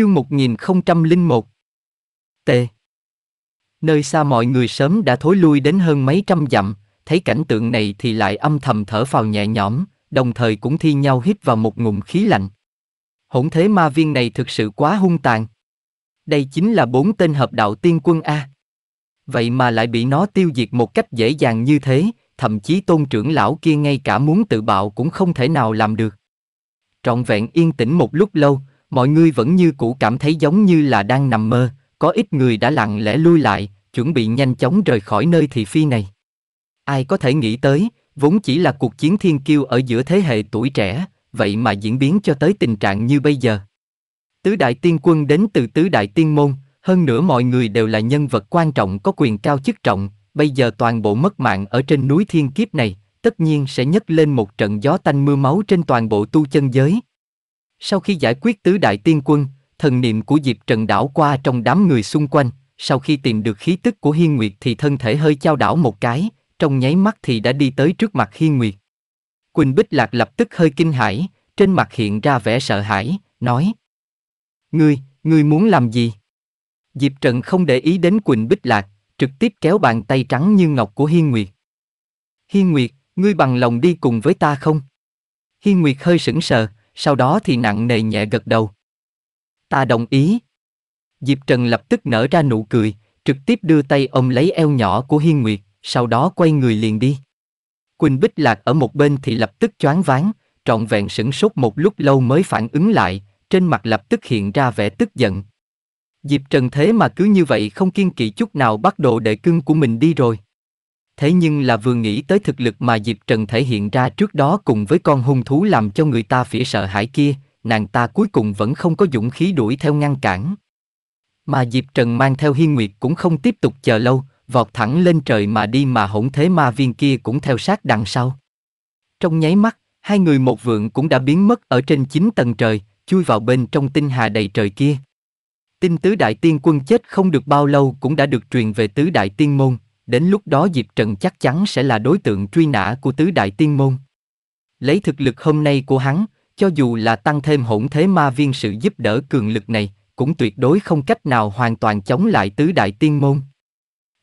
Chương 1001 t Nơi xa mọi người sớm đã thối lui đến hơn mấy trăm dặm, thấy cảnh tượng này thì lại âm thầm thở phào nhẹ nhõm, đồng thời cũng thi nhau hít vào một ngụm khí lạnh. Hỗn thế ma viên này thực sự quá hung tàn. Đây chính là bốn tên hợp đạo tiên quân A. Vậy mà lại bị nó tiêu diệt một cách dễ dàng như thế, thậm chí tôn trưởng lão kia ngay cả muốn tự bạo cũng không thể nào làm được. Trọn vẹn yên tĩnh một lúc lâu, mọi người vẫn như cũ cảm thấy giống như là đang nằm mơ, có ít người đã lặng lẽ lui lại, chuẩn bị nhanh chóng rời khỏi nơi thị phi này. Ai có thể nghĩ tới, vốn chỉ là cuộc chiến thiên kiêu ở giữa thế hệ tuổi trẻ, vậy mà diễn biến cho tới tình trạng như bây giờ. Tứ đại tiên quân đến từ tứ đại tiên môn, hơn nữa mọi người đều là nhân vật quan trọng có quyền cao chức trọng, bây giờ toàn bộ mất mạng ở trên núi thiên kiếp này, tất nhiên sẽ nhấc lên một trận gió tanh mưa máu trên toàn bộ tu chân giới, sau khi giải quyết tứ đại tiên quân, thần niệm của Diệp Trần đảo qua trong đám người xung quanh, sau khi tìm được khí tức của Hiên Nguyệt thì thân thể hơi chao đảo một cái, trong nháy mắt thì đã đi tới trước mặt Hiên Nguyệt. Quỳnh Bích Lạc lập tức hơi kinh hãi, trên mặt hiện ra vẻ sợ hãi, nói Ngươi, ngươi muốn làm gì? Diệp Trần không để ý đến Quỳnh Bích Lạc, trực tiếp kéo bàn tay trắng như ngọc của Hiên Nguyệt. Hiên Nguyệt, ngươi bằng lòng đi cùng với ta không? Hiên Nguyệt hơi sững sờ, sau đó thì nặng nề nhẹ gật đầu. Ta đồng ý. Diệp Trần lập tức nở ra nụ cười, trực tiếp đưa tay ông lấy eo nhỏ của Hiên Nguyệt, sau đó quay người liền đi. Quỳnh Bích Lạc ở một bên thì lập tức choáng váng, trọn vẹn sửng sốt một lúc lâu mới phản ứng lại, trên mặt lập tức hiện ra vẻ tức giận. Diệp Trần thế mà cứ như vậy không kiên kỵ chút nào bắt độ đệ cưng của mình đi rồi. Thế nhưng là vừa nghĩ tới thực lực mà Diệp Trần thể hiện ra trước đó cùng với con hung thú làm cho người ta phỉ sợ hãi kia, nàng ta cuối cùng vẫn không có dũng khí đuổi theo ngăn cản. Mà Diệp Trần mang theo Hiên Nguyệt cũng không tiếp tục chờ lâu, vọt thẳng lên trời mà đi mà hỗn thế ma viên kia cũng theo sát đằng sau. Trong nháy mắt, hai người một vượng cũng đã biến mất ở trên chín tầng trời, chui vào bên trong tinh hà đầy trời kia. Tin tứ đại tiên quân chết không được bao lâu cũng đã được truyền về tứ đại tiên môn, Đến lúc đó Diệp Trần chắc chắn sẽ là đối tượng truy nã của tứ đại tiên môn. Lấy thực lực hôm nay của hắn, cho dù là tăng thêm hỗn thế ma viên sự giúp đỡ cường lực này, cũng tuyệt đối không cách nào hoàn toàn chống lại tứ đại tiên môn.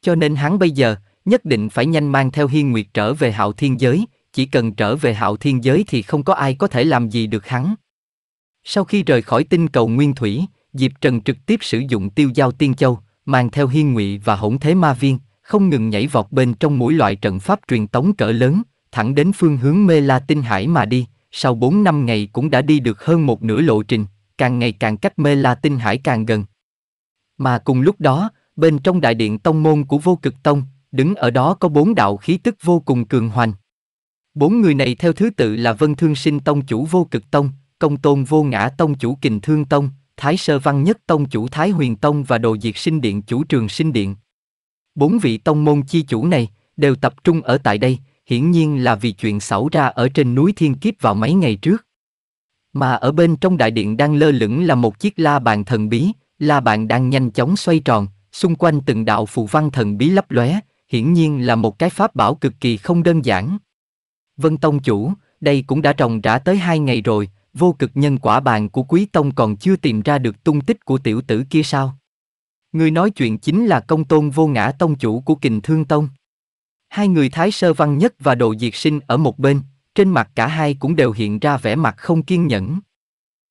Cho nên hắn bây giờ, nhất định phải nhanh mang theo Hiên Nguyệt trở về hạo thiên giới, chỉ cần trở về hạo thiên giới thì không có ai có thể làm gì được hắn. Sau khi rời khỏi tinh cầu Nguyên Thủy, Diệp Trần trực tiếp sử dụng tiêu giao Tiên Châu, mang theo Hiên Ngụy và hỗn thế ma viên, không ngừng nhảy vọt bên trong mỗi loại trận pháp truyền tống cỡ lớn, thẳng đến phương hướng mê la tinh hải mà đi, sau 4 năm ngày cũng đã đi được hơn một nửa lộ trình, càng ngày càng cách mê la tinh hải càng gần. Mà cùng lúc đó, bên trong đại điện tông môn của vô cực tông, đứng ở đó có bốn đạo khí tức vô cùng cường hoành. Bốn người này theo thứ tự là Vân Thương Sinh Tông chủ vô cực tông, Công Tôn Vô Ngã Tông chủ Kình Thương Tông, Thái Sơ Văn Nhất Tông chủ Thái Huyền Tông và Đồ Diệt Sinh Điện chủ Trường Sinh Điện. Bốn vị tông môn chi chủ này đều tập trung ở tại đây, hiển nhiên là vì chuyện xảy ra ở trên núi Thiên Kiếp vào mấy ngày trước. Mà ở bên trong đại điện đang lơ lửng là một chiếc la bàn thần bí, la bàn đang nhanh chóng xoay tròn, xung quanh từng đạo phù văn thần bí lấp lóe, hiển nhiên là một cái pháp bảo cực kỳ không đơn giản. Vân Tông chủ, đây cũng đã trồng rã tới hai ngày rồi, vô cực nhân quả bàn của quý tông còn chưa tìm ra được tung tích của tiểu tử kia sao? Người nói chuyện chính là công tôn vô ngã tông chủ của kình thương tông. Hai người Thái Sơ Văn Nhất và Độ Diệt Sinh ở một bên, trên mặt cả hai cũng đều hiện ra vẻ mặt không kiên nhẫn.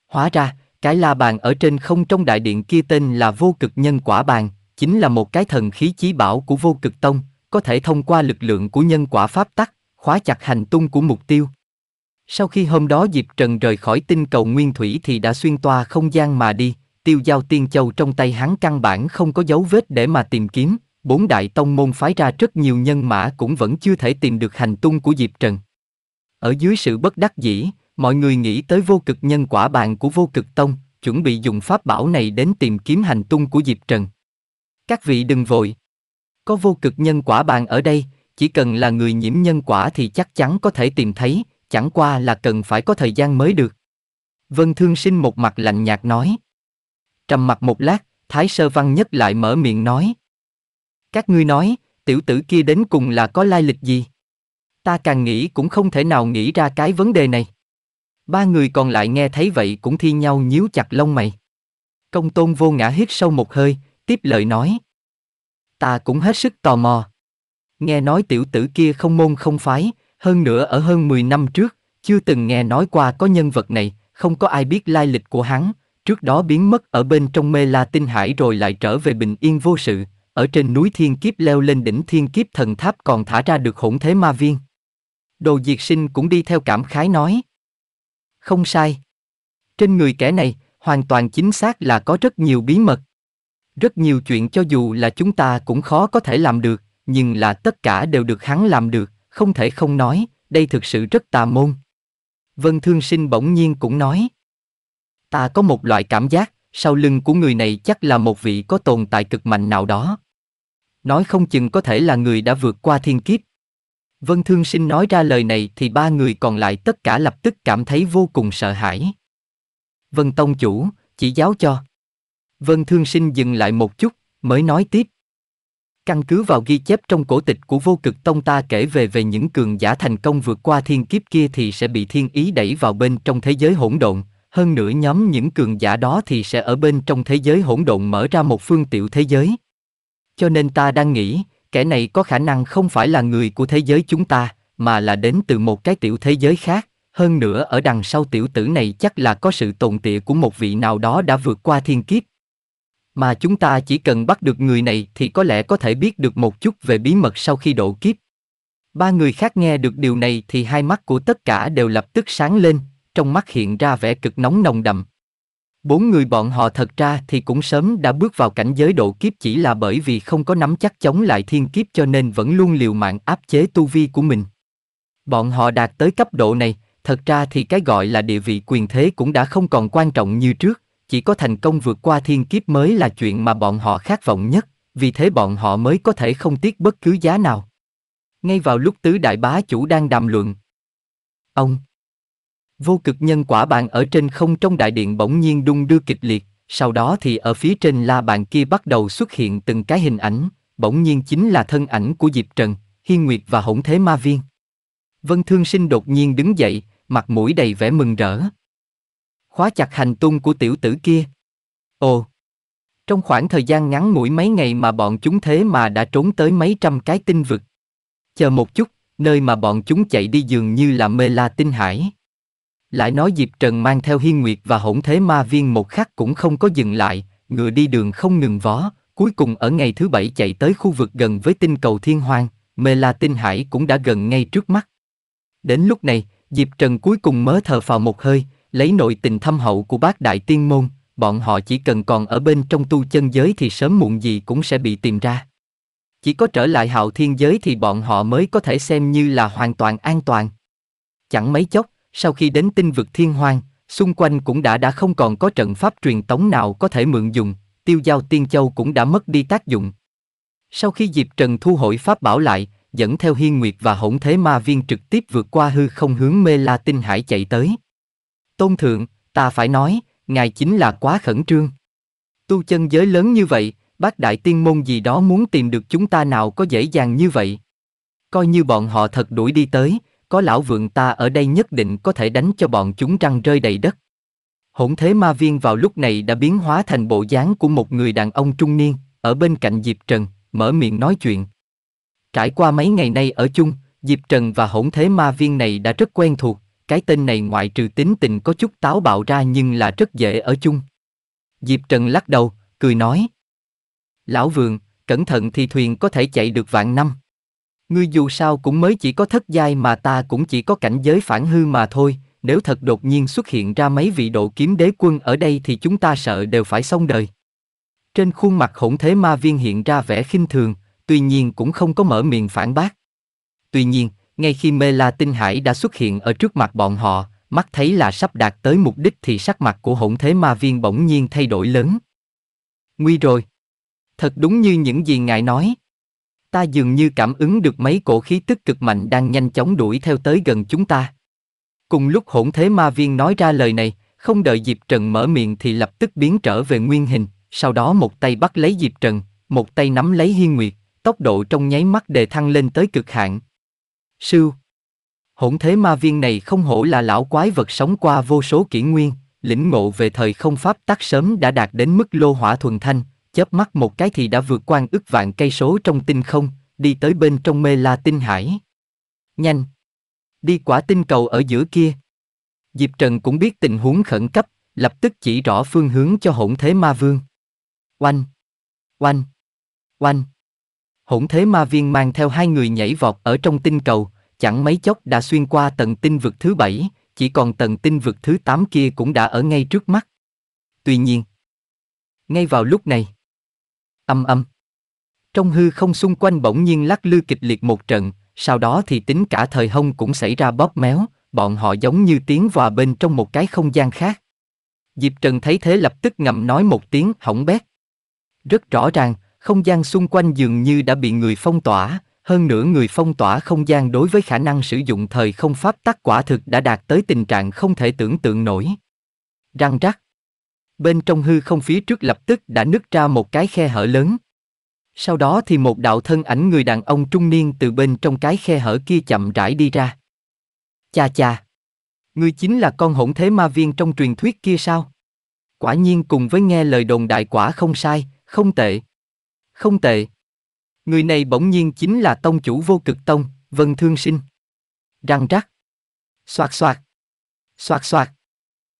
Hóa ra, cái la bàn ở trên không trong đại điện kia tên là vô cực nhân quả bàn, chính là một cái thần khí chí bảo của vô cực tông, có thể thông qua lực lượng của nhân quả pháp tắc, khóa chặt hành tung của mục tiêu. Sau khi hôm đó Diệp Trần rời khỏi tinh cầu Nguyên Thủy thì đã xuyên toa không gian mà đi, tiêu giao tiên châu trong tay hắn căn bản không có dấu vết để mà tìm kiếm, bốn đại tông môn phái ra rất nhiều nhân mã cũng vẫn chưa thể tìm được hành tung của Diệp Trần. Ở dưới sự bất đắc dĩ, mọi người nghĩ tới vô cực nhân quả bàn của vô cực tông, chuẩn bị dùng pháp bảo này đến tìm kiếm hành tung của Diệp Trần. Các vị đừng vội. Có vô cực nhân quả bàn ở đây, chỉ cần là người nhiễm nhân quả thì chắc chắn có thể tìm thấy, chẳng qua là cần phải có thời gian mới được. Vân Thương Sinh một mặt lạnh nhạt nói. Trầm mặt một lát, Thái Sơ Văn Nhất lại mở miệng nói. Các ngươi nói, tiểu tử kia đến cùng là có lai lịch gì? Ta càng nghĩ cũng không thể nào nghĩ ra cái vấn đề này. Ba người còn lại nghe thấy vậy cũng thi nhau nhíu chặt lông mày. Công tôn vô ngã hít sâu một hơi, tiếp lời nói. Ta cũng hết sức tò mò. Nghe nói tiểu tử kia không môn không phái, hơn nữa ở hơn 10 năm trước, chưa từng nghe nói qua có nhân vật này, không có ai biết lai lịch của hắn, Trước đó biến mất ở bên trong mê la tinh hải rồi lại trở về bình yên vô sự, ở trên núi thiên kiếp leo lên đỉnh thiên kiếp thần tháp còn thả ra được hỗn thế ma viên. Đồ diệt sinh cũng đi theo cảm khái nói. Không sai. Trên người kẻ này, hoàn toàn chính xác là có rất nhiều bí mật. Rất nhiều chuyện cho dù là chúng ta cũng khó có thể làm được, nhưng là tất cả đều được hắn làm được, không thể không nói, đây thực sự rất tà môn. Vân Thương Sinh bỗng nhiên cũng nói ta có một loại cảm giác, sau lưng của người này chắc là một vị có tồn tại cực mạnh nào đó. Nói không chừng có thể là người đã vượt qua thiên kiếp. Vân Thương Sinh nói ra lời này thì ba người còn lại tất cả lập tức cảm thấy vô cùng sợ hãi. Vân Tông Chủ, chỉ giáo cho. Vân Thương Sinh dừng lại một chút, mới nói tiếp. Căn cứ vào ghi chép trong cổ tịch của vô cực tông ta kể về về những cường giả thành công vượt qua thiên kiếp kia thì sẽ bị thiên ý đẩy vào bên trong thế giới hỗn độn, hơn nữa nhóm những cường giả đó thì sẽ ở bên trong thế giới hỗn độn mở ra một phương tiểu thế giới. Cho nên ta đang nghĩ, kẻ này có khả năng không phải là người của thế giới chúng ta, mà là đến từ một cái tiểu thế giới khác, hơn nữa ở đằng sau tiểu tử này chắc là có sự tồn tịa của một vị nào đó đã vượt qua thiên kiếp. Mà chúng ta chỉ cần bắt được người này thì có lẽ có thể biết được một chút về bí mật sau khi độ kiếp. Ba người khác nghe được điều này thì hai mắt của tất cả đều lập tức sáng lên, trong mắt hiện ra vẻ cực nóng nồng đậm. Bốn người bọn họ thật ra thì cũng sớm đã bước vào cảnh giới độ kiếp chỉ là bởi vì không có nắm chắc chống lại thiên kiếp cho nên vẫn luôn liều mạng áp chế tu vi của mình. Bọn họ đạt tới cấp độ này, thật ra thì cái gọi là địa vị quyền thế cũng đã không còn quan trọng như trước, chỉ có thành công vượt qua thiên kiếp mới là chuyện mà bọn họ khát vọng nhất, vì thế bọn họ mới có thể không tiếc bất cứ giá nào. Ngay vào lúc tứ đại bá chủ đang đàm luận, ông, Vô cực nhân quả bàn ở trên không trong đại điện bỗng nhiên đung đưa kịch liệt, sau đó thì ở phía trên la bàn kia bắt đầu xuất hiện từng cái hình ảnh, bỗng nhiên chính là thân ảnh của Diệp Trần, Hiên Nguyệt và Hỗn Thế Ma Viên. Vân Thương Sinh đột nhiên đứng dậy, mặt mũi đầy vẻ mừng rỡ. Khóa chặt hành tung của tiểu tử kia. Ồ! Trong khoảng thời gian ngắn ngủi mấy ngày mà bọn chúng thế mà đã trốn tới mấy trăm cái tinh vực. Chờ một chút, nơi mà bọn chúng chạy đi dường như là mê la tinh hải. Lại nói Diệp Trần mang theo Hiên Nguyệt và hỗn thế ma viên một khắc cũng không có dừng lại, ngựa đi đường không ngừng vó, cuối cùng ở ngày thứ bảy chạy tới khu vực gần với tinh cầu Thiên Hoàng, Mê La Tinh Hải cũng đã gần ngay trước mắt. Đến lúc này, Diệp Trần cuối cùng mớ thờ phào một hơi, lấy nội tình thâm hậu của bác Đại Tiên Môn, bọn họ chỉ cần còn ở bên trong tu chân giới thì sớm muộn gì cũng sẽ bị tìm ra. Chỉ có trở lại hạo thiên giới thì bọn họ mới có thể xem như là hoàn toàn an toàn. Chẳng mấy chốc, sau khi đến tinh vực thiên hoang, xung quanh cũng đã đã không còn có trận pháp truyền tống nào có thể mượn dùng, tiêu giao tiên châu cũng đã mất đi tác dụng. Sau khi Diệp Trần thu hồi pháp bảo lại, dẫn theo Hiên Nguyệt và Hỗn Thế Ma Viên trực tiếp vượt qua hư không hướng Mê La Tinh Hải chạy tới. Tôn thượng, ta phải nói, ngài chính là quá khẩn trương. Tu chân giới lớn như vậy, bác đại tiên môn gì đó muốn tìm được chúng ta nào có dễ dàng như vậy. Coi như bọn họ thật đuổi đi tới, có lão vượng ta ở đây nhất định có thể đánh cho bọn chúng răng rơi đầy đất. Hỗn thế ma viên vào lúc này đã biến hóa thành bộ dáng của một người đàn ông trung niên, ở bên cạnh Diệp Trần, mở miệng nói chuyện. Trải qua mấy ngày nay ở chung, Diệp Trần và hỗn thế ma viên này đã rất quen thuộc, cái tên này ngoại trừ tính tình có chút táo bạo ra nhưng là rất dễ ở chung. Diệp Trần lắc đầu, cười nói. Lão vườn, cẩn thận thì thuyền có thể chạy được vạn năm. Ngươi dù sao cũng mới chỉ có thất giai mà ta cũng chỉ có cảnh giới phản hư mà thôi, nếu thật đột nhiên xuất hiện ra mấy vị độ kiếm đế quân ở đây thì chúng ta sợ đều phải xong đời. Trên khuôn mặt hỗn thế ma viên hiện ra vẻ khinh thường, tuy nhiên cũng không có mở miệng phản bác. Tuy nhiên, ngay khi Mê La Tinh Hải đã xuất hiện ở trước mặt bọn họ, mắt thấy là sắp đạt tới mục đích thì sắc mặt của hỗn thế ma viên bỗng nhiên thay đổi lớn. Nguy rồi. Thật đúng như những gì ngài nói ta dường như cảm ứng được mấy cổ khí tức cực mạnh đang nhanh chóng đuổi theo tới gần chúng ta. Cùng lúc hỗn thế ma viên nói ra lời này, không đợi Diệp Trần mở miệng thì lập tức biến trở về nguyên hình, sau đó một tay bắt lấy Diệp Trần, một tay nắm lấy Hiên Nguyệt, tốc độ trong nháy mắt đề thăng lên tới cực hạn. Sưu Hỗn thế ma viên này không hổ là lão quái vật sống qua vô số kỷ nguyên, lĩnh ngộ về thời không pháp tắc sớm đã đạt đến mức lô hỏa thuần thanh, chớp mắt một cái thì đã vượt qua ức vạn cây số trong tinh không, đi tới bên trong mê la tinh hải. Nhanh! Đi quả tinh cầu ở giữa kia. Diệp Trần cũng biết tình huống khẩn cấp, lập tức chỉ rõ phương hướng cho hỗn thế ma vương. Oanh! Oanh! Oanh! Hỗn thế ma viên mang theo hai người nhảy vọt ở trong tinh cầu, chẳng mấy chốc đã xuyên qua tầng tinh vực thứ bảy, chỉ còn tầng tinh vực thứ tám kia cũng đã ở ngay trước mắt. Tuy nhiên, ngay vào lúc này, Âm âm. Trong hư không xung quanh bỗng nhiên lắc lư kịch liệt một trận, sau đó thì tính cả thời hông cũng xảy ra bóp méo, bọn họ giống như tiến vào bên trong một cái không gian khác. Diệp Trần thấy thế lập tức ngậm nói một tiếng hỏng bét. Rất rõ ràng, không gian xung quanh dường như đã bị người phong tỏa, hơn nữa người phong tỏa không gian đối với khả năng sử dụng thời không pháp tắc quả thực đã đạt tới tình trạng không thể tưởng tượng nổi. Răng rắc bên trong hư không phía trước lập tức đã nứt ra một cái khe hở lớn. Sau đó thì một đạo thân ảnh người đàn ông trung niên từ bên trong cái khe hở kia chậm rãi đi ra. cha cha, Ngươi chính là con hỗn thế ma viên trong truyền thuyết kia sao? Quả nhiên cùng với nghe lời đồn đại quả không sai, không tệ. Không tệ. Người này bỗng nhiên chính là tông chủ vô cực tông, Vân Thương Sinh. Răng rắc. Xoạt xoạt. Xoạt xoạt.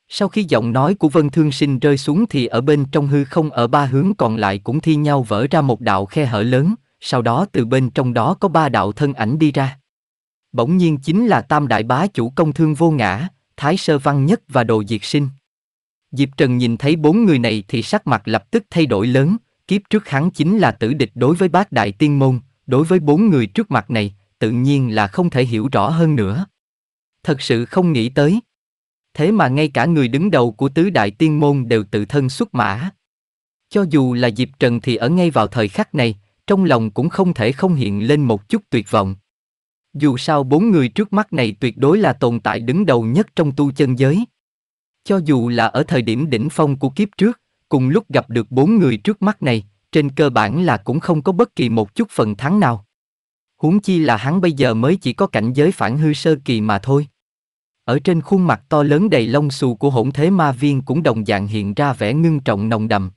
Sau khi giọng nói của Vân Thương Sinh rơi xuống thì ở bên trong hư không ở ba hướng còn lại cũng thi nhau vỡ ra một đạo khe hở lớn, sau đó từ bên trong đó có ba đạo thân ảnh đi ra. Bỗng nhiên chính là tam đại bá chủ công thương vô ngã, Thái Sơ Văn Nhất và Đồ Diệt Sinh. Diệp Trần nhìn thấy bốn người này thì sắc mặt lập tức thay đổi lớn, kiếp trước hắn chính là tử địch đối với bác đại tiên môn, đối với bốn người trước mặt này, tự nhiên là không thể hiểu rõ hơn nữa. Thật sự không nghĩ tới thế mà ngay cả người đứng đầu của tứ đại tiên môn đều tự thân xuất mã. Cho dù là Diệp Trần thì ở ngay vào thời khắc này, trong lòng cũng không thể không hiện lên một chút tuyệt vọng. Dù sao bốn người trước mắt này tuyệt đối là tồn tại đứng đầu nhất trong tu chân giới. Cho dù là ở thời điểm đỉnh phong của kiếp trước, cùng lúc gặp được bốn người trước mắt này, trên cơ bản là cũng không có bất kỳ một chút phần thắng nào. Huống chi là hắn bây giờ mới chỉ có cảnh giới phản hư sơ kỳ mà thôi. Ở trên khuôn mặt to lớn đầy lông xù của hỗn thế ma viên cũng đồng dạng hiện ra vẻ ngưng trọng nồng đầm.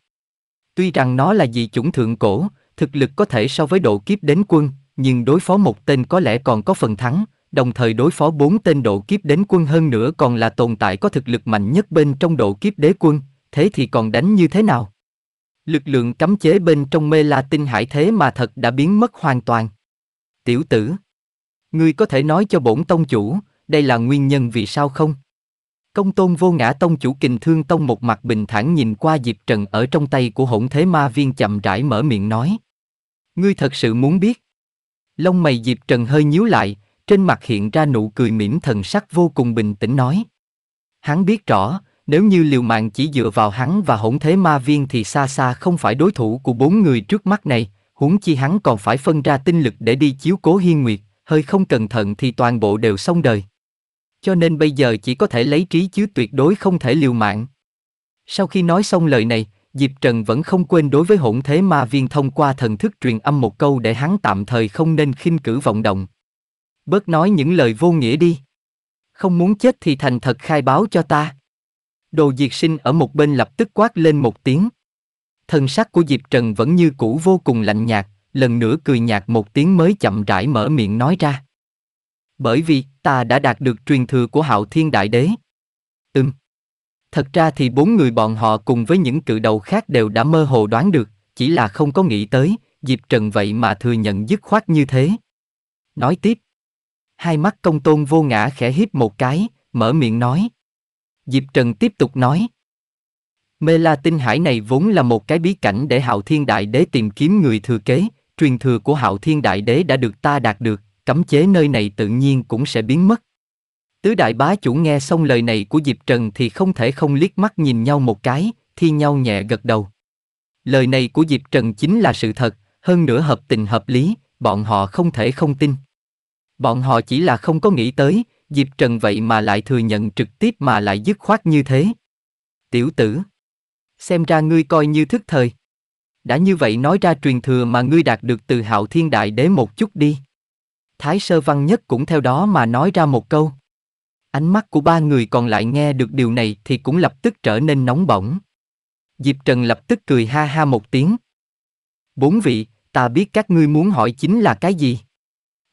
Tuy rằng nó là dị chủng thượng cổ, thực lực có thể so với độ kiếp đến quân, nhưng đối phó một tên có lẽ còn có phần thắng, đồng thời đối phó bốn tên độ kiếp đến quân hơn nữa còn là tồn tại có thực lực mạnh nhất bên trong độ kiếp đế quân, thế thì còn đánh như thế nào? Lực lượng cấm chế bên trong mê la tinh hải thế mà thật đã biến mất hoàn toàn. Tiểu tử, ngươi có thể nói cho bổn tông chủ, đây là nguyên nhân vì sao không? Công tôn vô ngã tông chủ kình thương tông một mặt bình thản nhìn qua Diệp Trần ở trong tay của hỗn thế ma viên chậm rãi mở miệng nói. Ngươi thật sự muốn biết. Lông mày Diệp Trần hơi nhíu lại, trên mặt hiện ra nụ cười mỉm thần sắc vô cùng bình tĩnh nói. Hắn biết rõ, nếu như liều mạng chỉ dựa vào hắn và hỗn thế ma viên thì xa xa không phải đối thủ của bốn người trước mắt này, huống chi hắn còn phải phân ra tinh lực để đi chiếu cố hiên nguyệt, hơi không cẩn thận thì toàn bộ đều xong đời. Cho nên bây giờ chỉ có thể lấy trí chứ tuyệt đối không thể liều mạng. Sau khi nói xong lời này, Diệp Trần vẫn không quên đối với hỗn thế ma viên thông qua thần thức truyền âm một câu để hắn tạm thời không nên khinh cử vọng động. Bớt nói những lời vô nghĩa đi. Không muốn chết thì thành thật khai báo cho ta. Đồ diệt sinh ở một bên lập tức quát lên một tiếng. Thần sắc của Diệp Trần vẫn như cũ vô cùng lạnh nhạt, lần nữa cười nhạt một tiếng mới chậm rãi mở miệng nói ra bởi vì ta đã đạt được truyền thừa của hạo thiên đại đế. Ừm. Thật ra thì bốn người bọn họ cùng với những cự đầu khác đều đã mơ hồ đoán được, chỉ là không có nghĩ tới, Diệp Trần vậy mà thừa nhận dứt khoát như thế. Nói tiếp. Hai mắt công tôn vô ngã khẽ híp một cái, mở miệng nói. Diệp Trần tiếp tục nói. Mê La Tinh Hải này vốn là một cái bí cảnh để Hạo Thiên Đại Đế tìm kiếm người thừa kế, truyền thừa của Hạo Thiên Đại Đế đã được ta đạt được, cấm chế nơi này tự nhiên cũng sẽ biến mất. Tứ đại bá chủ nghe xong lời này của Diệp Trần thì không thể không liếc mắt nhìn nhau một cái, thi nhau nhẹ gật đầu. Lời này của Diệp Trần chính là sự thật, hơn nữa hợp tình hợp lý, bọn họ không thể không tin. Bọn họ chỉ là không có nghĩ tới, Diệp Trần vậy mà lại thừa nhận trực tiếp mà lại dứt khoát như thế. Tiểu tử, xem ra ngươi coi như thức thời. Đã như vậy nói ra truyền thừa mà ngươi đạt được từ hạo thiên đại đế một chút đi. Thái Sơ Văn Nhất cũng theo đó mà nói ra một câu. Ánh mắt của ba người còn lại nghe được điều này thì cũng lập tức trở nên nóng bỏng. Diệp Trần lập tức cười ha ha một tiếng. Bốn vị, ta biết các ngươi muốn hỏi chính là cái gì.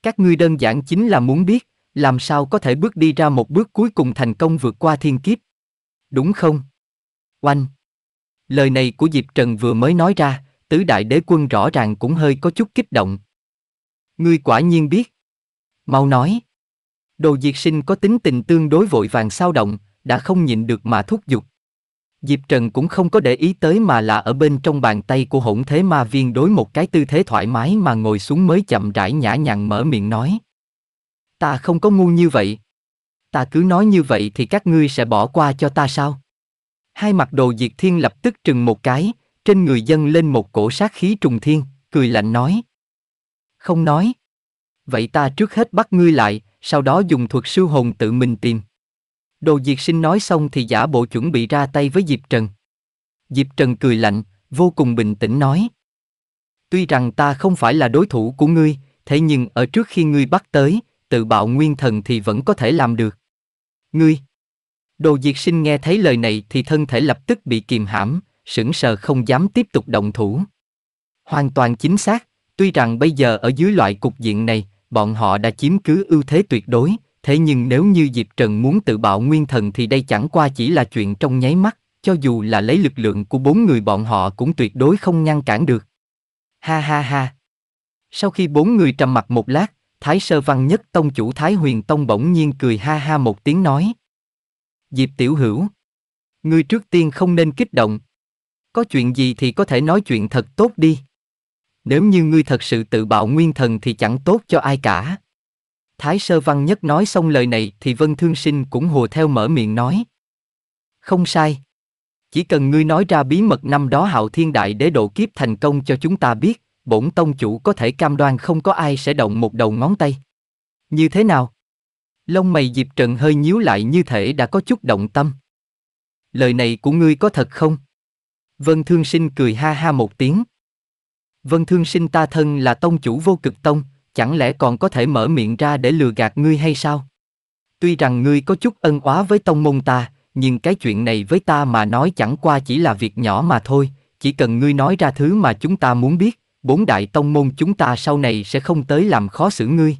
Các ngươi đơn giản chính là muốn biết, làm sao có thể bước đi ra một bước cuối cùng thành công vượt qua thiên kiếp. Đúng không? Oanh! Lời này của Diệp Trần vừa mới nói ra, tứ đại đế quân rõ ràng cũng hơi có chút kích động. Ngươi quả nhiên biết. Mau nói. Đồ diệt sinh có tính tình tương đối vội vàng sao động, đã không nhịn được mà thúc giục. Diệp Trần cũng không có để ý tới mà là ở bên trong bàn tay của hỗn thế ma viên đối một cái tư thế thoải mái mà ngồi xuống mới chậm rãi nhã nhặn mở miệng nói. Ta không có ngu như vậy. Ta cứ nói như vậy thì các ngươi sẽ bỏ qua cho ta sao? Hai mặt đồ diệt thiên lập tức trừng một cái, trên người dân lên một cổ sát khí trùng thiên, cười lạnh nói. Không nói vậy ta trước hết bắt ngươi lại, sau đó dùng thuật siêu hồn tự mình tìm. Đồ diệt sinh nói xong thì giả bộ chuẩn bị ra tay với Diệp Trần. Diệp Trần cười lạnh, vô cùng bình tĩnh nói. Tuy rằng ta không phải là đối thủ của ngươi, thế nhưng ở trước khi ngươi bắt tới, tự bạo nguyên thần thì vẫn có thể làm được. Ngươi! Đồ diệt sinh nghe thấy lời này thì thân thể lập tức bị kìm hãm, sững sờ không dám tiếp tục động thủ. Hoàn toàn chính xác, tuy rằng bây giờ ở dưới loại cục diện này, bọn họ đã chiếm cứ ưu thế tuyệt đối, thế nhưng nếu như Diệp Trần muốn tự bạo nguyên thần thì đây chẳng qua chỉ là chuyện trong nháy mắt, cho dù là lấy lực lượng của bốn người bọn họ cũng tuyệt đối không ngăn cản được. Ha ha ha. Sau khi bốn người trầm mặt một lát, Thái Sơ Văn Nhất Tông chủ Thái Huyền Tông bỗng nhiên cười ha ha một tiếng nói. Diệp Tiểu Hữu. Ngươi trước tiên không nên kích động. Có chuyện gì thì có thể nói chuyện thật tốt đi nếu như ngươi thật sự tự bạo nguyên thần thì chẳng tốt cho ai cả. Thái sơ văn nhất nói xong lời này thì Vân Thương Sinh cũng hùa theo mở miệng nói. Không sai. Chỉ cần ngươi nói ra bí mật năm đó hạo thiên đại đế độ kiếp thành công cho chúng ta biết, bổn tông chủ có thể cam đoan không có ai sẽ động một đầu ngón tay. Như thế nào? Lông mày Diệp Trần hơi nhíu lại như thể đã có chút động tâm. Lời này của ngươi có thật không? Vân Thương Sinh cười ha ha một tiếng. Vân Thương Sinh ta thân là tông chủ vô cực tông, chẳng lẽ còn có thể mở miệng ra để lừa gạt ngươi hay sao? Tuy rằng ngươi có chút ân oá với tông môn ta, nhưng cái chuyện này với ta mà nói chẳng qua chỉ là việc nhỏ mà thôi, chỉ cần ngươi nói ra thứ mà chúng ta muốn biết, bốn đại tông môn chúng ta sau này sẽ không tới làm khó xử ngươi.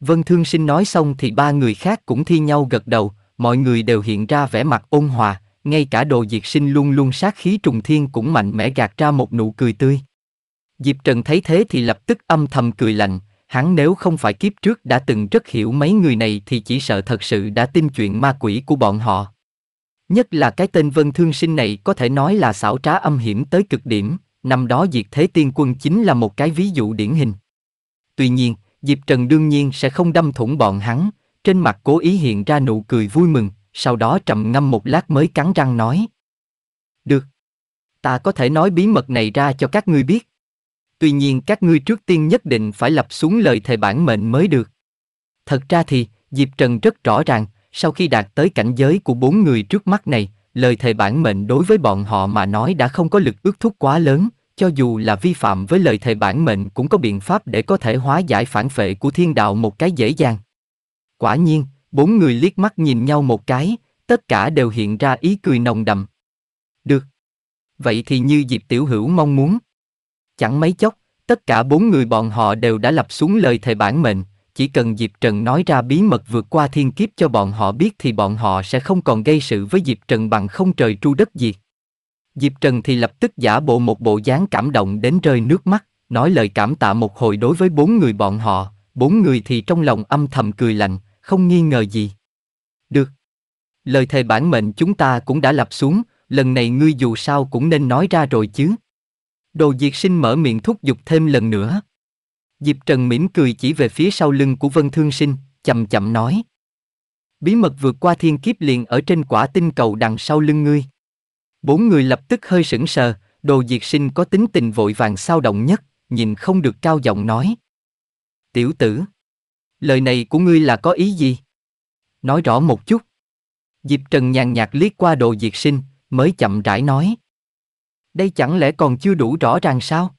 Vân Thương Sinh nói xong thì ba người khác cũng thi nhau gật đầu, mọi người đều hiện ra vẻ mặt ôn hòa, ngay cả đồ diệt sinh luôn luôn sát khí trùng thiên cũng mạnh mẽ gạt ra một nụ cười tươi. Diệp Trần thấy thế thì lập tức âm thầm cười lạnh, hắn nếu không phải kiếp trước đã từng rất hiểu mấy người này thì chỉ sợ thật sự đã tin chuyện ma quỷ của bọn họ. Nhất là cái tên Vân Thương Sinh này có thể nói là xảo trá âm hiểm tới cực điểm, năm đó Diệt Thế Tiên Quân chính là một cái ví dụ điển hình. Tuy nhiên, Diệp Trần đương nhiên sẽ không đâm thủng bọn hắn, trên mặt cố ý hiện ra nụ cười vui mừng, sau đó trầm ngâm một lát mới cắn răng nói. Được. Ta có thể nói bí mật này ra cho các ngươi biết tuy nhiên các ngươi trước tiên nhất định phải lập xuống lời thề bản mệnh mới được. Thật ra thì, Diệp Trần rất rõ ràng, sau khi đạt tới cảnh giới của bốn người trước mắt này, lời thề bản mệnh đối với bọn họ mà nói đã không có lực ước thúc quá lớn, cho dù là vi phạm với lời thề bản mệnh cũng có biện pháp để có thể hóa giải phản phệ của thiên đạo một cái dễ dàng. Quả nhiên, bốn người liếc mắt nhìn nhau một cái, tất cả đều hiện ra ý cười nồng đậm. Được. Vậy thì như Diệp Tiểu Hữu mong muốn. Chẳng mấy chốc, tất cả bốn người bọn họ đều đã lập xuống lời thề bản mệnh, chỉ cần Diệp Trần nói ra bí mật vượt qua thiên kiếp cho bọn họ biết thì bọn họ sẽ không còn gây sự với Diệp Trần bằng không trời tru đất diệt. Diệp Trần thì lập tức giả bộ một bộ dáng cảm động đến rơi nước mắt, nói lời cảm tạ một hồi đối với bốn người bọn họ, bốn người thì trong lòng âm thầm cười lạnh, không nghi ngờ gì. Được. Lời thề bản mệnh chúng ta cũng đã lập xuống, lần này ngươi dù sao cũng nên nói ra rồi chứ. Đồ diệt sinh mở miệng thúc giục thêm lần nữa. Diệp Trần mỉm cười chỉ về phía sau lưng của Vân Thương Sinh, chậm chậm nói. Bí mật vượt qua thiên kiếp liền ở trên quả tinh cầu đằng sau lưng ngươi. Bốn người lập tức hơi sững sờ, đồ diệt sinh có tính tình vội vàng sao động nhất, nhìn không được cao giọng nói. Tiểu tử, lời này của ngươi là có ý gì? Nói rõ một chút. Diệp Trần nhàn nhạt liếc qua đồ diệt sinh, mới chậm rãi nói. Đây chẳng lẽ còn chưa đủ rõ ràng sao?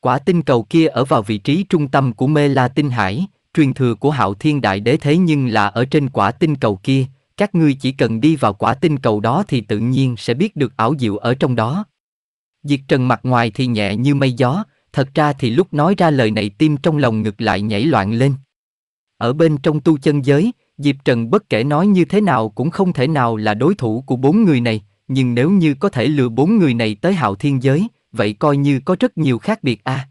Quả tinh cầu kia ở vào vị trí trung tâm của mê la tinh hải, truyền thừa của hạo thiên đại đế thế nhưng là ở trên quả tinh cầu kia, các ngươi chỉ cần đi vào quả tinh cầu đó thì tự nhiên sẽ biết được ảo diệu ở trong đó. Diệt Trần mặt ngoài thì nhẹ như mây gió, thật ra thì lúc nói ra lời này tim trong lòng ngực lại nhảy loạn lên. Ở bên trong tu chân giới, Diệp Trần bất kể nói như thế nào cũng không thể nào là đối thủ của bốn người này, nhưng nếu như có thể lừa bốn người này tới hào thiên giới, vậy coi như có rất nhiều khác biệt a. À.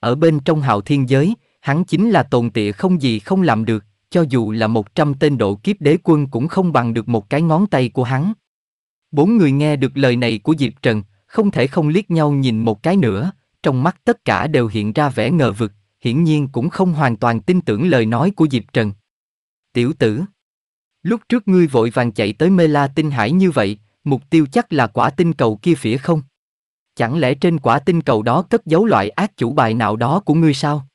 Ở bên trong hào thiên giới, hắn chính là tồn tại không gì không làm được, cho dù là một trăm tên độ kiếp đế quân cũng không bằng được một cái ngón tay của hắn. Bốn người nghe được lời này của Diệp Trần, không thể không liếc nhau nhìn một cái nữa, trong mắt tất cả đều hiện ra vẻ ngờ vực, hiển nhiên cũng không hoàn toàn tin tưởng lời nói của Diệp Trần. Tiểu tử, lúc trước ngươi vội vàng chạy tới Mê La Tinh Hải như vậy, mục tiêu chắc là quả tinh cầu kia phía không? Chẳng lẽ trên quả tinh cầu đó cất giấu loại ác chủ bài nào đó của ngươi sao?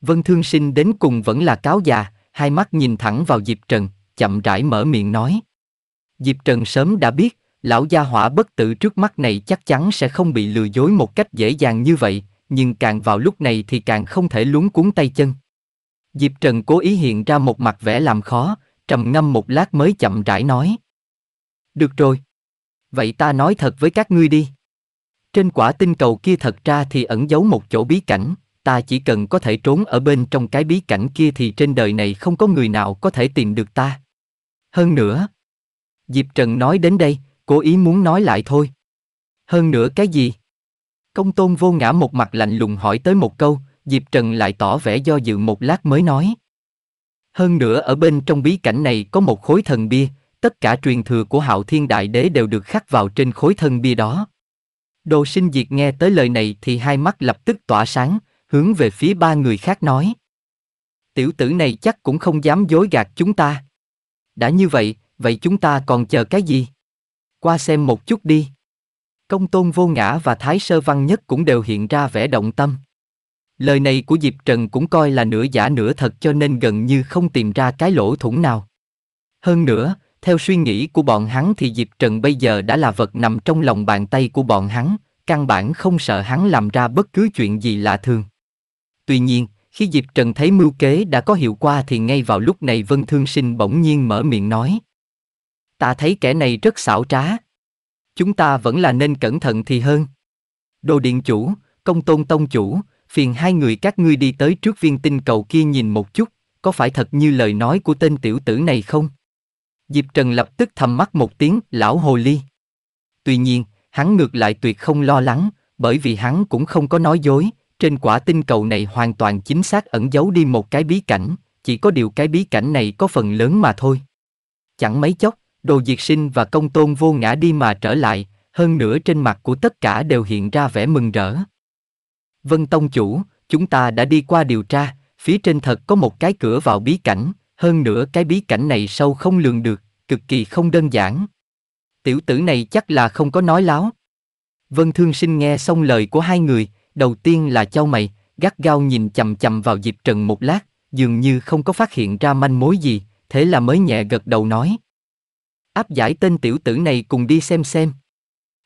Vân Thương Sinh đến cùng vẫn là cáo già, hai mắt nhìn thẳng vào Diệp Trần, chậm rãi mở miệng nói. Diệp Trần sớm đã biết, lão gia hỏa bất tử trước mắt này chắc chắn sẽ không bị lừa dối một cách dễ dàng như vậy, nhưng càng vào lúc này thì càng không thể luống cuốn tay chân. Diệp Trần cố ý hiện ra một mặt vẻ làm khó, trầm ngâm một lát mới chậm rãi nói. Được rồi. Vậy ta nói thật với các ngươi đi. Trên quả tinh cầu kia thật ra thì ẩn giấu một chỗ bí cảnh, ta chỉ cần có thể trốn ở bên trong cái bí cảnh kia thì trên đời này không có người nào có thể tìm được ta. Hơn nữa, Diệp Trần nói đến đây, cố ý muốn nói lại thôi. Hơn nữa cái gì? Công tôn vô ngã một mặt lạnh lùng hỏi tới một câu, Diệp Trần lại tỏ vẻ do dự một lát mới nói. Hơn nữa ở bên trong bí cảnh này có một khối thần bia, tất cả truyền thừa của hạo thiên đại đế đều được khắc vào trên khối thân bia đó. Đồ sinh diệt nghe tới lời này thì hai mắt lập tức tỏa sáng, hướng về phía ba người khác nói. Tiểu tử này chắc cũng không dám dối gạt chúng ta. Đã như vậy, vậy chúng ta còn chờ cái gì? Qua xem một chút đi. Công tôn vô ngã và thái sơ văn nhất cũng đều hiện ra vẻ động tâm. Lời này của Diệp Trần cũng coi là nửa giả nửa thật cho nên gần như không tìm ra cái lỗ thủng nào. Hơn nữa, theo suy nghĩ của bọn hắn thì Diệp Trần bây giờ đã là vật nằm trong lòng bàn tay của bọn hắn, căn bản không sợ hắn làm ra bất cứ chuyện gì lạ thường. Tuy nhiên, khi Diệp Trần thấy mưu kế đã có hiệu quả thì ngay vào lúc này Vân Thương Sinh bỗng nhiên mở miệng nói. Ta thấy kẻ này rất xảo trá. Chúng ta vẫn là nên cẩn thận thì hơn. Đồ điện chủ, công tôn tông chủ, phiền hai người các ngươi đi tới trước viên tinh cầu kia nhìn một chút, có phải thật như lời nói của tên tiểu tử này không? Diệp Trần lập tức thầm mắt một tiếng lão hồ ly. Tuy nhiên, hắn ngược lại tuyệt không lo lắng, bởi vì hắn cũng không có nói dối, trên quả tinh cầu này hoàn toàn chính xác ẩn giấu đi một cái bí cảnh, chỉ có điều cái bí cảnh này có phần lớn mà thôi. Chẳng mấy chốc, đồ diệt sinh và công tôn vô ngã đi mà trở lại, hơn nữa trên mặt của tất cả đều hiện ra vẻ mừng rỡ. Vân Tông Chủ, chúng ta đã đi qua điều tra, phía trên thật có một cái cửa vào bí cảnh, hơn nữa cái bí cảnh này sâu không lường được, cực kỳ không đơn giản. Tiểu tử này chắc là không có nói láo. Vân Thương Sinh nghe xong lời của hai người, đầu tiên là châu mày, gắt gao nhìn chầm chầm vào Diệp Trần một lát, dường như không có phát hiện ra manh mối gì, thế là mới nhẹ gật đầu nói. Áp giải tên tiểu tử này cùng đi xem xem.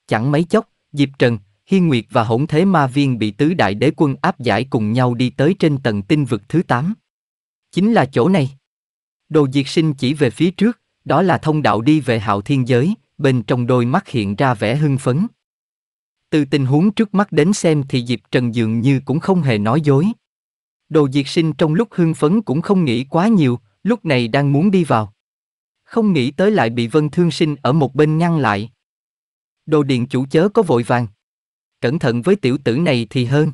Chẳng mấy chốc, Diệp Trần, Hiên Nguyệt và Hỗn Thế Ma Viên bị tứ đại đế quân áp giải cùng nhau đi tới trên tầng tinh vực thứ 8. Chính là chỗ này. Đồ diệt sinh chỉ về phía trước, đó là thông đạo đi về hạo thiên giới, bên trong đôi mắt hiện ra vẻ hưng phấn. Từ tình huống trước mắt đến xem thì Diệp Trần dường như cũng không hề nói dối. Đồ diệt sinh trong lúc hưng phấn cũng không nghĩ quá nhiều, lúc này đang muốn đi vào. Không nghĩ tới lại bị vân thương sinh ở một bên ngăn lại. Đồ điện chủ chớ có vội vàng. Cẩn thận với tiểu tử này thì hơn.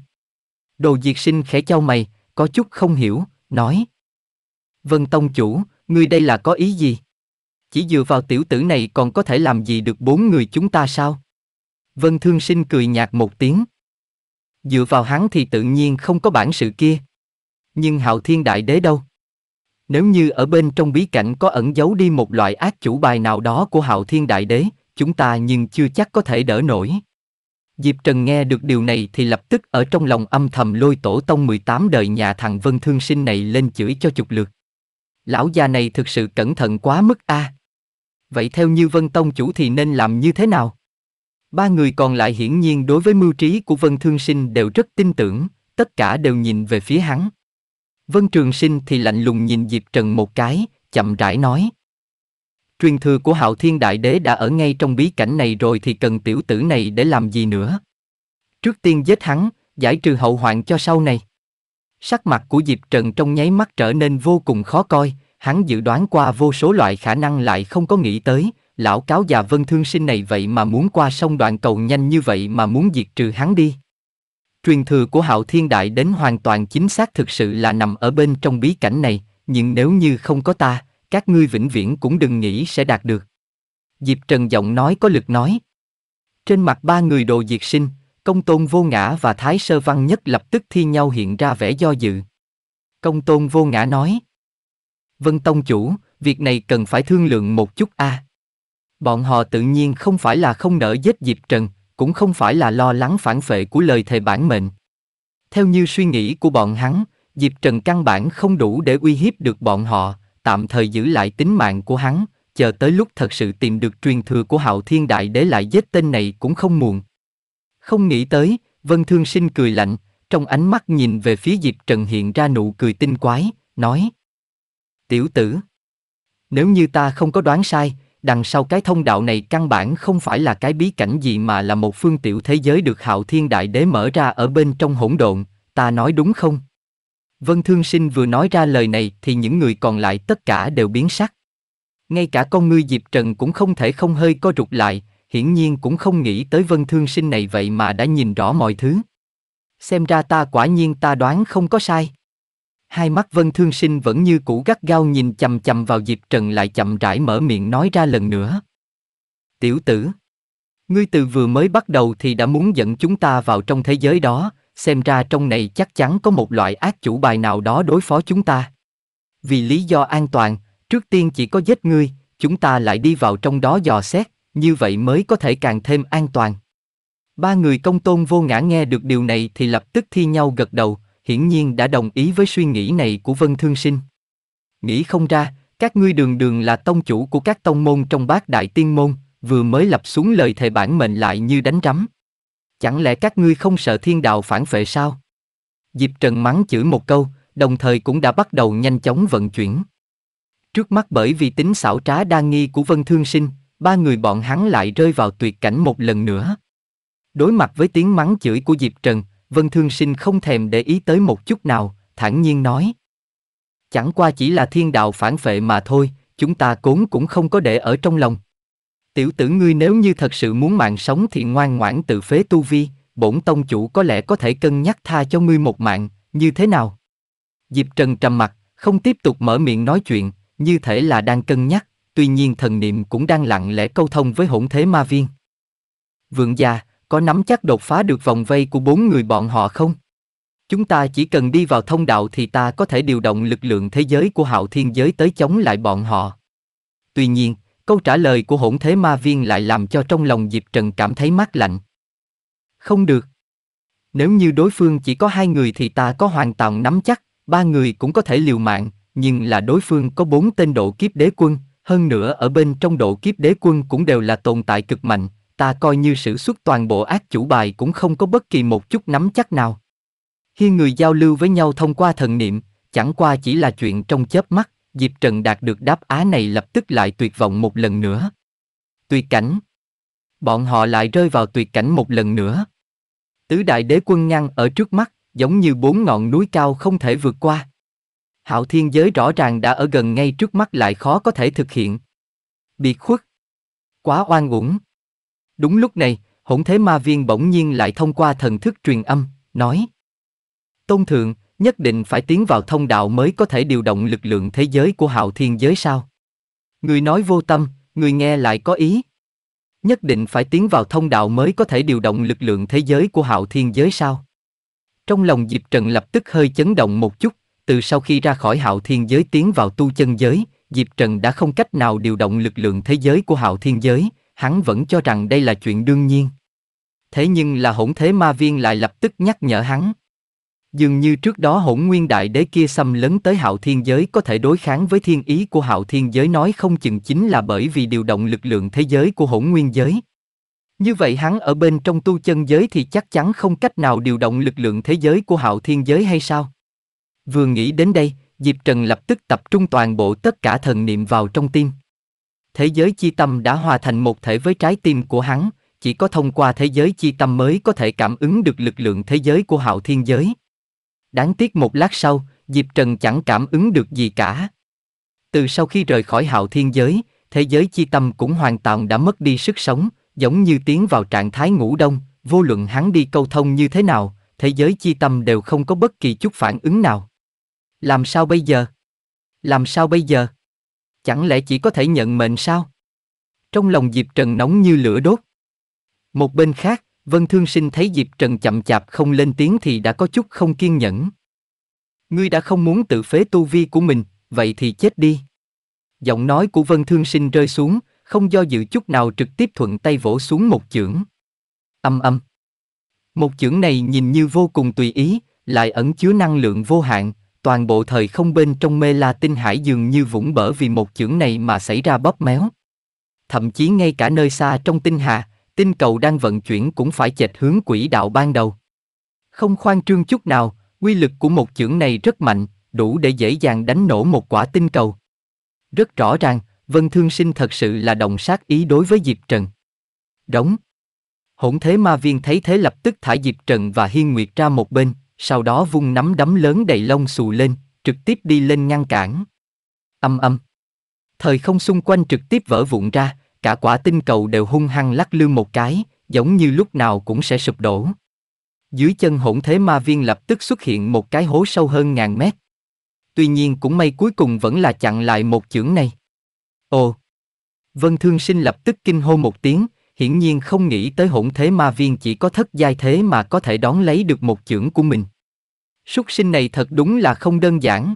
Đồ diệt sinh khẽ chau mày, có chút không hiểu, nói. Vân Tông chủ, ngươi đây là có ý gì? chỉ dựa vào tiểu tử này còn có thể làm gì được bốn người chúng ta sao? Vân Thương Sinh cười nhạt một tiếng. Dựa vào hắn thì tự nhiên không có bản sự kia. Nhưng Hạo Thiên Đại Đế đâu? Nếu như ở bên trong bí cảnh có ẩn giấu đi một loại ác chủ bài nào đó của Hạo Thiên Đại Đế, chúng ta nhưng chưa chắc có thể đỡ nổi. Diệp Trần nghe được điều này thì lập tức ở trong lòng âm thầm lôi tổ tông 18 đời nhà thằng Vân Thương Sinh này lên chửi cho chục lượt. Lão già này thực sự cẩn thận quá mức a. À vậy theo như Vân Tông chủ thì nên làm như thế nào? Ba người còn lại hiển nhiên đối với mưu trí của Vân Thương Sinh đều rất tin tưởng, tất cả đều nhìn về phía hắn. Vân Trường Sinh thì lạnh lùng nhìn Diệp Trần một cái, chậm rãi nói. Truyền thừa của Hạo Thiên Đại Đế đã ở ngay trong bí cảnh này rồi thì cần tiểu tử này để làm gì nữa? Trước tiên giết hắn, giải trừ hậu hoạn cho sau này. Sắc mặt của Diệp Trần trong nháy mắt trở nên vô cùng khó coi, Hắn dự đoán qua vô số loại khả năng lại không có nghĩ tới, lão cáo già vân thương sinh này vậy mà muốn qua sông đoạn cầu nhanh như vậy mà muốn diệt trừ hắn đi. Truyền thừa của hạo thiên đại đến hoàn toàn chính xác thực sự là nằm ở bên trong bí cảnh này, nhưng nếu như không có ta, các ngươi vĩnh viễn cũng đừng nghĩ sẽ đạt được. Diệp Trần giọng nói có lực nói. Trên mặt ba người đồ diệt sinh, công tôn vô ngã và thái sơ văn nhất lập tức thi nhau hiện ra vẻ do dự. Công tôn vô ngã nói. Vân Tông Chủ, việc này cần phải thương lượng một chút a. À. Bọn họ tự nhiên không phải là không nỡ giết Diệp Trần, cũng không phải là lo lắng phản phệ của lời thề bản mệnh. Theo như suy nghĩ của bọn hắn, Diệp Trần căn bản không đủ để uy hiếp được bọn họ, tạm thời giữ lại tính mạng của hắn, chờ tới lúc thật sự tìm được truyền thừa của Hạo Thiên Đại để lại giết tên này cũng không muộn. Không nghĩ tới, Vân Thương Sinh cười lạnh, trong ánh mắt nhìn về phía Diệp Trần hiện ra nụ cười tinh quái, nói: Tiểu tử, nếu như ta không có đoán sai, đằng sau cái thông đạo này căn bản không phải là cái bí cảnh gì mà là một phương tiểu thế giới được Hạo Thiên Đại Đế mở ra ở bên trong hỗn độn, ta nói đúng không? Vân Thương Sinh vừa nói ra lời này thì những người còn lại tất cả đều biến sắc. Ngay cả con ngươi Diệp Trần cũng không thể không hơi co rụt lại, hiển nhiên cũng không nghĩ tới Vân Thương Sinh này vậy mà đã nhìn rõ mọi thứ. Xem ra ta quả nhiên ta đoán không có sai hai mắt vân thương sinh vẫn như cũ gắt gao nhìn chầm chầm vào diệp trần lại chậm rãi mở miệng nói ra lần nữa tiểu tử ngươi từ vừa mới bắt đầu thì đã muốn dẫn chúng ta vào trong thế giới đó xem ra trong này chắc chắn có một loại ác chủ bài nào đó đối phó chúng ta vì lý do an toàn trước tiên chỉ có giết ngươi chúng ta lại đi vào trong đó dò xét như vậy mới có thể càng thêm an toàn ba người công tôn vô ngã nghe được điều này thì lập tức thi nhau gật đầu hiển nhiên đã đồng ý với suy nghĩ này của Vân Thương Sinh. Nghĩ không ra, các ngươi đường đường là tông chủ của các tông môn trong bát đại tiên môn, vừa mới lập xuống lời thề bản mệnh lại như đánh rắm. Chẳng lẽ các ngươi không sợ thiên đạo phản phệ sao? Diệp Trần mắng chửi một câu, đồng thời cũng đã bắt đầu nhanh chóng vận chuyển. Trước mắt bởi vì tính xảo trá đa nghi của Vân Thương Sinh, ba người bọn hắn lại rơi vào tuyệt cảnh một lần nữa. Đối mặt với tiếng mắng chửi của Diệp Trần, Vân Thương Sinh không thèm để ý tới một chút nào, thản nhiên nói. Chẳng qua chỉ là thiên đạo phản phệ mà thôi, chúng ta cốn cũng không có để ở trong lòng. Tiểu tử ngươi nếu như thật sự muốn mạng sống thì ngoan ngoãn tự phế tu vi, bổn tông chủ có lẽ có thể cân nhắc tha cho ngươi một mạng, như thế nào? Diệp Trần trầm mặt, không tiếp tục mở miệng nói chuyện, như thể là đang cân nhắc, tuy nhiên thần niệm cũng đang lặng lẽ câu thông với hỗn thế ma viên. Vượng gia có nắm chắc đột phá được vòng vây của bốn người bọn họ không? Chúng ta chỉ cần đi vào thông đạo thì ta có thể điều động lực lượng thế giới của hạo thiên giới tới chống lại bọn họ. Tuy nhiên, câu trả lời của hỗn thế ma viên lại làm cho trong lòng Diệp Trần cảm thấy mát lạnh. Không được. Nếu như đối phương chỉ có hai người thì ta có hoàn toàn nắm chắc, ba người cũng có thể liều mạng, nhưng là đối phương có bốn tên độ kiếp đế quân, hơn nữa ở bên trong độ kiếp đế quân cũng đều là tồn tại cực mạnh, ta coi như sử xuất toàn bộ ác chủ bài cũng không có bất kỳ một chút nắm chắc nào. Khi người giao lưu với nhau thông qua thần niệm, chẳng qua chỉ là chuyện trong chớp mắt, Diệp Trần đạt được đáp á này lập tức lại tuyệt vọng một lần nữa. Tuyệt cảnh. Bọn họ lại rơi vào tuyệt cảnh một lần nữa. Tứ đại đế quân ngăn ở trước mắt, giống như bốn ngọn núi cao không thể vượt qua. Hạo thiên giới rõ ràng đã ở gần ngay trước mắt lại khó có thể thực hiện. Biệt khuất. Quá oan uổng. Đúng lúc này, hỗn thế ma viên bỗng nhiên lại thông qua thần thức truyền âm, nói. Tôn thượng, nhất định phải tiến vào thông đạo mới có thể điều động lực lượng thế giới của hạo thiên giới sao? Người nói vô tâm, người nghe lại có ý. Nhất định phải tiến vào thông đạo mới có thể điều động lực lượng thế giới của hạo thiên giới sao? Trong lòng Diệp Trần lập tức hơi chấn động một chút, từ sau khi ra khỏi hạo thiên giới tiến vào tu chân giới, Diệp Trần đã không cách nào điều động lực lượng thế giới của hạo thiên giới, hắn vẫn cho rằng đây là chuyện đương nhiên. Thế nhưng là hỗn thế ma viên lại lập tức nhắc nhở hắn. Dường như trước đó hỗn nguyên đại đế kia xâm lấn tới hạo thiên giới có thể đối kháng với thiên ý của hạo thiên giới nói không chừng chính là bởi vì điều động lực lượng thế giới của hỗn nguyên giới. Như vậy hắn ở bên trong tu chân giới thì chắc chắn không cách nào điều động lực lượng thế giới của hạo thiên giới hay sao? Vừa nghĩ đến đây, Diệp Trần lập tức tập trung toàn bộ tất cả thần niệm vào trong tim thế giới chi tâm đã hòa thành một thể với trái tim của hắn, chỉ có thông qua thế giới chi tâm mới có thể cảm ứng được lực lượng thế giới của hạo thiên giới. Đáng tiếc một lát sau, Diệp Trần chẳng cảm ứng được gì cả. Từ sau khi rời khỏi hạo thiên giới, thế giới chi tâm cũng hoàn toàn đã mất đi sức sống, giống như tiến vào trạng thái ngủ đông, vô luận hắn đi câu thông như thế nào, thế giới chi tâm đều không có bất kỳ chút phản ứng nào. Làm sao bây giờ? Làm sao bây giờ? Chẳng lẽ chỉ có thể nhận mệnh sao? Trong lòng Diệp Trần nóng như lửa đốt. Một bên khác, Vân Thương Sinh thấy Diệp Trần chậm chạp không lên tiếng thì đã có chút không kiên nhẫn. Ngươi đã không muốn tự phế tu vi của mình, vậy thì chết đi. Giọng nói của Vân Thương Sinh rơi xuống, không do dự chút nào trực tiếp thuận tay vỗ xuống một chưởng. Âm âm. Một chưởng này nhìn như vô cùng tùy ý, lại ẩn chứa năng lượng vô hạn, toàn bộ thời không bên trong mê la tinh hải dường như vũng bở vì một chưởng này mà xảy ra bóp méo. Thậm chí ngay cả nơi xa trong tinh hà, tinh cầu đang vận chuyển cũng phải chệch hướng quỹ đạo ban đầu. Không khoan trương chút nào, quy lực của một chưởng này rất mạnh, đủ để dễ dàng đánh nổ một quả tinh cầu. Rất rõ ràng, Vân Thương Sinh thật sự là đồng sát ý đối với Diệp Trần. Đóng. Hỗn thế ma viên thấy thế lập tức thả Diệp Trần và Hiên Nguyệt ra một bên sau đó vung nắm đấm lớn đầy lông xù lên, trực tiếp đi lên ngăn cản. Âm âm. Thời không xung quanh trực tiếp vỡ vụn ra, cả quả tinh cầu đều hung hăng lắc lư một cái, giống như lúc nào cũng sẽ sụp đổ. Dưới chân hỗn thế ma viên lập tức xuất hiện một cái hố sâu hơn ngàn mét. Tuy nhiên cũng may cuối cùng vẫn là chặn lại một chưởng này. Ồ! Vân Thương Sinh lập tức kinh hô một tiếng, hiển nhiên không nghĩ tới hỗn thế ma viên chỉ có thất giai thế mà có thể đón lấy được một chưởng của mình súc sinh này thật đúng là không đơn giản.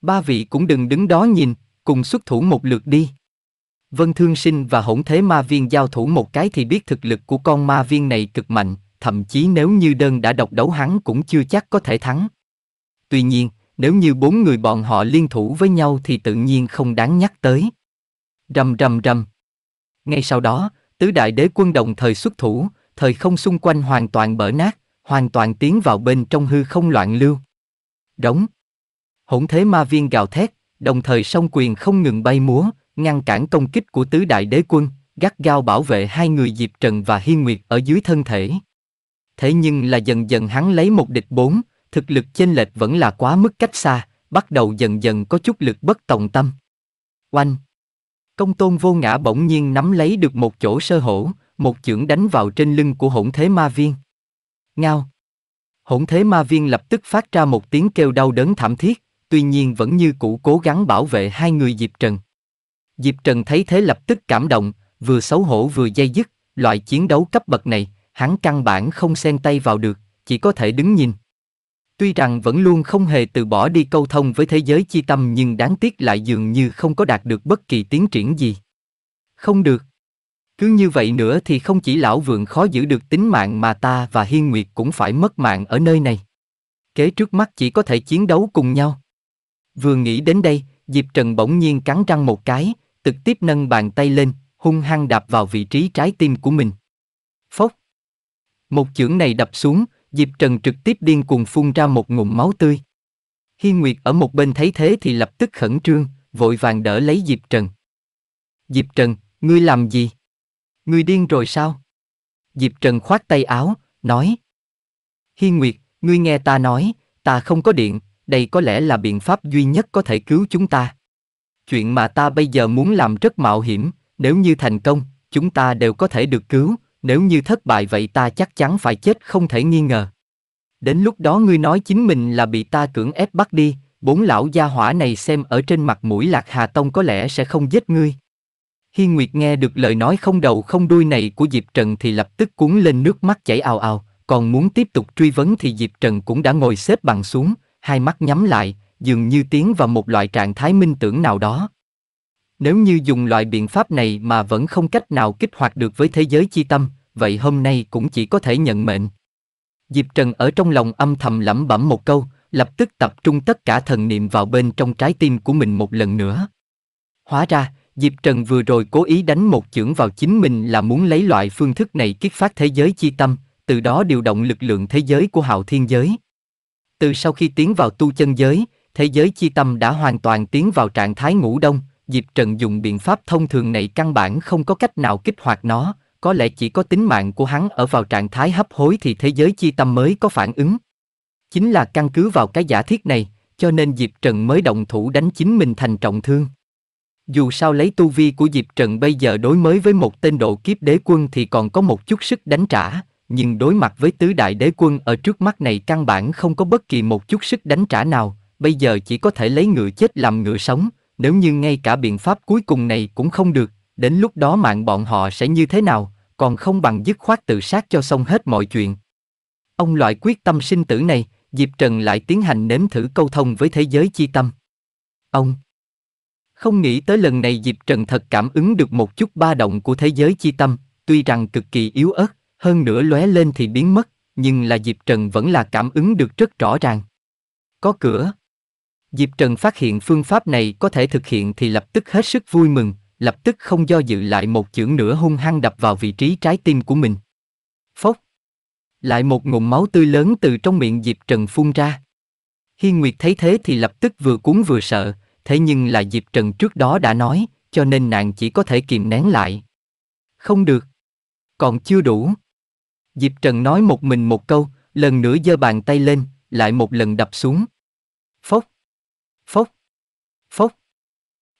Ba vị cũng đừng đứng đó nhìn, cùng xuất thủ một lượt đi. Vân Thương Sinh và Hỗn Thế Ma Viên giao thủ một cái thì biết thực lực của con ma viên này cực mạnh, thậm chí nếu như đơn đã độc đấu hắn cũng chưa chắc có thể thắng. Tuy nhiên, nếu như bốn người bọn họ liên thủ với nhau thì tự nhiên không đáng nhắc tới. Rầm rầm rầm. Ngay sau đó, tứ đại đế quân đồng thời xuất thủ, thời không xung quanh hoàn toàn bở nát, hoàn toàn tiến vào bên trong hư không loạn lưu. Đóng. Hỗn thế ma viên gào thét, đồng thời song quyền không ngừng bay múa, ngăn cản công kích của tứ đại đế quân, gắt gao bảo vệ hai người Diệp Trần và Hiên Nguyệt ở dưới thân thể. Thế nhưng là dần dần hắn lấy một địch bốn, thực lực chênh lệch vẫn là quá mức cách xa, bắt đầu dần dần có chút lực bất tòng tâm. Oanh! Công tôn vô ngã bỗng nhiên nắm lấy được một chỗ sơ hổ, một chưởng đánh vào trên lưng của hỗn thế ma viên. Ngao. Hỗn thế ma viên lập tức phát ra một tiếng kêu đau đớn thảm thiết, tuy nhiên vẫn như cũ cố gắng bảo vệ hai người Diệp Trần. Diệp Trần thấy thế lập tức cảm động, vừa xấu hổ vừa dây dứt, loại chiến đấu cấp bậc này, hắn căn bản không xen tay vào được, chỉ có thể đứng nhìn. Tuy rằng vẫn luôn không hề từ bỏ đi câu thông với thế giới chi tâm nhưng đáng tiếc lại dường như không có đạt được bất kỳ tiến triển gì. Không được. Cứ như vậy nữa thì không chỉ lão vượng khó giữ được tính mạng mà ta và Hiên Nguyệt cũng phải mất mạng ở nơi này. Kế trước mắt chỉ có thể chiến đấu cùng nhau. Vừa nghĩ đến đây, Diệp Trần bỗng nhiên cắn răng một cái, trực tiếp nâng bàn tay lên, hung hăng đạp vào vị trí trái tim của mình. Phốc. Một chưởng này đập xuống, Diệp Trần trực tiếp điên cuồng phun ra một ngụm máu tươi. Hiên Nguyệt ở một bên thấy thế thì lập tức khẩn trương, vội vàng đỡ lấy Diệp Trần. Diệp Trần, ngươi làm gì? Người điên rồi sao? Diệp Trần khoát tay áo, nói. Hi Nguyệt, ngươi nghe ta nói, ta không có điện, đây có lẽ là biện pháp duy nhất có thể cứu chúng ta. Chuyện mà ta bây giờ muốn làm rất mạo hiểm, nếu như thành công, chúng ta đều có thể được cứu, nếu như thất bại vậy ta chắc chắn phải chết không thể nghi ngờ. Đến lúc đó ngươi nói chính mình là bị ta cưỡng ép bắt đi, bốn lão gia hỏa này xem ở trên mặt mũi lạc hà tông có lẽ sẽ không giết ngươi. Hi Nguyệt nghe được lời nói không đầu không đuôi này của Diệp Trần thì lập tức cuốn lên nước mắt chảy ào ào, còn muốn tiếp tục truy vấn thì Diệp Trần cũng đã ngồi xếp bằng xuống, hai mắt nhắm lại, dường như tiến vào một loại trạng thái minh tưởng nào đó. Nếu như dùng loại biện pháp này mà vẫn không cách nào kích hoạt được với thế giới chi tâm, vậy hôm nay cũng chỉ có thể nhận mệnh. Diệp Trần ở trong lòng âm thầm lẩm bẩm một câu, lập tức tập trung tất cả thần niệm vào bên trong trái tim của mình một lần nữa. Hóa ra, Diệp Trần vừa rồi cố ý đánh một chưởng vào chính mình là muốn lấy loại phương thức này kích phát thế giới chi tâm, từ đó điều động lực lượng thế giới của hạo thiên giới. Từ sau khi tiến vào tu chân giới, thế giới chi tâm đã hoàn toàn tiến vào trạng thái ngủ đông, Diệp Trần dùng biện pháp thông thường này căn bản không có cách nào kích hoạt nó, có lẽ chỉ có tính mạng của hắn ở vào trạng thái hấp hối thì thế giới chi tâm mới có phản ứng. Chính là căn cứ vào cái giả thiết này, cho nên Diệp Trần mới động thủ đánh chính mình thành trọng thương. Dù sao lấy tu vi của Diệp Trần bây giờ đối mới với một tên độ kiếp đế quân thì còn có một chút sức đánh trả, nhưng đối mặt với tứ đại đế quân ở trước mắt này căn bản không có bất kỳ một chút sức đánh trả nào, bây giờ chỉ có thể lấy ngựa chết làm ngựa sống, nếu như ngay cả biện pháp cuối cùng này cũng không được, đến lúc đó mạng bọn họ sẽ như thế nào, còn không bằng dứt khoát tự sát cho xong hết mọi chuyện. Ông loại quyết tâm sinh tử này, Diệp Trần lại tiến hành nếm thử câu thông với thế giới chi tâm. Ông không nghĩ tới lần này Diệp Trần thật cảm ứng được một chút ba động của thế giới chi tâm, tuy rằng cực kỳ yếu ớt, hơn nữa lóe lên thì biến mất, nhưng là Diệp Trần vẫn là cảm ứng được rất rõ ràng. Có cửa. Diệp Trần phát hiện phương pháp này có thể thực hiện thì lập tức hết sức vui mừng, lập tức không do dự lại một chưởng nữa hung hăng đập vào vị trí trái tim của mình. Phốc. Lại một ngụm máu tươi lớn từ trong miệng Diệp Trần phun ra. Hiên Nguyệt thấy thế thì lập tức vừa cuốn vừa sợ, thế nhưng là Diệp Trần trước đó đã nói, cho nên nàng chỉ có thể kìm nén lại. Không được. Còn chưa đủ. Diệp Trần nói một mình một câu, lần nữa giơ bàn tay lên, lại một lần đập xuống. Phốc. Phốc. Phốc.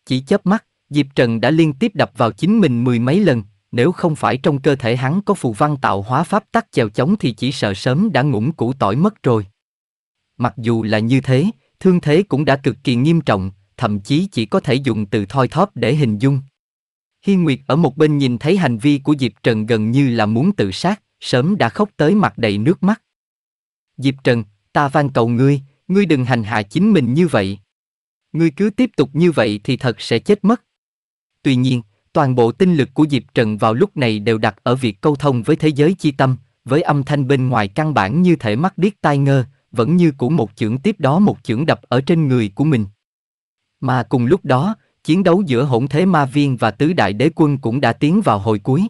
Chỉ chớp mắt, Diệp Trần đã liên tiếp đập vào chính mình mười mấy lần, nếu không phải trong cơ thể hắn có phù văn tạo hóa pháp tắc chèo chống thì chỉ sợ sớm đã ngủm củ tỏi mất rồi. Mặc dù là như thế, thương thế cũng đã cực kỳ nghiêm trọng, thậm chí chỉ có thể dùng từ thoi thóp để hình dung. Hiên Nguyệt ở một bên nhìn thấy hành vi của Diệp Trần gần như là muốn tự sát, sớm đã khóc tới mặt đầy nước mắt. Diệp Trần, ta van cầu ngươi, ngươi đừng hành hạ chính mình như vậy. Ngươi cứ tiếp tục như vậy thì thật sẽ chết mất. Tuy nhiên, toàn bộ tinh lực của Diệp Trần vào lúc này đều đặt ở việc câu thông với thế giới chi tâm, với âm thanh bên ngoài căn bản như thể mắt điếc tai ngơ, vẫn như của một chưởng tiếp đó một chưởng đập ở trên người của mình. Mà cùng lúc đó, chiến đấu giữa hỗn thế ma viên và tứ đại đế quân cũng đã tiến vào hồi cuối.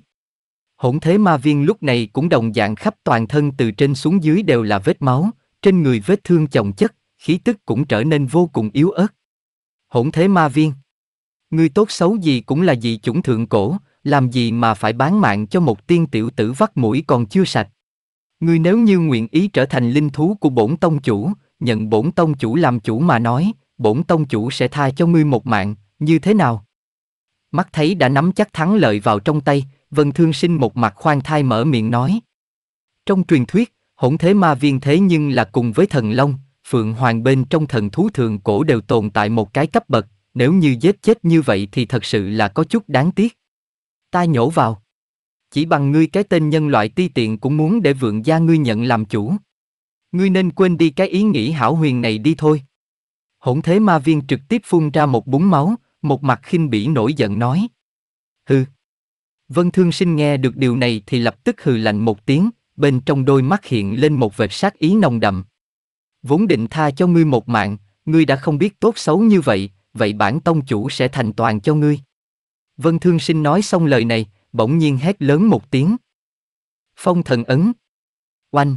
Hỗn thế ma viên lúc này cũng đồng dạng khắp toàn thân từ trên xuống dưới đều là vết máu, trên người vết thương chồng chất, khí tức cũng trở nên vô cùng yếu ớt. Hỗn thế ma viên Người tốt xấu gì cũng là dị chủng thượng cổ, làm gì mà phải bán mạng cho một tiên tiểu tử vắt mũi còn chưa sạch. Ngươi nếu như nguyện ý trở thành linh thú của bổn tông chủ, nhận bổn tông chủ làm chủ mà nói, bổn tông chủ sẽ tha cho ngươi một mạng, như thế nào? Mắt thấy đã nắm chắc thắng lợi vào trong tay, Vân Thương Sinh một mặt khoan thai mở miệng nói. Trong truyền thuyết, hỗn thế ma viên thế nhưng là cùng với thần long, phượng hoàng bên trong thần thú thường cổ đều tồn tại một cái cấp bậc, nếu như giết chết như vậy thì thật sự là có chút đáng tiếc. Ta nhổ vào. Chỉ bằng ngươi cái tên nhân loại ti tiện cũng muốn để vượng gia ngươi nhận làm chủ. Ngươi nên quên đi cái ý nghĩ hảo huyền này đi thôi. Hỗn thế ma viên trực tiếp phun ra một búng máu, một mặt khinh bỉ nổi giận nói. Hừ. Vân Thương Sinh nghe được điều này thì lập tức hừ lạnh một tiếng, bên trong đôi mắt hiện lên một vệt sát ý nồng đậm. Vốn định tha cho ngươi một mạng, ngươi đã không biết tốt xấu như vậy, vậy bản tông chủ sẽ thành toàn cho ngươi. Vân Thương Sinh nói xong lời này, bỗng nhiên hét lớn một tiếng. Phong thần ấn. Oanh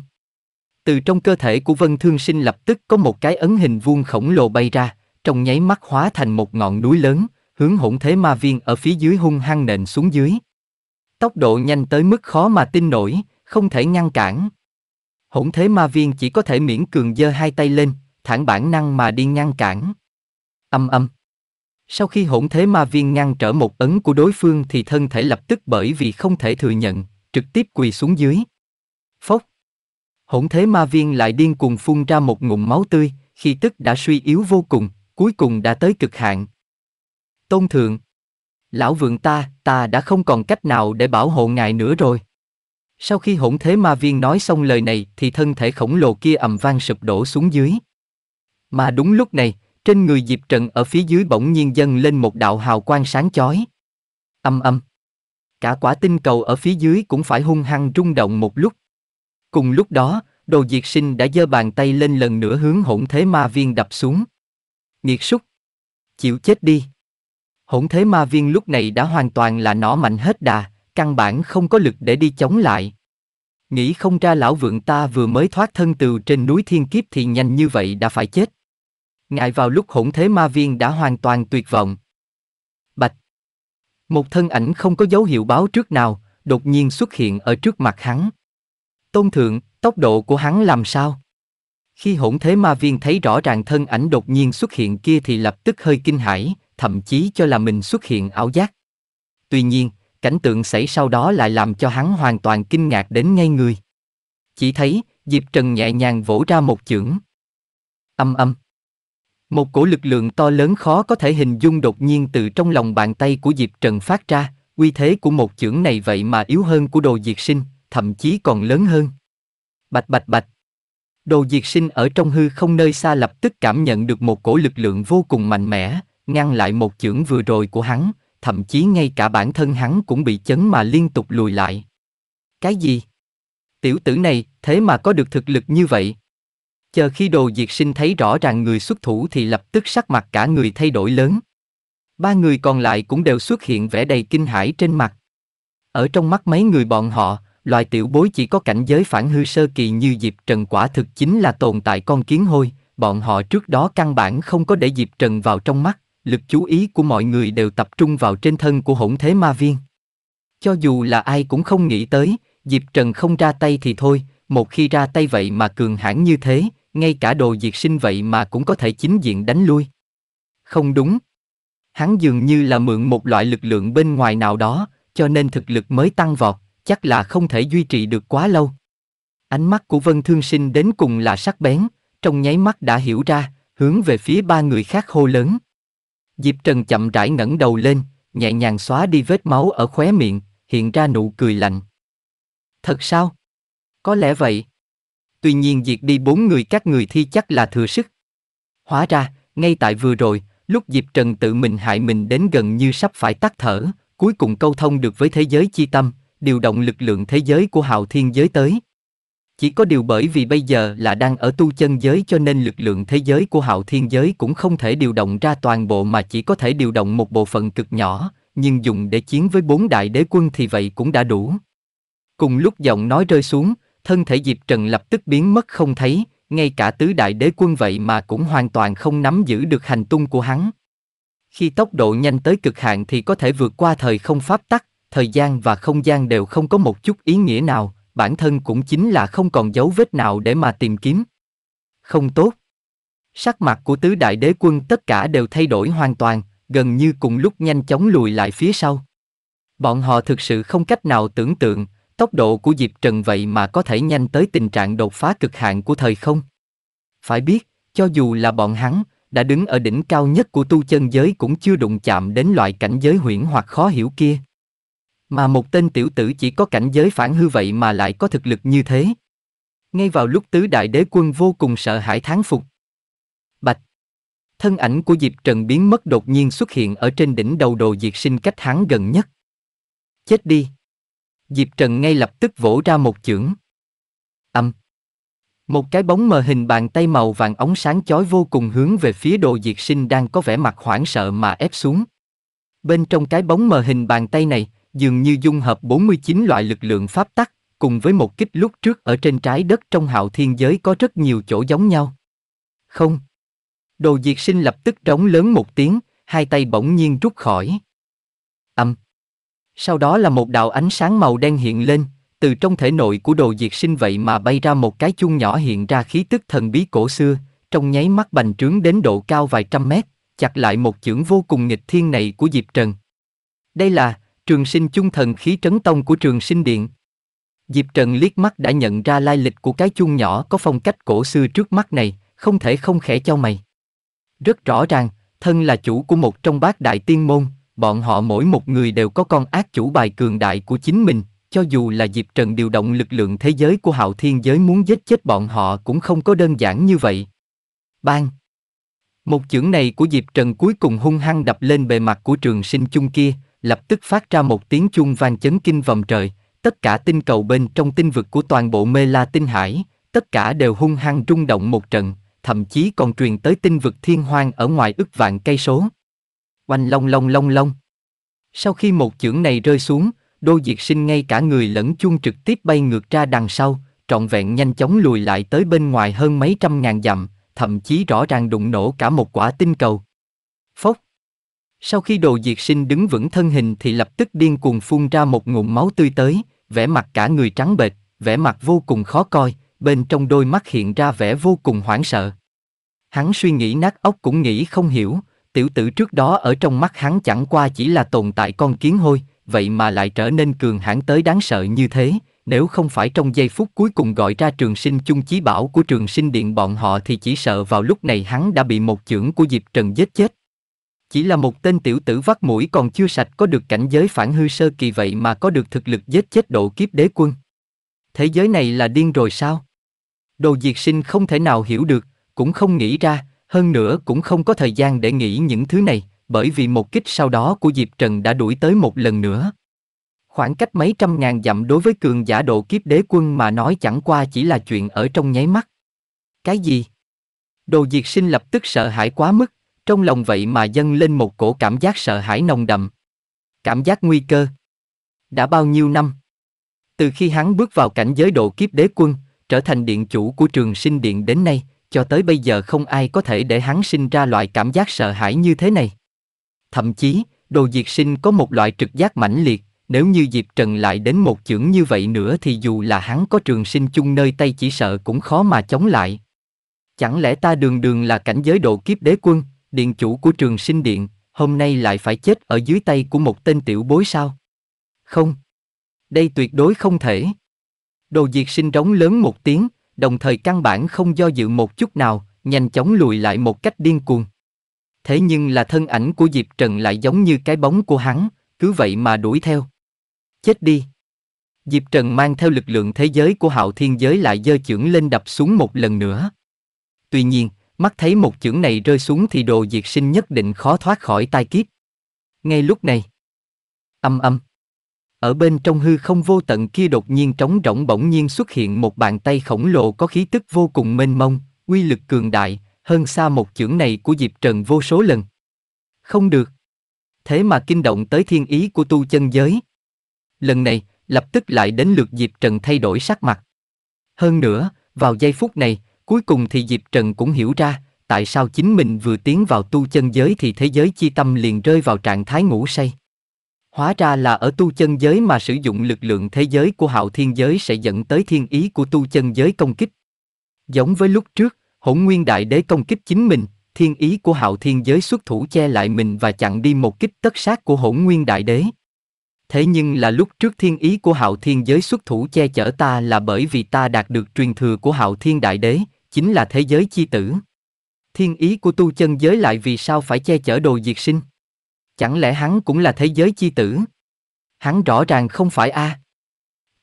từ trong cơ thể của Vân Thương Sinh lập tức có một cái ấn hình vuông khổng lồ bay ra, trong nháy mắt hóa thành một ngọn núi lớn, hướng hỗn thế ma viên ở phía dưới hung hăng nện xuống dưới. Tốc độ nhanh tới mức khó mà tin nổi, không thể ngăn cản. Hỗn thế ma viên chỉ có thể miễn cường giơ hai tay lên, thản bản năng mà đi ngăn cản. Âm âm. Sau khi hỗn thế ma viên ngăn trở một ấn của đối phương thì thân thể lập tức bởi vì không thể thừa nhận, trực tiếp quỳ xuống dưới. Phốc. Hỗn thế ma viên lại điên cuồng phun ra một ngụm máu tươi, khi tức đã suy yếu vô cùng, cuối cùng đã tới cực hạn. Tôn thượng, lão vượng ta, ta đã không còn cách nào để bảo hộ ngài nữa rồi. Sau khi hỗn thế ma viên nói xong lời này thì thân thể khổng lồ kia ầm vang sụp đổ xuống dưới. Mà đúng lúc này, trên người Diệp Trần ở phía dưới bỗng nhiên dâng lên một đạo hào quang sáng chói. Âm âm. Cả quả tinh cầu ở phía dưới cũng phải hung hăng rung động một lúc Cùng lúc đó, đồ diệt sinh đã giơ bàn tay lên lần nữa hướng hỗn thế ma viên đập xuống. Nghiệt súc! Chịu chết đi! Hỗn thế ma viên lúc này đã hoàn toàn là nó mạnh hết đà, căn bản không có lực để đi chống lại. Nghĩ không ra lão vượng ta vừa mới thoát thân từ trên núi thiên kiếp thì nhanh như vậy đã phải chết. Ngại vào lúc hỗn thế ma viên đã hoàn toàn tuyệt vọng. Bạch! Một thân ảnh không có dấu hiệu báo trước nào, đột nhiên xuất hiện ở trước mặt hắn. Tôn thượng, tốc độ của hắn làm sao? Khi hỗn thế ma viên thấy rõ ràng thân ảnh đột nhiên xuất hiện kia thì lập tức hơi kinh hãi, thậm chí cho là mình xuất hiện ảo giác. Tuy nhiên, cảnh tượng xảy sau đó lại làm cho hắn hoàn toàn kinh ngạc đến ngay người. Chỉ thấy, Diệp Trần nhẹ nhàng vỗ ra một chưởng. Âm âm. Một cổ lực lượng to lớn khó có thể hình dung đột nhiên từ trong lòng bàn tay của Diệp Trần phát ra, uy thế của một chưởng này vậy mà yếu hơn của đồ diệt sinh, thậm chí còn lớn hơn. Bạch bạch bạch. Đồ diệt sinh ở trong hư không nơi xa lập tức cảm nhận được một cổ lực lượng vô cùng mạnh mẽ, ngăn lại một chưởng vừa rồi của hắn, thậm chí ngay cả bản thân hắn cũng bị chấn mà liên tục lùi lại. Cái gì? Tiểu tử này, thế mà có được thực lực như vậy. Chờ khi đồ diệt sinh thấy rõ ràng người xuất thủ thì lập tức sắc mặt cả người thay đổi lớn. Ba người còn lại cũng đều xuất hiện vẻ đầy kinh hãi trên mặt. Ở trong mắt mấy người bọn họ, loài tiểu bối chỉ có cảnh giới phản hư sơ kỳ như Diệp Trần quả thực chính là tồn tại con kiến hôi, bọn họ trước đó căn bản không có để Diệp Trần vào trong mắt, lực chú ý của mọi người đều tập trung vào trên thân của hỗn thế ma viên. Cho dù là ai cũng không nghĩ tới, Diệp Trần không ra tay thì thôi, một khi ra tay vậy mà cường hãn như thế, ngay cả đồ diệt sinh vậy mà cũng có thể chính diện đánh lui. Không đúng. Hắn dường như là mượn một loại lực lượng bên ngoài nào đó, cho nên thực lực mới tăng vọt, chắc là không thể duy trì được quá lâu. Ánh mắt của Vân Thương Sinh đến cùng là sắc bén, trong nháy mắt đã hiểu ra, hướng về phía ba người khác hô lớn. Diệp Trần chậm rãi ngẩng đầu lên, nhẹ nhàng xóa đi vết máu ở khóe miệng, hiện ra nụ cười lạnh. Thật sao? Có lẽ vậy. Tuy nhiên diệt đi bốn người các người thi chắc là thừa sức. Hóa ra, ngay tại vừa rồi, lúc Diệp Trần tự mình hại mình đến gần như sắp phải tắt thở, cuối cùng câu thông được với thế giới chi tâm, điều động lực lượng thế giới của hạo thiên giới tới. Chỉ có điều bởi vì bây giờ là đang ở tu chân giới cho nên lực lượng thế giới của hạo thiên giới cũng không thể điều động ra toàn bộ mà chỉ có thể điều động một bộ phận cực nhỏ, nhưng dùng để chiến với bốn đại đế quân thì vậy cũng đã đủ. Cùng lúc giọng nói rơi xuống, thân thể Diệp Trần lập tức biến mất không thấy, ngay cả tứ đại đế quân vậy mà cũng hoàn toàn không nắm giữ được hành tung của hắn. Khi tốc độ nhanh tới cực hạn thì có thể vượt qua thời không pháp tắc, thời gian và không gian đều không có một chút ý nghĩa nào, bản thân cũng chính là không còn dấu vết nào để mà tìm kiếm. Không tốt. Sắc mặt của tứ đại đế quân tất cả đều thay đổi hoàn toàn, gần như cùng lúc nhanh chóng lùi lại phía sau. Bọn họ thực sự không cách nào tưởng tượng, tốc độ của Diệp Trần vậy mà có thể nhanh tới tình trạng đột phá cực hạn của thời không. Phải biết, cho dù là bọn hắn, đã đứng ở đỉnh cao nhất của tu chân giới cũng chưa đụng chạm đến loại cảnh giới huyễn hoặc khó hiểu kia. Mà một tên tiểu tử chỉ có cảnh giới phản hư vậy mà lại có thực lực như thế. Ngay vào lúc tứ đại đế quân vô cùng sợ hãi thán phục. Bạch. Thân ảnh của Diệp Trần biến mất đột nhiên xuất hiện ở trên đỉnh đầu đồ diệt sinh cách hắn gần nhất. Chết đi. Diệp Trần ngay lập tức vỗ ra một chưởng. Âm. Một cái bóng mờ hình bàn tay màu vàng ống sáng chói vô cùng hướng về phía đồ diệt sinh đang có vẻ mặt hoảng sợ mà ép xuống. Bên trong cái bóng mờ hình bàn tay này, dường như dung hợp 49 loại lực lượng pháp tắc, cùng với một kích lúc trước ở trên trái đất trong hạo thiên giới có rất nhiều chỗ giống nhau. Không. Đồ diệt sinh lập tức trống lớn một tiếng, hai tay bỗng nhiên rút khỏi. Âm. Sau đó là một đạo ánh sáng màu đen hiện lên, từ trong thể nội của đồ diệt sinh vậy mà bay ra một cái chung nhỏ hiện ra khí tức thần bí cổ xưa, trong nháy mắt bành trướng đến độ cao vài trăm mét, chặt lại một chưởng vô cùng nghịch thiên này của Diệp Trần. Đây là Trường sinh chung thần khí trấn tông của trường sinh điện. Diệp Trần liếc mắt đã nhận ra lai lịch của cái chung nhỏ có phong cách cổ xưa trước mắt này, không thể không khẽ cho mày. Rất rõ ràng, thân là chủ của một trong bát đại tiên môn, bọn họ mỗi một người đều có con ác chủ bài cường đại của chính mình, cho dù là Diệp Trần điều động lực lượng thế giới của hạo thiên giới muốn giết chết bọn họ cũng không có đơn giản như vậy. Bang! Một chưởng này của Diệp Trần cuối cùng hung hăng đập lên bề mặt của trường sinh chung kia, lập tức phát ra một tiếng chuông vang chấn kinh vòng trời, tất cả tinh cầu bên trong tinh vực của toàn bộ mê la tinh hải, tất cả đều hung hăng rung động một trận, thậm chí còn truyền tới tinh vực thiên hoang ở ngoài ức vạn cây số. Oanh long long long long. Sau khi một chưởng này rơi xuống, đô diệt sinh ngay cả người lẫn chuông trực tiếp bay ngược ra đằng sau, trọn vẹn nhanh chóng lùi lại tới bên ngoài hơn mấy trăm ngàn dặm, thậm chí rõ ràng đụng nổ cả một quả tinh cầu. Phốc, sau khi đồ diệt sinh đứng vững thân hình thì lập tức điên cuồng phun ra một ngụm máu tươi tới, vẻ mặt cả người trắng bệch, vẻ mặt vô cùng khó coi, bên trong đôi mắt hiện ra vẻ vô cùng hoảng sợ. Hắn suy nghĩ nát óc cũng nghĩ không hiểu, tiểu tử trước đó ở trong mắt hắn chẳng qua chỉ là tồn tại con kiến hôi, vậy mà lại trở nên cường hãn tới đáng sợ như thế, nếu không phải trong giây phút cuối cùng gọi ra trường sinh chung chí bảo của trường sinh điện bọn họ thì chỉ sợ vào lúc này hắn đã bị một chưởng của Diệp Trần giết chết. Chỉ là một tên tiểu tử vắt mũi còn chưa sạch có được cảnh giới phản hư sơ kỳ vậy mà có được thực lực giết chết độ kiếp đế quân. Thế giới này là điên rồi sao? Đồ diệt sinh không thể nào hiểu được, cũng không nghĩ ra, hơn nữa cũng không có thời gian để nghĩ những thứ này, bởi vì một kích sau đó của Diệp Trần đã đuổi tới một lần nữa. Khoảng cách mấy trăm ngàn dặm đối với cường giả độ kiếp đế quân mà nói chẳng qua chỉ là chuyện ở trong nháy mắt. Cái gì? Đồ diệt sinh lập tức sợ hãi quá mức, trong lòng vậy mà dâng lên một cổ cảm giác sợ hãi nồng đậm. Cảm giác nguy cơ. Đã bao nhiêu năm? Từ khi hắn bước vào cảnh giới độ kiếp đế quân, trở thành điện chủ của trường sinh điện đến nay, cho tới bây giờ không ai có thể để hắn sinh ra loại cảm giác sợ hãi như thế này. Thậm chí, đồ diệt sinh có một loại trực giác mãnh liệt, nếu như Diệp Trần lại đến một chưởng như vậy nữa thì dù là hắn có trường sinh chung nơi tay chỉ sợ cũng khó mà chống lại. Chẳng lẽ ta đường đường là cảnh giới độ kiếp đế quân, điện chủ của trường sinh điện, hôm nay lại phải chết ở dưới tay của một tên tiểu bối sao? Không. Đây tuyệt đối không thể. Đồ diệt sinh rống lớn một tiếng, đồng thời căn bản không do dự một chút nào, nhanh chóng lùi lại một cách điên cuồng. Thế nhưng là thân ảnh của Diệp Trần lại giống như cái bóng của hắn, cứ vậy mà đuổi theo. Chết đi. Diệp Trần mang theo lực lượng thế giới của hạo thiên giới lại dơ chưởng lên đập xuống một lần nữa. Tuy nhiên, Mắt thấy một chưởng này rơi xuống thì đồ diệt sinh nhất định khó thoát khỏi tai kiếp. Ngay lúc này, âm âm. Ở bên trong hư không vô tận kia đột nhiên trống rỗng bỗng nhiên xuất hiện một bàn tay khổng lồ có khí tức vô cùng mênh mông, uy lực cường đại, hơn xa một chưởng này của Diệp Trần vô số lần. Không được. Thế mà kinh động tới thiên ý của tu chân giới. Lần này, lập tức lại đến lượt Diệp Trần thay đổi sắc mặt. Hơn nữa, vào giây phút này, Cuối cùng thì Diệp Trần cũng hiểu ra, tại sao chính mình vừa tiến vào tu chân giới thì thế giới chi tâm liền rơi vào trạng thái ngủ say. Hóa ra là ở tu chân giới mà sử dụng lực lượng thế giới của hạo thiên giới sẽ dẫn tới thiên ý của tu chân giới công kích. Giống với lúc trước, hỗn nguyên đại đế công kích chính mình, thiên ý của hạo thiên giới xuất thủ che lại mình và chặn đi một kích tất sát của hỗn nguyên đại đế. Thế nhưng là lúc trước thiên ý của hạo thiên giới xuất thủ che chở ta là bởi vì ta đạt được truyền thừa của hạo thiên đại đế, chính là thế giới chi tử. Thiên ý của tu chân giới lại vì sao phải che chở đồ diệt sinh? Chẳng lẽ hắn cũng là thế giới chi tử? Hắn rõ ràng không phải a.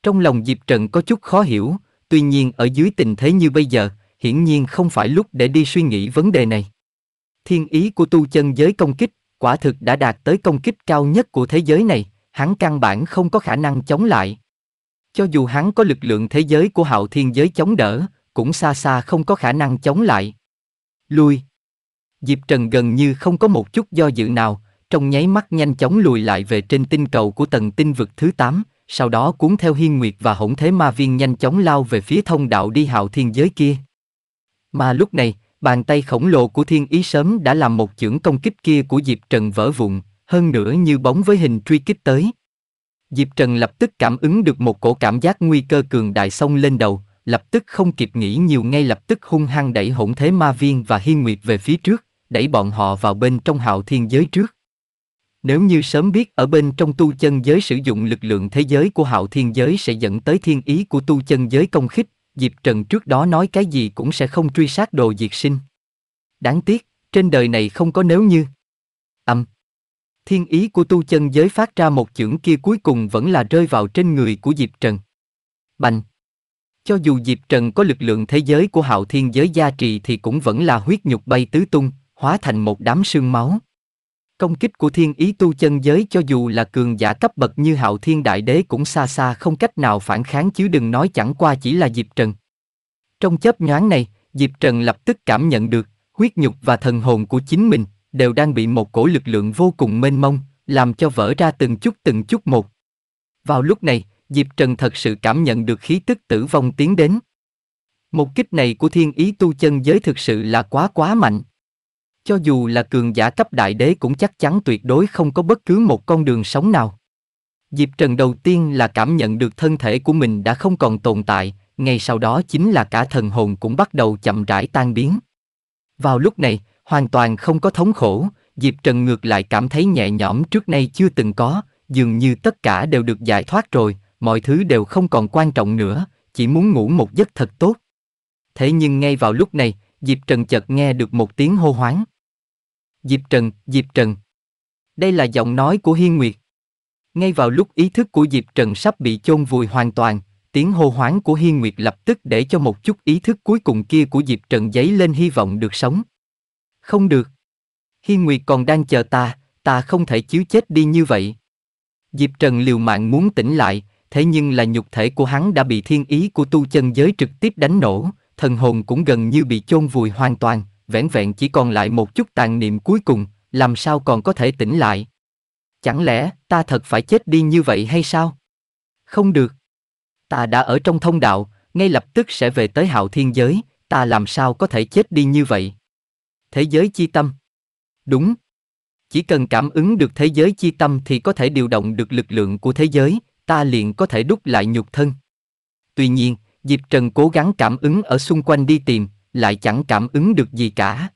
Trong lòng Diệp Trần có chút khó hiểu, tuy nhiên ở dưới tình thế như bây giờ, hiển nhiên không phải lúc để đi suy nghĩ vấn đề này. Thiên ý của tu chân giới công kích, quả thực đã đạt tới công kích cao nhất của thế giới này, hắn căn bản không có khả năng chống lại. Cho dù hắn có lực lượng thế giới của hạo thiên giới chống đỡ, cũng xa xa không có khả năng chống lại. Lui. Diệp Trần gần như không có một chút do dự nào, trong nháy mắt nhanh chóng lùi lại về trên tinh cầu của tầng tinh vực thứ 8, sau đó cuốn theo Hiên Nguyệt và Hỗn Thế Ma Viên nhanh chóng lao về phía thông đạo đi hạo thiên giới kia. Mà lúc này, bàn tay khổng lồ của Thiên Ý sớm đã làm một chưởng công kích kia của Diệp Trần vỡ vụn, hơn nữa như bóng với hình truy kích tới. Diệp Trần lập tức cảm ứng được một cổ cảm giác nguy cơ cường đại xông lên đầu, lập tức không kịp nghĩ nhiều ngay lập tức hung hăng đẩy hỗn thế ma viên và hiên nguyệt về phía trước, đẩy bọn họ vào bên trong hạo thiên giới trước. Nếu như sớm biết ở bên trong tu chân giới sử dụng lực lượng thế giới của hạo thiên giới sẽ dẫn tới thiên ý của tu chân giới công khích, Diệp Trần trước đó nói cái gì cũng sẽ không truy sát đồ diệt sinh. Đáng tiếc, trên đời này không có nếu như. Âm. Thiên ý của tu chân giới phát ra một chưởng kia cuối cùng vẫn là rơi vào trên người của Diệp Trần. Bành. Cho dù Diệp Trần có lực lượng thế giới của hạo thiên giới gia trì thì cũng vẫn là huyết nhục bay tứ tung, hóa thành một đám sương máu. Công kích của thiên ý tu chân giới cho dù là cường giả cấp bậc như hạo thiên đại đế cũng xa xa không cách nào phản kháng chứ đừng nói chẳng qua chỉ là Diệp Trần. Trong chớp nhoáng này, Diệp Trần lập tức cảm nhận được, huyết nhục và thần hồn của chính mình đều đang bị một cổ lực lượng vô cùng mênh mông, làm cho vỡ ra từng chút từng chút một. Vào lúc này, Diệp Trần thật sự cảm nhận được khí tức tử vong tiến đến. Một kích này của thiên ý tu chân giới thực sự là quá quá mạnh. Cho dù là cường giả cấp đại đế cũng chắc chắn tuyệt đối không có bất cứ một con đường sống nào. Diệp Trần đầu tiên là cảm nhận được thân thể của mình đã không còn tồn tại, ngay sau đó chính là cả thần hồn cũng bắt đầu chậm rãi tan biến. Vào lúc này, hoàn toàn không có thống khổ, Diệp Trần ngược lại cảm thấy nhẹ nhõm trước nay chưa từng có, dường như tất cả đều được giải thoát rồi, mọi thứ đều không còn quan trọng nữa, chỉ muốn ngủ một giấc thật tốt. Thế nhưng ngay vào lúc này, Diệp Trần chợt nghe được một tiếng hô hoáng. Diệp Trần, Diệp Trần. Đây là giọng nói của Hiên Nguyệt. Ngay vào lúc ý thức của Diệp Trần sắp bị chôn vùi hoàn toàn, tiếng hô hoáng của Hiên Nguyệt lập tức để cho một chút ý thức cuối cùng kia của Diệp Trần giấy lên hy vọng được sống. Không được. Hiên Nguyệt còn đang chờ ta, ta không thể chiếu chết đi như vậy. Diệp Trần liều mạng muốn tỉnh lại, thế nhưng là nhục thể của hắn đã bị thiên ý của tu chân giới trực tiếp đánh nổ, thần hồn cũng gần như bị chôn vùi hoàn toàn, vẻn vẹn chỉ còn lại một chút tàn niệm cuối cùng, làm sao còn có thể tỉnh lại. Chẳng lẽ ta thật phải chết đi như vậy hay sao? Không được. Ta đã ở trong thông đạo, ngay lập tức sẽ về tới hạo thiên giới, ta làm sao có thể chết đi như vậy? Thế giới chi tâm. Đúng. Chỉ cần cảm ứng được thế giới chi tâm thì có thể điều động được lực lượng của thế giới, ta liền có thể đúc lại nhục thân. Tuy nhiên, Diệp Trần cố gắng cảm ứng ở xung quanh đi tìm, lại chẳng cảm ứng được gì cả.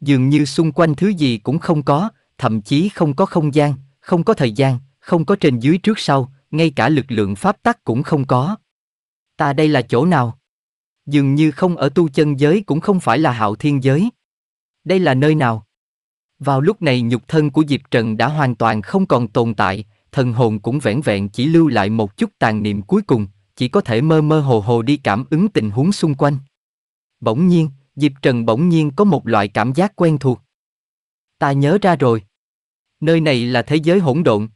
Dường như xung quanh thứ gì cũng không có, thậm chí không có không gian, không có thời gian, không có trên dưới trước sau, ngay cả lực lượng pháp tắc cũng không có. Ta đây là chỗ nào? Dường như không ở tu chân giới cũng không phải là hạo thiên giới. Đây là nơi nào? Vào lúc này nhục thân của Diệp Trần đã hoàn toàn không còn tồn tại, thần hồn cũng vẻn vẹn chỉ lưu lại một chút tàn niệm cuối cùng, chỉ có thể mơ mơ hồ hồ đi cảm ứng tình huống xung quanh. Bỗng nhiên, Diệp Trần bỗng nhiên có một loại cảm giác quen thuộc. Ta nhớ ra rồi. Nơi này là thế giới hỗn độn.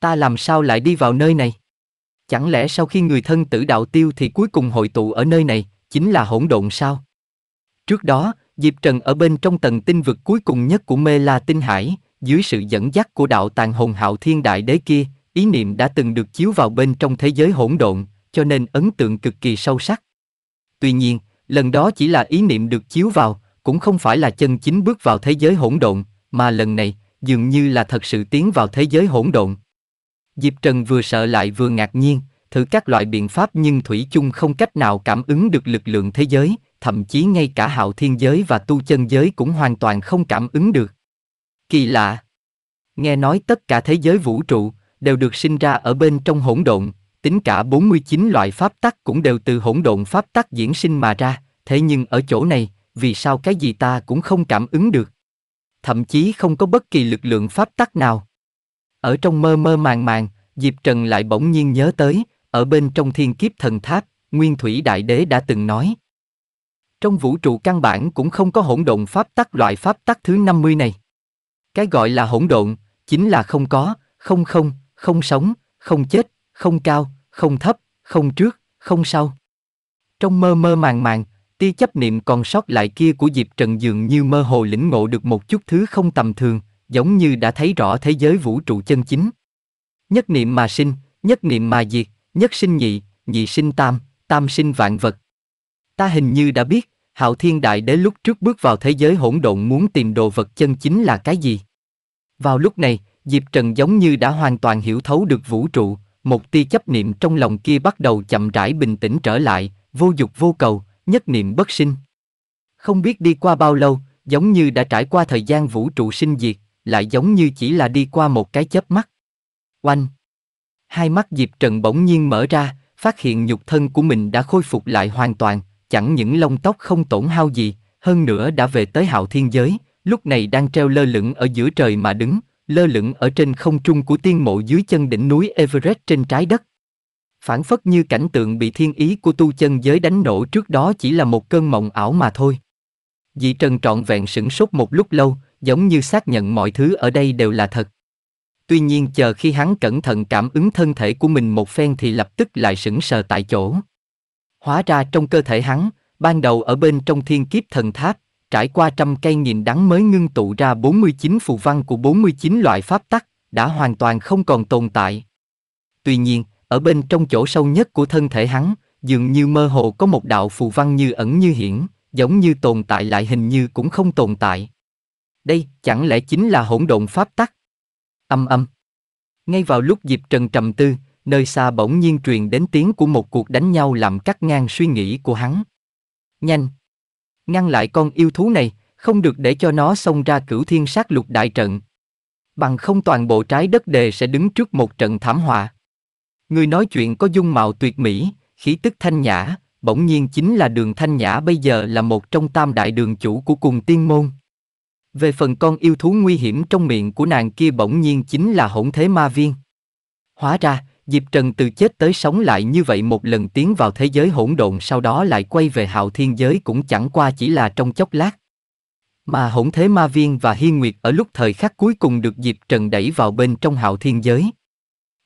Ta làm sao lại đi vào nơi này? Chẳng lẽ sau khi người thân tử đạo tiêu thì cuối cùng hội tụ ở nơi này, chính là hỗn độn sao? Trước đó, Diệp Trần ở bên trong tầng tinh vực cuối cùng nhất của mê la tinh hải, dưới sự dẫn dắt của đạo tàng hồn hạo thiên đại đế kia, ý niệm đã từng được chiếu vào bên trong thế giới hỗn độn, cho nên ấn tượng cực kỳ sâu sắc. Tuy nhiên, lần đó chỉ là ý niệm được chiếu vào, cũng không phải là chân chính bước vào thế giới hỗn độn, mà lần này, dường như là thật sự tiến vào thế giới hỗn độn. Diệp Trần vừa sợ lại vừa ngạc nhiên, thử các loại biện pháp nhưng Thủy chung không cách nào cảm ứng được lực lượng thế giới, thậm chí ngay cả hạo thiên giới và tu chân giới cũng hoàn toàn không cảm ứng được. Kỳ lạ. Nghe nói tất cả thế giới vũ trụ đều được sinh ra ở bên trong hỗn độn, tính cả 49 loại pháp tắc cũng đều từ hỗn độn pháp tắc diễn sinh mà ra, thế nhưng ở chỗ này, vì sao cái gì ta cũng không cảm ứng được? Thậm chí không có bất kỳ lực lượng pháp tắc nào. Ở trong mơ mơ màng màng, Diệp Trần lại bỗng nhiên nhớ tới, ở bên trong thiên kiếp thần tháp, Nguyên Thủy Đại Đế đã từng nói. Trong vũ trụ căn bản cũng không có hỗn độn pháp tắc loại pháp tắc thứ 50 này. Cái gọi là hỗn độn, chính là không có, không không, không sống, không chết, không cao, không thấp, không trước, không sau. Trong mơ mơ màng màng, tia chấp niệm còn sót lại kia của Diệp Trần dường như mơ hồ lĩnh ngộ được một chút thứ không tầm thường, giống như đã thấy rõ thế giới vũ trụ chân chính. Nhất niệm mà sinh, nhất niệm mà diệt, nhất sinh nhị, nhị sinh tam, tam sinh vạn vật. Ta hình như đã biết, Hạo Thiên Đại Đế lúc trước bước vào thế giới hỗn độn muốn tìm đồ vật chân chính là cái gì? Vào lúc này, Diệp Trần giống như đã hoàn toàn hiểu thấu được vũ trụ, một tia chấp niệm trong lòng kia bắt đầu chậm rãi bình tĩnh trở lại, vô dục vô cầu, nhất niệm bất sinh. Không biết đi qua bao lâu, giống như đã trải qua thời gian vũ trụ sinh diệt, lại giống như chỉ là đi qua một cái chớp mắt. Oanh! Hai mắt Diệp Trần bỗng nhiên mở ra, phát hiện nhục thân của mình đã khôi phục lại hoàn toàn, chẳng những lông tóc không tổn hao gì, hơn nữa đã về tới hạo thiên giới, lúc này đang treo lơ lửng ở giữa trời mà đứng, lơ lửng ở trên không trung của tiên mộ dưới chân đỉnh núi Everest trên trái đất. Phản phất như cảnh tượng bị thiên ý của tu chân giới đánh nổ trước đó chỉ là một cơn mộng ảo mà thôi. Dị Trần trọn vẹn sửng sốt một lúc lâu, giống như xác nhận mọi thứ ở đây đều là thật. Tuy nhiên chờ khi hắn cẩn thận cảm ứng thân thể của mình một phen thì lập tức lại sững sờ tại chỗ. Hóa ra trong cơ thể hắn, ban đầu ở bên trong thiên kiếp thần tháp, trải qua trăm cây nghìn đắng mới ngưng tụ ra 49 phù văn của 49 loại pháp tắc, đã hoàn toàn không còn tồn tại. Tuy nhiên, ở bên trong chỗ sâu nhất của thân thể hắn, dường như mơ hồ có một đạo phù văn như ẩn như hiển, giống như tồn tại lại hình như cũng không tồn tại. Đây chẳng lẽ chính là hỗn độn pháp tắc? Âm âm. Ngay vào lúc dịp Trần trầm tư, nơi xa bỗng nhiên truyền đến tiếng của một cuộc đánh nhau làm cắt ngang suy nghĩ của hắn. Nhanh! Ngăn lại con yêu thú này, không được để cho nó xông ra cửu thiên sát lục đại trận. Bằng không toàn bộ trái đất đề sẽ đứng trước một trận thảm họa. Người nói chuyện có dung mạo tuyệt mỹ, khí tức thanh nhã, bỗng nhiên chính là đường thanh nhã bây giờ là một trong tam đại đường chủ của cùng tiên môn. Về phần con yêu thú nguy hiểm trong miệng của nàng kia bỗng nhiên chính là hỗn thế ma viên. Hóa ra, Diệp Trần từ chết tới sống lại như vậy một lần tiến vào thế giới hỗn độn sau đó lại quay về hạo thiên giới cũng chẳng qua chỉ là trong chốc lát. Mà hỗn thế ma viên và hiên nguyệt ở lúc thời khắc cuối cùng được Diệp Trần đẩy vào bên trong hạo thiên giới.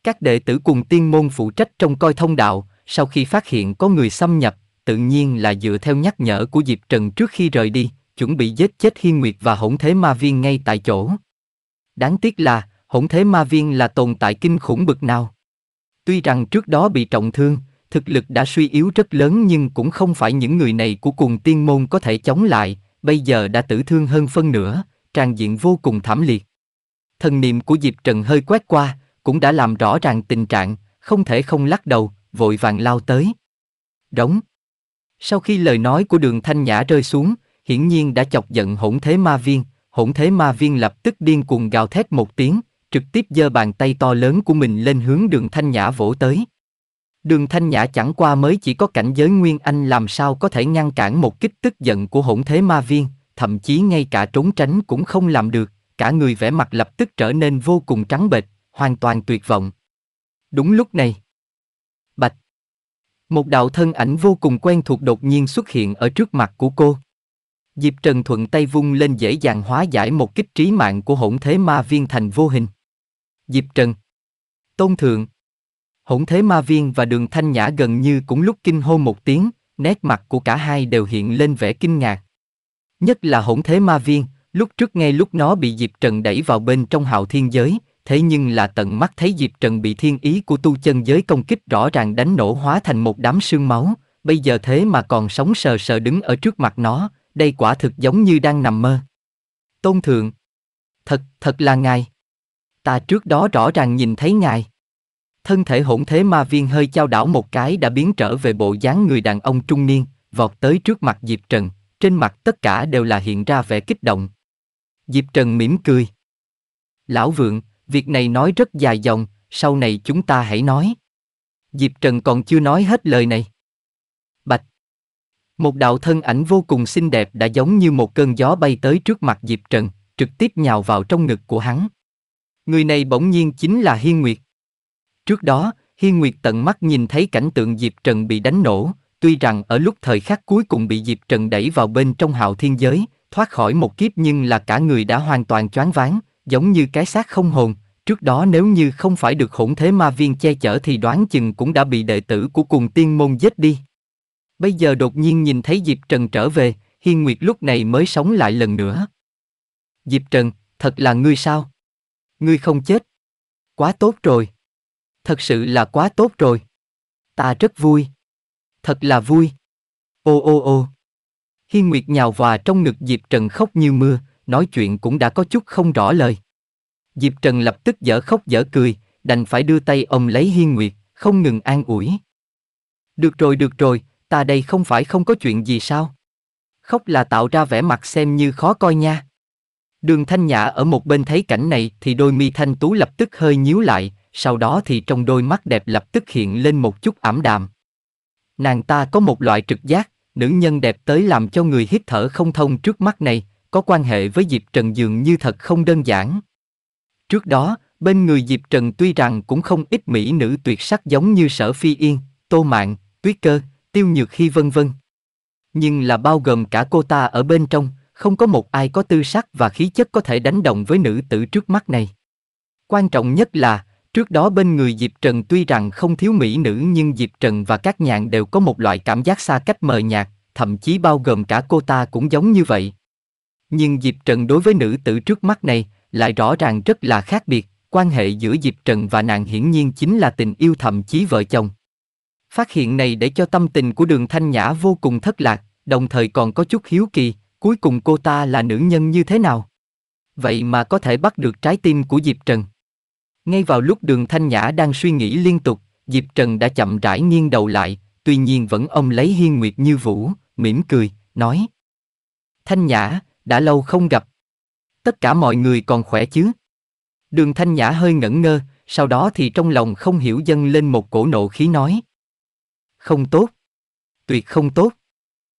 Các đệ tử cùng tiên môn phụ trách trong coi thông đạo, sau khi phát hiện có người xâm nhập, tự nhiên là dựa theo nhắc nhở của Diệp Trần trước khi rời đi, chuẩn bị giết chết hiên nguyệt và hỗn thế ma viên ngay tại chỗ. Đáng tiếc là, hỗn thế ma viên là tồn tại kinh khủng bực nào Tuy rằng trước đó bị trọng thương, thực lực đã suy yếu rất lớn nhưng cũng không phải những người này của cùng tiên môn có thể chống lại, bây giờ đã tử thương hơn phân nửa, tràn diện vô cùng thảm liệt. Thần niệm của Diệp Trần hơi quét qua, cũng đã làm rõ ràng tình trạng, không thể không lắc đầu, vội vàng lao tới. Đóng. Sau khi lời nói của đường thanh nhã rơi xuống, hiển nhiên đã chọc giận hỗn thế ma viên, hỗn thế ma viên lập tức điên cuồng gào thét một tiếng, trực tiếp giơ bàn tay to lớn của mình lên hướng đường thanh nhã vỗ tới. Đường thanh nhã chẳng qua mới chỉ có cảnh giới Nguyên Anh làm sao có thể ngăn cản một kích tức giận của hỗn thế ma viên, thậm chí ngay cả trốn tránh cũng không làm được, cả người vẻ mặt lập tức trở nên vô cùng trắng bệch, hoàn toàn tuyệt vọng. Đúng lúc này, Bạch, một đạo thân ảnh vô cùng quen thuộc đột nhiên xuất hiện ở trước mặt của cô. Diệp Trần thuận tay vung lên dễ dàng hóa giải một kích trí mạng của hỗn thế ma viên thành vô hình. Diệp Trần. Tôn Thượng. Hỗn thế ma viên và đường thanh nhã gần như cũng lúc kinh hô một tiếng, nét mặt của cả hai đều hiện lên vẻ kinh ngạc. Nhất là hỗn thế ma viên, lúc trước ngay lúc nó bị Diệp Trần đẩy vào bên trong hạo thiên giới, thế nhưng là tận mắt thấy Diệp Trần bị thiên ý của tu chân giới công kích rõ ràng đánh nổ hóa thành một đám sương máu, bây giờ thế mà còn sống sờ sờ đứng ở trước mặt nó, đây quả thực giống như đang nằm mơ. Tôn thượng, thật, thật là ngài ta trước đó rõ ràng nhìn thấy ngài. Thân thể hỗn thế ma viên hơi chao đảo một cái đã biến trở về bộ dáng người đàn ông trung niên, vọt tới trước mặt Diệp Trần, trên mặt tất cả đều là hiện ra vẻ kích động. Diệp Trần mỉm cười. Lão Vượng, việc này nói rất dài dòng, sau này chúng ta hãy nói. Diệp Trần còn chưa nói hết lời này. Bạch. Một đạo thân ảnh vô cùng xinh đẹp đã giống như một cơn gió bay tới trước mặt Diệp Trần, trực tiếp nhào vào trong ngực của hắn. Người này bỗng nhiên chính là Hiên Nguyệt. Trước đó, Hiên Nguyệt tận mắt nhìn thấy cảnh tượng Diệp Trần bị đánh nổ, tuy rằng ở lúc thời khắc cuối cùng bị Diệp Trần đẩy vào bên trong hạo thiên giới, thoát khỏi một kiếp nhưng là cả người đã hoàn toàn choáng váng, giống như cái xác không hồn, trước đó nếu như không phải được hỗn thế ma viên che chở thì đoán chừng cũng đã bị đệ tử của cùng tiên môn giết đi. Bây giờ đột nhiên nhìn thấy Diệp Trần trở về, Hiên Nguyệt lúc này mới sống lại lần nữa. Diệp Trần, thật là ngươi sao? Ngươi không chết. Quá tốt rồi. Thật sự là quá tốt rồi. Ta rất vui. Thật là vui. Ô ô ô. Hiên Nguyệt nhào hòa trong ngực Diệp Trần khóc như mưa, nói chuyện cũng đã có chút không rõ lời. Diệp Trần lập tức dở khóc dở cười, đành phải đưa tay ông lấy Hiên Nguyệt, không ngừng an ủi. Được rồi được rồi, ta đây không phải không có chuyện gì sao? Khóc là tạo ra vẻ mặt xem như khó coi nha. Đường Thanh Nhã ở một bên thấy cảnh này thì đôi mi thanh tú lập tức hơi nhíu lại, sau đó thì trong đôi mắt đẹp lập tức hiện lên một chút ảm đạm. Nàng ta có một loại trực giác, nữ nhân đẹp tới làm cho người hít thở không thông trước mắt này, có quan hệ với Diệp Trần dường như thật không đơn giản. Trước đó, bên người Diệp Trần tuy rằng cũng không ít mỹ nữ tuyệt sắc giống như Sở Phi Yên, Tô Mạn, Tuyết Cơ, Tiêu Nhược Hy vân vân. Nhưng là bao gồm cả cô ta ở bên trong, không có một ai có tư sắc và khí chất có thể đánh đồng với nữ tử trước mắt này. Quan trọng nhất là, trước đó bên người Diệp Trần tuy rằng không thiếu mỹ nữ nhưng Diệp Trần và các nhạn đều có một loại cảm giác xa cách mờ nhạt, thậm chí bao gồm cả cô ta cũng giống như vậy. Nhưng Diệp Trần đối với nữ tử trước mắt này lại rõ ràng rất là khác biệt, quan hệ giữa Diệp Trần và nàng hiển nhiên chính là tình yêu thậm chí vợ chồng. Phát hiện này để cho tâm tình của đường thanh nhã vô cùng thất lạc, đồng thời còn có chút hiếu kỳ, cuối cùng cô ta là nữ nhân như thế nào? Vậy mà có thể bắt được trái tim của Diệp Trần. Ngay vào lúc đường Thanh Nhã đang suy nghĩ liên tục, Diệp Trần đã chậm rãi nghiêng đầu lại, tuy nhiên vẫn ông lấy Hiên Nguyệt như vũ, mỉm cười, nói. Thanh Nhã, đã lâu không gặp. Tất cả mọi người còn khỏe chứ? Đường Thanh Nhã hơi ngẩn ngơ, sau đó thì trong lòng không hiểu dâng lên một cổ nộ khí nói. Không tốt. Tuyệt không tốt.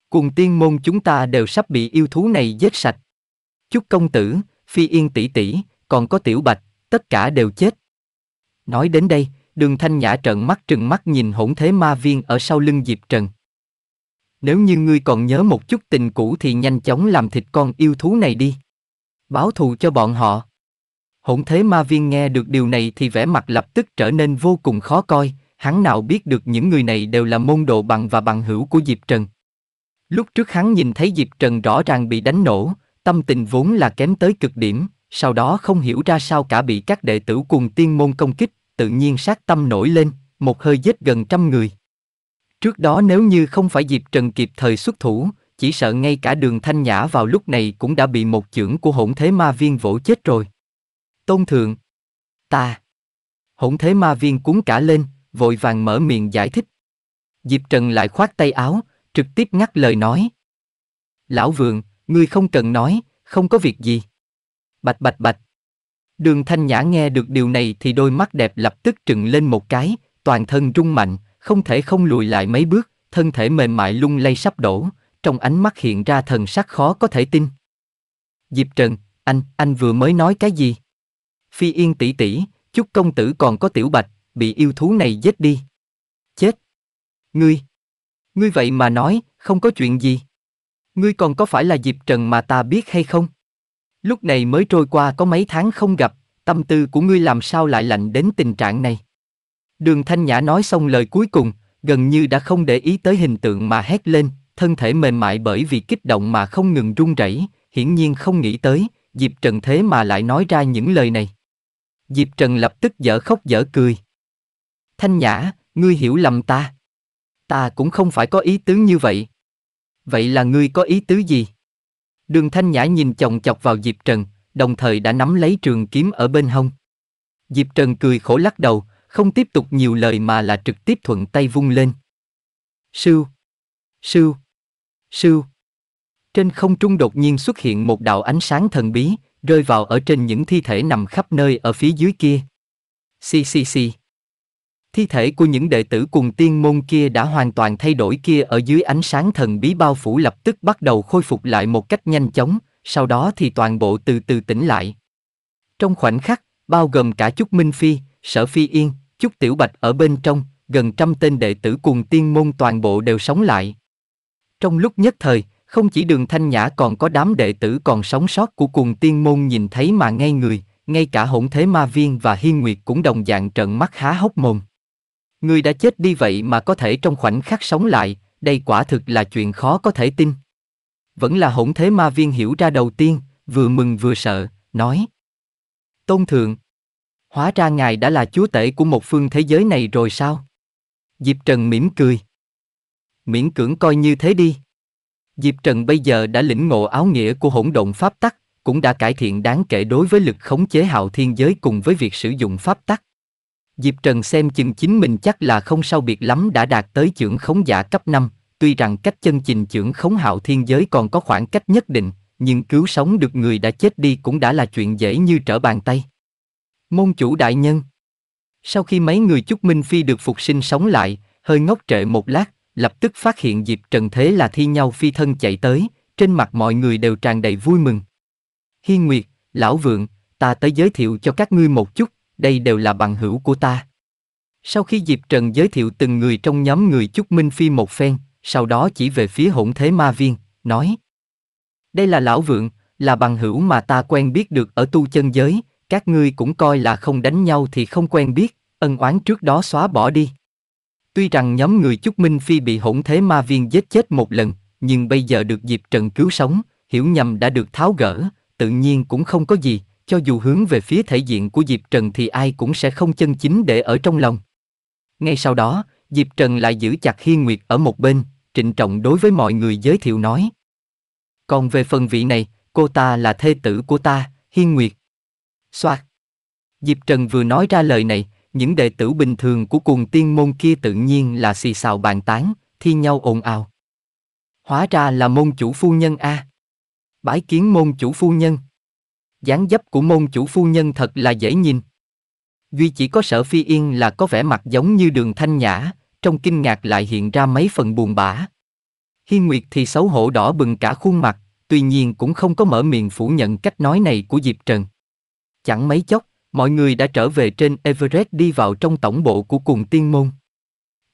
Cùng tiên môn chúng ta đều sắp bị yêu thú này giết sạch. Chúc công tử, phi yên tỷ tỷ, còn có tiểu bạch, tất cả đều chết. Nói đến đây, đường thanh nhã trợn mắt trừng mắt nhìn hỗn thế ma viên ở sau lưng Diệp Trần. Nếu như ngươi còn nhớ một chút tình cũ thì nhanh chóng làm thịt con yêu thú này đi. Báo thù cho bọn họ. Hỗn thế ma viên nghe được điều này thì vẻ mặt lập tức trở nên vô cùng khó coi, hắn nào biết được những người này đều là môn đồ bằng và bằng hữu của Diệp Trần. Lúc trước hắn nhìn thấy Diệp Trần rõ ràng bị đánh nổ, tâm tình vốn là kém tới cực điểm, sau đó không hiểu ra sao cả bị các đệ tử cuồng tiên môn công kích, tự nhiên sát tâm nổi lên, một hơi giết gần trăm người. Trước đó nếu như không phải Diệp Trần kịp thời xuất thủ, chỉ sợ ngay cả đường thanh nhã vào lúc này cũng đã bị một chưởng của hỗn thế ma viên vỗ chết rồi. Tôn thượng, ta, hỗn thế ma viên cuốn cả lên, vội vàng mở miệng giải thích. Diệp Trần lại khoát tay áo, trực tiếp ngắt lời nói. Lão vượng, ngươi không cần nói, không có việc gì. Bạch bạch bạch. Đường thanh nhã nghe được điều này thì đôi mắt đẹp lập tức trừng lên một cái, toàn thân rung mạnh, không thể không lùi lại mấy bước, thân thể mềm mại lung lay sắp đổ, trong ánh mắt hiện ra thần sắc khó có thể tin. Diệp Trần, anh, anh vừa mới nói cái gì? Phi Yên tỷ tỷ, chúc công tử còn có tiểu bạch, bị yêu thú này giết đi. Chết! Ngươi! Ngươi vậy mà nói, không có chuyện gì. Ngươi còn có phải là Diệp Trần mà ta biết hay không? Lúc này mới trôi qua có mấy tháng không gặp, tâm tư của ngươi làm sao lại lạnh đến tình trạng này? Đường Thanh Nhã nói xong lời cuối cùng, gần như đã không để ý tới hình tượng mà hét lên, thân thể mềm mại bởi vì kích động mà không ngừng run rẩy, hiển nhiên không nghĩ tới, Diệp Trần thế mà lại nói ra những lời này. Diệp Trần lập tức dở khóc dở cười. Thanh Nhã, ngươi hiểu lầm ta. Ta cũng không phải có ý tứ như vậy. Vậy là ngươi có ý tứ gì? Đường Thanh Nhã nhìn chồng chọc vào Diệp Trần, đồng thời đã nắm lấy trường kiếm ở bên hông. Diệp Trần cười khổ lắc đầu, không tiếp tục nhiều lời mà là trực tiếp thuận tay vung lên. Sưu, sưu, sưu. Trên không trung đột nhiên xuất hiện một đạo ánh sáng thần bí, rơi vào ở trên những thi thể nằm khắp nơi ở phía dưới kia. si si si. Thi thể của những đệ tử cùng tiên môn kia đã hoàn toàn thay đổi kia ở dưới ánh sáng thần bí bao phủ lập tức bắt đầu khôi phục lại một cách nhanh chóng, sau đó thì toàn bộ từ từ tỉnh lại. Trong khoảnh khắc, bao gồm cả Chúc Minh Phi, Sở Phi Yên, Chúc Tiểu Bạch ở bên trong, gần trăm tên đệ tử cùng tiên môn toàn bộ đều sống lại. Trong lúc nhất thời, không chỉ đường thanh nhã còn có đám đệ tử còn sống sót của cùng tiên môn nhìn thấy mà ngay người, ngay cả hỗn thế ma viên và hiên nguyệt cũng đồng dạng trận mắt há hốc mồm. Ngươi đã chết đi vậy mà có thể trong khoảnh khắc sống lại, đây quả thực là chuyện khó có thể tin. Vẫn là hỗn thế ma viên hiểu ra đầu tiên, vừa mừng vừa sợ, nói. Tôn thượng, hóa ra ngài đã là chúa tể của một phương thế giới này rồi sao? Diệp Trần mỉm cười. Miễn cưỡng coi như thế đi. Diệp Trần bây giờ đã lĩnh ngộ áo nghĩa của hỗn độn pháp tắc, cũng đã cải thiện đáng kể đối với lực khống chế hạo thiên giới cùng với việc sử dụng pháp tắc. Diệp Trần xem chừng chính mình chắc là không sao biệt lắm đã đạt tới trưởng khống giả cấp 5, tuy rằng cách chân trình trưởng khống hạo thiên giới còn có khoảng cách nhất định, nhưng cứu sống được người đã chết đi cũng đã là chuyện dễ như trở bàn tay. Môn chủ đại nhân Sau khi mấy người chúc Minh Phi được phục sinh sống lại, hơi ngốc trệ một lát, lập tức phát hiện Diệp Trần thế là thi nhau phi thân chạy tới, trên mặt mọi người đều tràn đầy vui mừng. Hiên Nguyệt, Lão Vượng, ta tới giới thiệu cho các ngươi một chút, đây đều là bằng hữu của ta. Sau khi Diệp Trần giới thiệu từng người trong nhóm người chúc Minh Phi một phen, sau đó chỉ về phía hỗn thế ma viên, nói Đây là lão vượng, là bằng hữu mà ta quen biết được ở tu chân giới, các ngươi cũng coi là không đánh nhau thì không quen biết, ân oán trước đó xóa bỏ đi. Tuy rằng nhóm người chúc Minh Phi bị hỗn thế ma viên giết chết một lần, nhưng bây giờ được Diệp Trần cứu sống, hiểu nhầm đã được tháo gỡ, tự nhiên cũng không có gì, cho dù hướng về phía thể diện của Diệp Trần thì ai cũng sẽ không chân chính để ở trong lòng. Ngay sau đó, Diệp Trần lại giữ chặt Hiên Nguyệt ở một bên, trịnh trọng đối với mọi người giới thiệu nói. Còn về phần vị này, cô ta là thê tử của ta, Hiên Nguyệt. Xoạt. Diệp Trần vừa nói ra lời này, những đệ tử bình thường của cuồng tiên môn kia tự nhiên là xì xào bàn tán, thi nhau ồn ào. Hóa ra là môn chủ phu nhân a. À. Bái kiến môn chủ phu nhân dáng dấp của môn chủ phu nhân thật là dễ nhìn. Duy chỉ có sở phi yên là có vẻ mặt giống như đường thanh nhã, trong kinh ngạc lại hiện ra mấy phần buồn bã. hi Nguyệt thì xấu hổ đỏ bừng cả khuôn mặt, tuy nhiên cũng không có mở miệng phủ nhận cách nói này của Diệp Trần. Chẳng mấy chốc, mọi người đã trở về trên Everest đi vào trong tổng bộ của cùng tiên môn.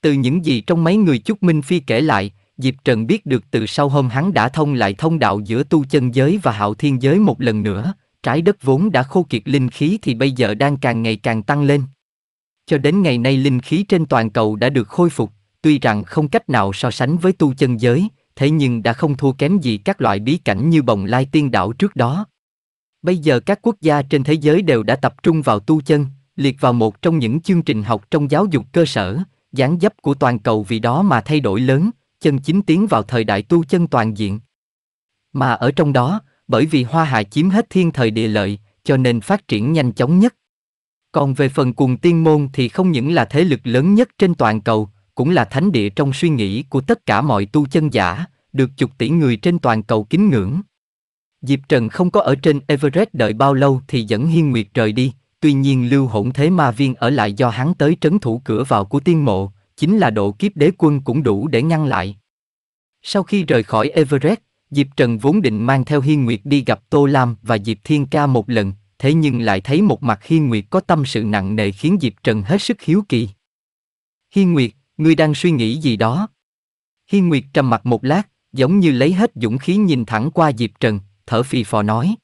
Từ những gì trong mấy người chúc Minh Phi kể lại, Diệp Trần biết được từ sau hôm hắn đã thông lại thông đạo giữa tu chân giới và hạo thiên giới một lần nữa, Trái đất vốn đã khô kiệt linh khí thì bây giờ đang càng ngày càng tăng lên. Cho đến ngày nay linh khí trên toàn cầu đã được khôi phục, tuy rằng không cách nào so sánh với tu chân giới, thế nhưng đã không thua kém gì các loại bí cảnh như bồng lai tiên đảo trước đó. Bây giờ các quốc gia trên thế giới đều đã tập trung vào tu chân, liệt vào một trong những chương trình học trong giáo dục cơ sở, dáng dấp của toàn cầu vì đó mà thay đổi lớn, chân chính tiến vào thời đại tu chân toàn diện. Mà ở trong đó, bởi vì Hoa Hạ chiếm hết thiên thời địa lợi, cho nên phát triển nhanh chóng nhất. Còn về phần cùng tiên môn thì không những là thế lực lớn nhất trên toàn cầu, cũng là thánh địa trong suy nghĩ của tất cả mọi tu chân giả, được chục tỷ người trên toàn cầu kính ngưỡng. Diệp Trần không có ở trên Everest đợi bao lâu thì dẫn Hiên Nguyệt rời đi, tuy nhiên lưu hỗn thế ma viên ở lại do hắn tới trấn thủ cửa vào của tiên mộ, chính là độ kiếp đế quân cũng đủ để ngăn lại. Sau khi rời khỏi Everest, Diệp Trần vốn định mang theo Hiên Nguyệt đi gặp Tô Lam và Diệp Thiên Ca một lần, thế nhưng lại thấy một mặt Hiên Nguyệt có tâm sự nặng nề khiến Diệp Trần hết sức hiếu kỳ. Hiên Nguyệt, ngươi đang suy nghĩ gì đó? Hiên Nguyệt trầm mặt một lát, giống như lấy hết dũng khí nhìn thẳng qua Diệp Trần, thở phì phò nói.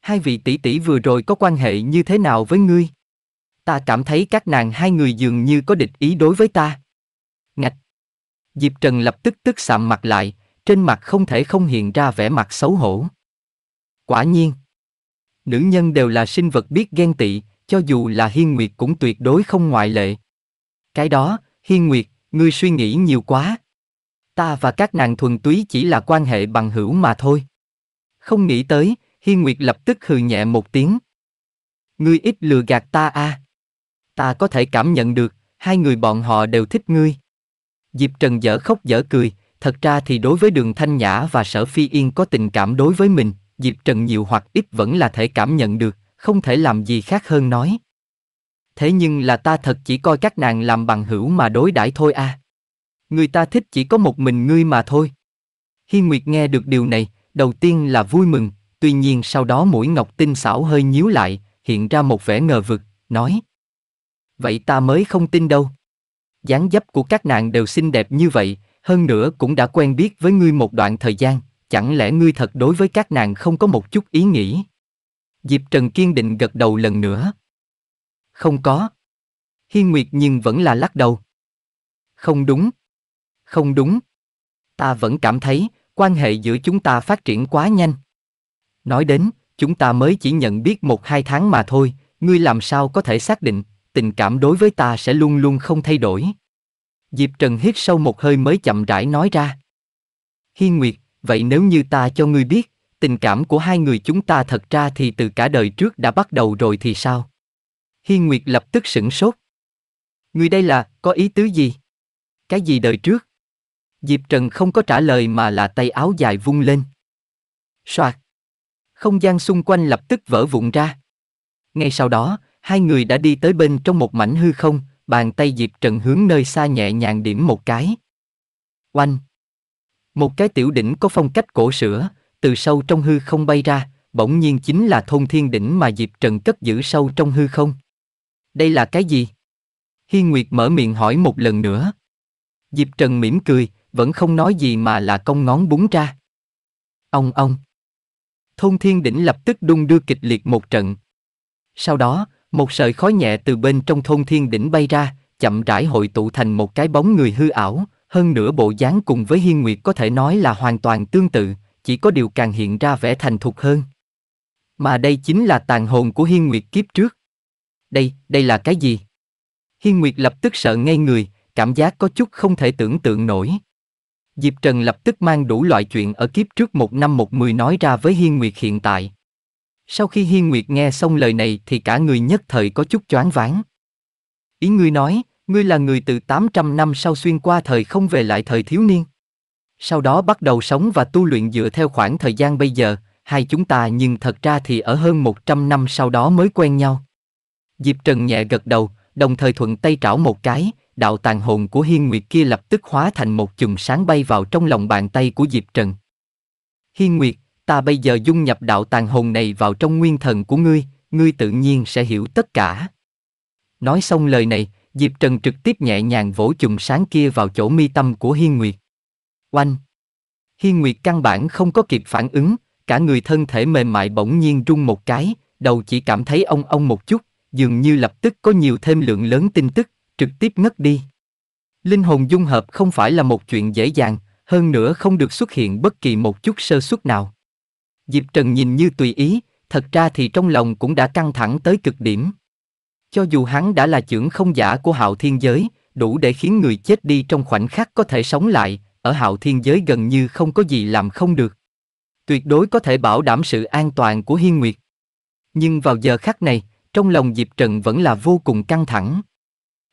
Hai vị tỷ tỷ vừa rồi có quan hệ như thế nào với ngươi? Ta cảm thấy các nàng hai người dường như có địch ý đối với ta. Ngạch! Diệp Trần lập tức tức sạm mặt lại, trên mặt không thể không hiện ra vẻ mặt xấu hổ. Quả nhiên, nữ nhân đều là sinh vật biết ghen tị, cho dù là Hiên Nguyệt cũng tuyệt đối không ngoại lệ. Cái đó, Hiên Nguyệt, ngươi suy nghĩ nhiều quá. Ta và các nàng thuần túy chỉ là quan hệ bằng hữu mà thôi. Không nghĩ tới, Hiên Nguyệt lập tức hừ nhẹ một tiếng. Ngươi ít lừa gạt ta a. À? Ta có thể cảm nhận được, hai người bọn họ đều thích ngươi. Diệp Trần dở khóc dở cười, Thật ra thì đối với đường Thanh Nhã và Sở Phi Yên có tình cảm đối với mình, Diệp Trần nhiều hoặc ít vẫn là thể cảm nhận được, không thể làm gì khác hơn nói. Thế nhưng là ta thật chỉ coi các nàng làm bằng hữu mà đối đãi thôi à. Người ta thích chỉ có một mình ngươi mà thôi. Hi Nguyệt nghe được điều này, đầu tiên là vui mừng, tuy nhiên sau đó mũi ngọc tinh xảo hơi nhíu lại, hiện ra một vẻ ngờ vực, nói. Vậy ta mới không tin đâu. dáng dấp của các nàng đều xinh đẹp như vậy, hơn nữa cũng đã quen biết với ngươi một đoạn thời gian, chẳng lẽ ngươi thật đối với các nàng không có một chút ý nghĩ? Diệp Trần kiên định gật đầu lần nữa. Không có. Hiên Nguyệt nhưng vẫn là lắc đầu. Không đúng. Không đúng. Ta vẫn cảm thấy, quan hệ giữa chúng ta phát triển quá nhanh. Nói đến, chúng ta mới chỉ nhận biết một hai tháng mà thôi, ngươi làm sao có thể xác định, tình cảm đối với ta sẽ luôn luôn không thay đổi. Diệp Trần hít sâu một hơi mới chậm rãi nói ra. Hiên Nguyệt, vậy nếu như ta cho ngươi biết, tình cảm của hai người chúng ta thật ra thì từ cả đời trước đã bắt đầu rồi thì sao? Hiên Nguyệt lập tức sửng sốt. Ngươi đây là, có ý tứ gì? Cái gì đời trước? Diệp Trần không có trả lời mà là tay áo dài vung lên. Soạt. Không gian xung quanh lập tức vỡ vụn ra. Ngay sau đó, hai người đã đi tới bên trong một mảnh hư không, bàn tay Diệp Trần hướng nơi xa nhẹ nhàng điểm một cái. Oanh! Một cái tiểu đỉnh có phong cách cổ sữa, từ sâu trong hư không bay ra, bỗng nhiên chính là thôn thiên đỉnh mà Diệp Trần cất giữ sâu trong hư không. Đây là cái gì? Hi Nguyệt mở miệng hỏi một lần nữa. Diệp Trần mỉm cười, vẫn không nói gì mà là cong ngón búng ra. Ông ông! Thôn thiên đỉnh lập tức đung đưa kịch liệt một trận. Sau đó, một sợi khói nhẹ từ bên trong thôn thiên đỉnh bay ra, chậm rãi hội tụ thành một cái bóng người hư ảo, hơn nữa bộ dáng cùng với Hiên Nguyệt có thể nói là hoàn toàn tương tự, chỉ có điều càng hiện ra vẻ thành thục hơn. Mà đây chính là tàn hồn của Hiên Nguyệt kiếp trước. Đây, đây là cái gì? Hiên Nguyệt lập tức sợ ngay người, cảm giác có chút không thể tưởng tượng nổi. Diệp Trần lập tức mang đủ loại chuyện ở kiếp trước một năm một mười nói ra với Hiên Nguyệt hiện tại. Sau khi Hiên Nguyệt nghe xong lời này thì cả người nhất thời có chút choáng váng. Ý ngươi nói, ngươi là người từ 800 năm sau xuyên qua thời không về lại thời thiếu niên. Sau đó bắt đầu sống và tu luyện dựa theo khoảng thời gian bây giờ, hai chúng ta nhưng thật ra thì ở hơn 100 năm sau đó mới quen nhau. Diệp Trần nhẹ gật đầu, đồng thời thuận tay trảo một cái, đạo tàn hồn của Hiên Nguyệt kia lập tức hóa thành một chùm sáng bay vào trong lòng bàn tay của Diệp Trần. Hiên Nguyệt, ta bây giờ dung nhập đạo tàn hồn này vào trong nguyên thần của ngươi, ngươi tự nhiên sẽ hiểu tất cả. Nói xong lời này, Diệp Trần trực tiếp nhẹ nhàng vỗ chùm sáng kia vào chỗ mi tâm của Hiên Nguyệt. Oanh! Hiên Nguyệt căn bản không có kịp phản ứng, cả người thân thể mềm mại bỗng nhiên rung một cái, đầu chỉ cảm thấy ông ông một chút, dường như lập tức có nhiều thêm lượng lớn tin tức, trực tiếp ngất đi. Linh hồn dung hợp không phải là một chuyện dễ dàng, hơn nữa không được xuất hiện bất kỳ một chút sơ suất nào. Diệp Trần nhìn như tùy ý, thật ra thì trong lòng cũng đã căng thẳng tới cực điểm. Cho dù hắn đã là trưởng không giả của hạo thiên giới, đủ để khiến người chết đi trong khoảnh khắc có thể sống lại, ở hạo thiên giới gần như không có gì làm không được. Tuyệt đối có thể bảo đảm sự an toàn của Hiên Nguyệt. Nhưng vào giờ khắc này, trong lòng Diệp Trần vẫn là vô cùng căng thẳng.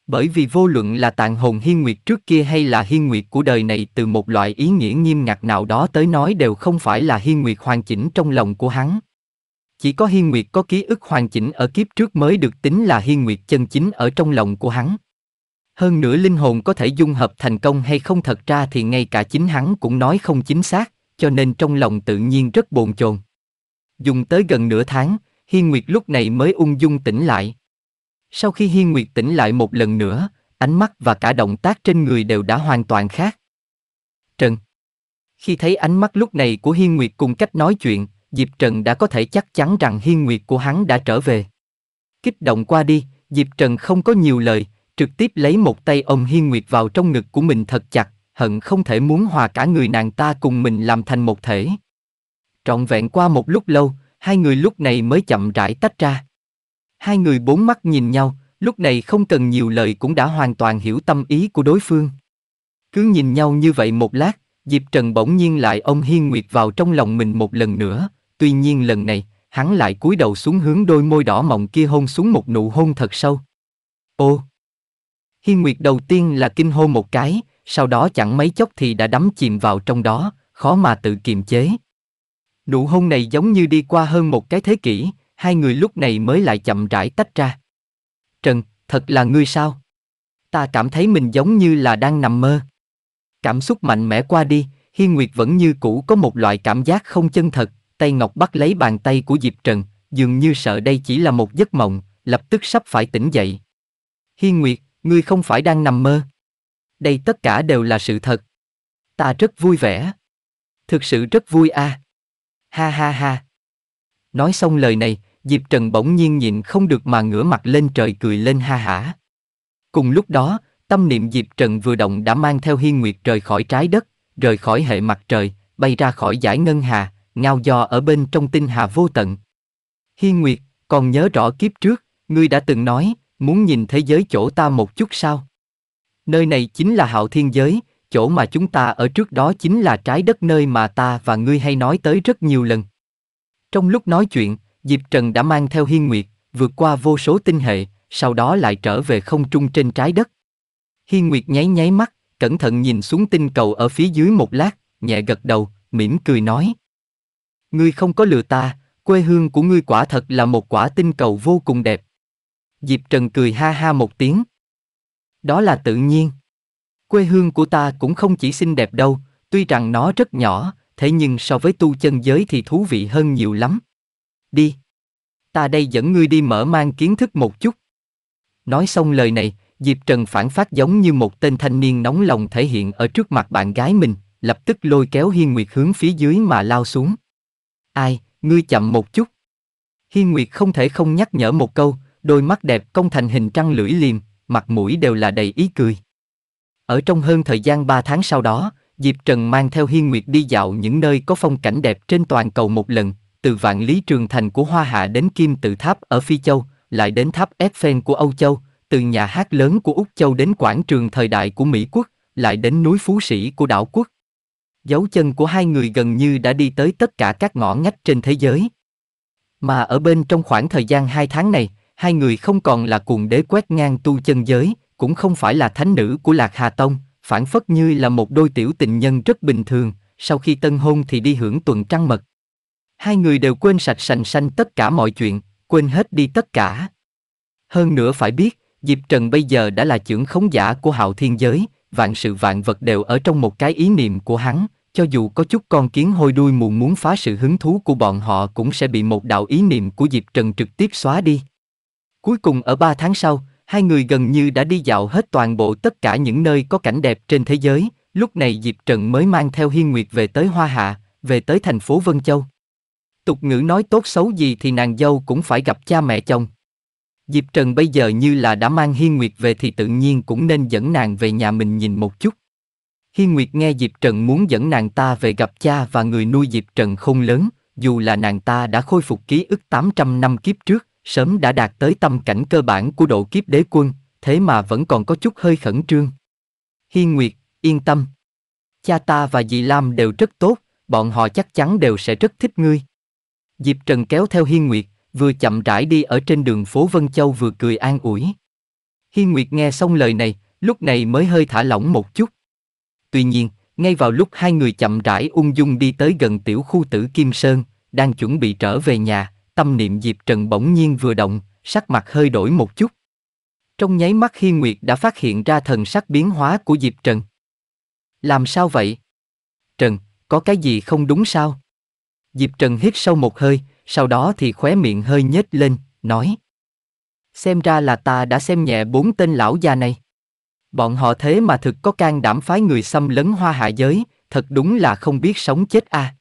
Bởi vì vô luận là tàn hồn hiên nguyệt trước kia hay là hiên nguyệt của đời này từ một loại ý nghĩa nghiêm ngặt nào đó tới nói đều không phải là hiên nguyệt hoàn chỉnh trong lòng của hắn. Chỉ có hiên nguyệt có ký ức hoàn chỉnh ở kiếp trước mới được tính là hiên nguyệt chân chính ở trong lòng của hắn. Hơn nữa linh hồn có thể dung hợp thành công hay không thật ra thì ngay cả chính hắn cũng nói không chính xác, cho nên trong lòng tự nhiên rất bồn chồn. Dùng tới gần nửa tháng, Hiên Nguyệt lúc này mới ung dung tỉnh lại. Sau khi Hiên Nguyệt tỉnh lại một lần nữa, ánh mắt và cả động tác trên người đều đã hoàn toàn khác. Trần Khi thấy ánh mắt lúc này của Hiên Nguyệt cùng cách nói chuyện, Diệp Trần đã có thể chắc chắn rằng Hiên Nguyệt của hắn đã trở về. Kích động qua đi, Diệp Trần không có nhiều lời, trực tiếp lấy một tay ôm Hiên Nguyệt vào trong ngực của mình thật chặt, hận không thể muốn hòa cả người nàng ta cùng mình làm thành một thể. Trọn vẹn qua một lúc lâu, hai người lúc này mới chậm rãi tách ra. Hai người bốn mắt nhìn nhau, lúc này không cần nhiều lời cũng đã hoàn toàn hiểu tâm ý của đối phương. Cứ nhìn nhau như vậy một lát, Diệp Trần bỗng nhiên lại ông Hiên Nguyệt vào trong lòng mình một lần nữa, tuy nhiên lần này, hắn lại cúi đầu xuống hướng đôi môi đỏ mọng kia hôn xuống một nụ hôn thật sâu. Ô! Hiên Nguyệt đầu tiên là kinh hô một cái, sau đó chẳng mấy chốc thì đã đắm chìm vào trong đó, khó mà tự kiềm chế. Nụ hôn này giống như đi qua hơn một cái thế kỷ, hai người lúc này mới lại chậm rãi tách ra. Trần, thật là ngươi sao? Ta cảm thấy mình giống như là đang nằm mơ. Cảm xúc mạnh mẽ qua đi, Hiên Nguyệt vẫn như cũ có một loại cảm giác không chân thật, tay Ngọc bắt lấy bàn tay của Diệp Trần, dường như sợ đây chỉ là một giấc mộng, lập tức sắp phải tỉnh dậy. Hiên Nguyệt, ngươi không phải đang nằm mơ. Đây tất cả đều là sự thật. Ta rất vui vẻ. Thực sự rất vui a. À. Ha ha ha. Nói xong lời này, Diệp Trần bỗng nhiên nhịn không được mà ngửa mặt lên trời cười lên ha hả. Cùng lúc đó, tâm niệm Diệp Trần vừa động đã mang theo Hiên Nguyệt rời khỏi trái đất, rời khỏi hệ mặt trời, bay ra khỏi giải ngân hà, ngao do ở bên trong tinh hà vô tận. Hiên Nguyệt, còn nhớ rõ kiếp trước, ngươi đã từng nói, muốn nhìn thế giới chỗ ta một chút sao? Nơi này chính là hạo thiên giới, chỗ mà chúng ta ở trước đó chính là trái đất nơi mà ta và ngươi hay nói tới rất nhiều lần. Trong lúc nói chuyện, Diệp Trần đã mang theo Hiên Nguyệt, vượt qua vô số tinh hệ, sau đó lại trở về không trung trên trái đất. Hiên Nguyệt nháy nháy mắt, cẩn thận nhìn xuống tinh cầu ở phía dưới một lát, nhẹ gật đầu, mỉm cười nói. Ngươi không có lừa ta, quê hương của ngươi quả thật là một quả tinh cầu vô cùng đẹp. Diệp Trần cười ha ha một tiếng. Đó là tự nhiên. Quê hương của ta cũng không chỉ xinh đẹp đâu, tuy rằng nó rất nhỏ, thế nhưng so với tu chân giới thì thú vị hơn nhiều lắm đi. Ta đây dẫn ngươi đi mở mang kiến thức một chút. Nói xong lời này, Diệp Trần phản phát giống như một tên thanh niên nóng lòng thể hiện ở trước mặt bạn gái mình, lập tức lôi kéo Hiên Nguyệt hướng phía dưới mà lao xuống. Ai, ngươi chậm một chút. Hiên Nguyệt không thể không nhắc nhở một câu, đôi mắt đẹp công thành hình trăng lưỡi liềm, mặt mũi đều là đầy ý cười. Ở trong hơn thời gian 3 tháng sau đó, Diệp Trần mang theo Hiên Nguyệt đi dạo những nơi có phong cảnh đẹp trên toàn cầu một lần, từ vạn lý trường thành của Hoa Hạ đến kim tự tháp ở Phi Châu, lại đến tháp Eiffel của Âu Châu, từ nhà hát lớn của Úc Châu đến quảng trường thời đại của Mỹ Quốc, lại đến núi Phú Sĩ của đảo quốc. Dấu chân của hai người gần như đã đi tới tất cả các ngõ ngách trên thế giới. Mà ở bên trong khoảng thời gian hai tháng này, hai người không còn là cuồng đế quét ngang tu chân giới, cũng không phải là thánh nữ của Lạc Hà Tông, phản phất như là một đôi tiểu tình nhân rất bình thường, sau khi tân hôn thì đi hưởng tuần trăng mật, Hai người đều quên sạch sành xanh tất cả mọi chuyện, quên hết đi tất cả. Hơn nữa phải biết, Diệp Trần bây giờ đã là trưởng khống giả của hạo thiên giới, vạn sự vạn vật đều ở trong một cái ý niệm của hắn, cho dù có chút con kiến hôi đuôi mù muốn phá sự hứng thú của bọn họ cũng sẽ bị một đạo ý niệm của Diệp Trần trực tiếp xóa đi. Cuối cùng ở ba tháng sau, hai người gần như đã đi dạo hết toàn bộ tất cả những nơi có cảnh đẹp trên thế giới, lúc này Diệp Trần mới mang theo Hiên Nguyệt về tới Hoa Hạ, về tới thành phố Vân Châu. Tục ngữ nói tốt xấu gì thì nàng dâu cũng phải gặp cha mẹ chồng. Diệp Trần bây giờ như là đã mang Hiên Nguyệt về thì tự nhiên cũng nên dẫn nàng về nhà mình nhìn một chút. Hiên Nguyệt nghe Diệp Trần muốn dẫn nàng ta về gặp cha và người nuôi Diệp Trần không lớn, dù là nàng ta đã khôi phục ký ức 800 năm kiếp trước, sớm đã đạt tới tâm cảnh cơ bản của độ kiếp đế quân, thế mà vẫn còn có chút hơi khẩn trương. Hiên Nguyệt, yên tâm. Cha ta và dì Lam đều rất tốt, bọn họ chắc chắn đều sẽ rất thích ngươi. Diệp Trần kéo theo Hiên Nguyệt, vừa chậm rãi đi ở trên đường phố Vân Châu vừa cười an ủi. Hiên Nguyệt nghe xong lời này, lúc này mới hơi thả lỏng một chút. Tuy nhiên, ngay vào lúc hai người chậm rãi ung dung đi tới gần tiểu khu tử Kim Sơn, đang chuẩn bị trở về nhà, tâm niệm Diệp Trần bỗng nhiên vừa động, sắc mặt hơi đổi một chút. Trong nháy mắt Hiên Nguyệt đã phát hiện ra thần sắc biến hóa của Diệp Trần. Làm sao vậy? Trần, có cái gì không đúng sao? Diệp Trần hít sâu một hơi, sau đó thì khóe miệng hơi nhếch lên, nói. Xem ra là ta đã xem nhẹ bốn tên lão già này. Bọn họ thế mà thực có can đảm phái người xâm lấn hoa hạ giới, thật đúng là không biết sống chết a. À.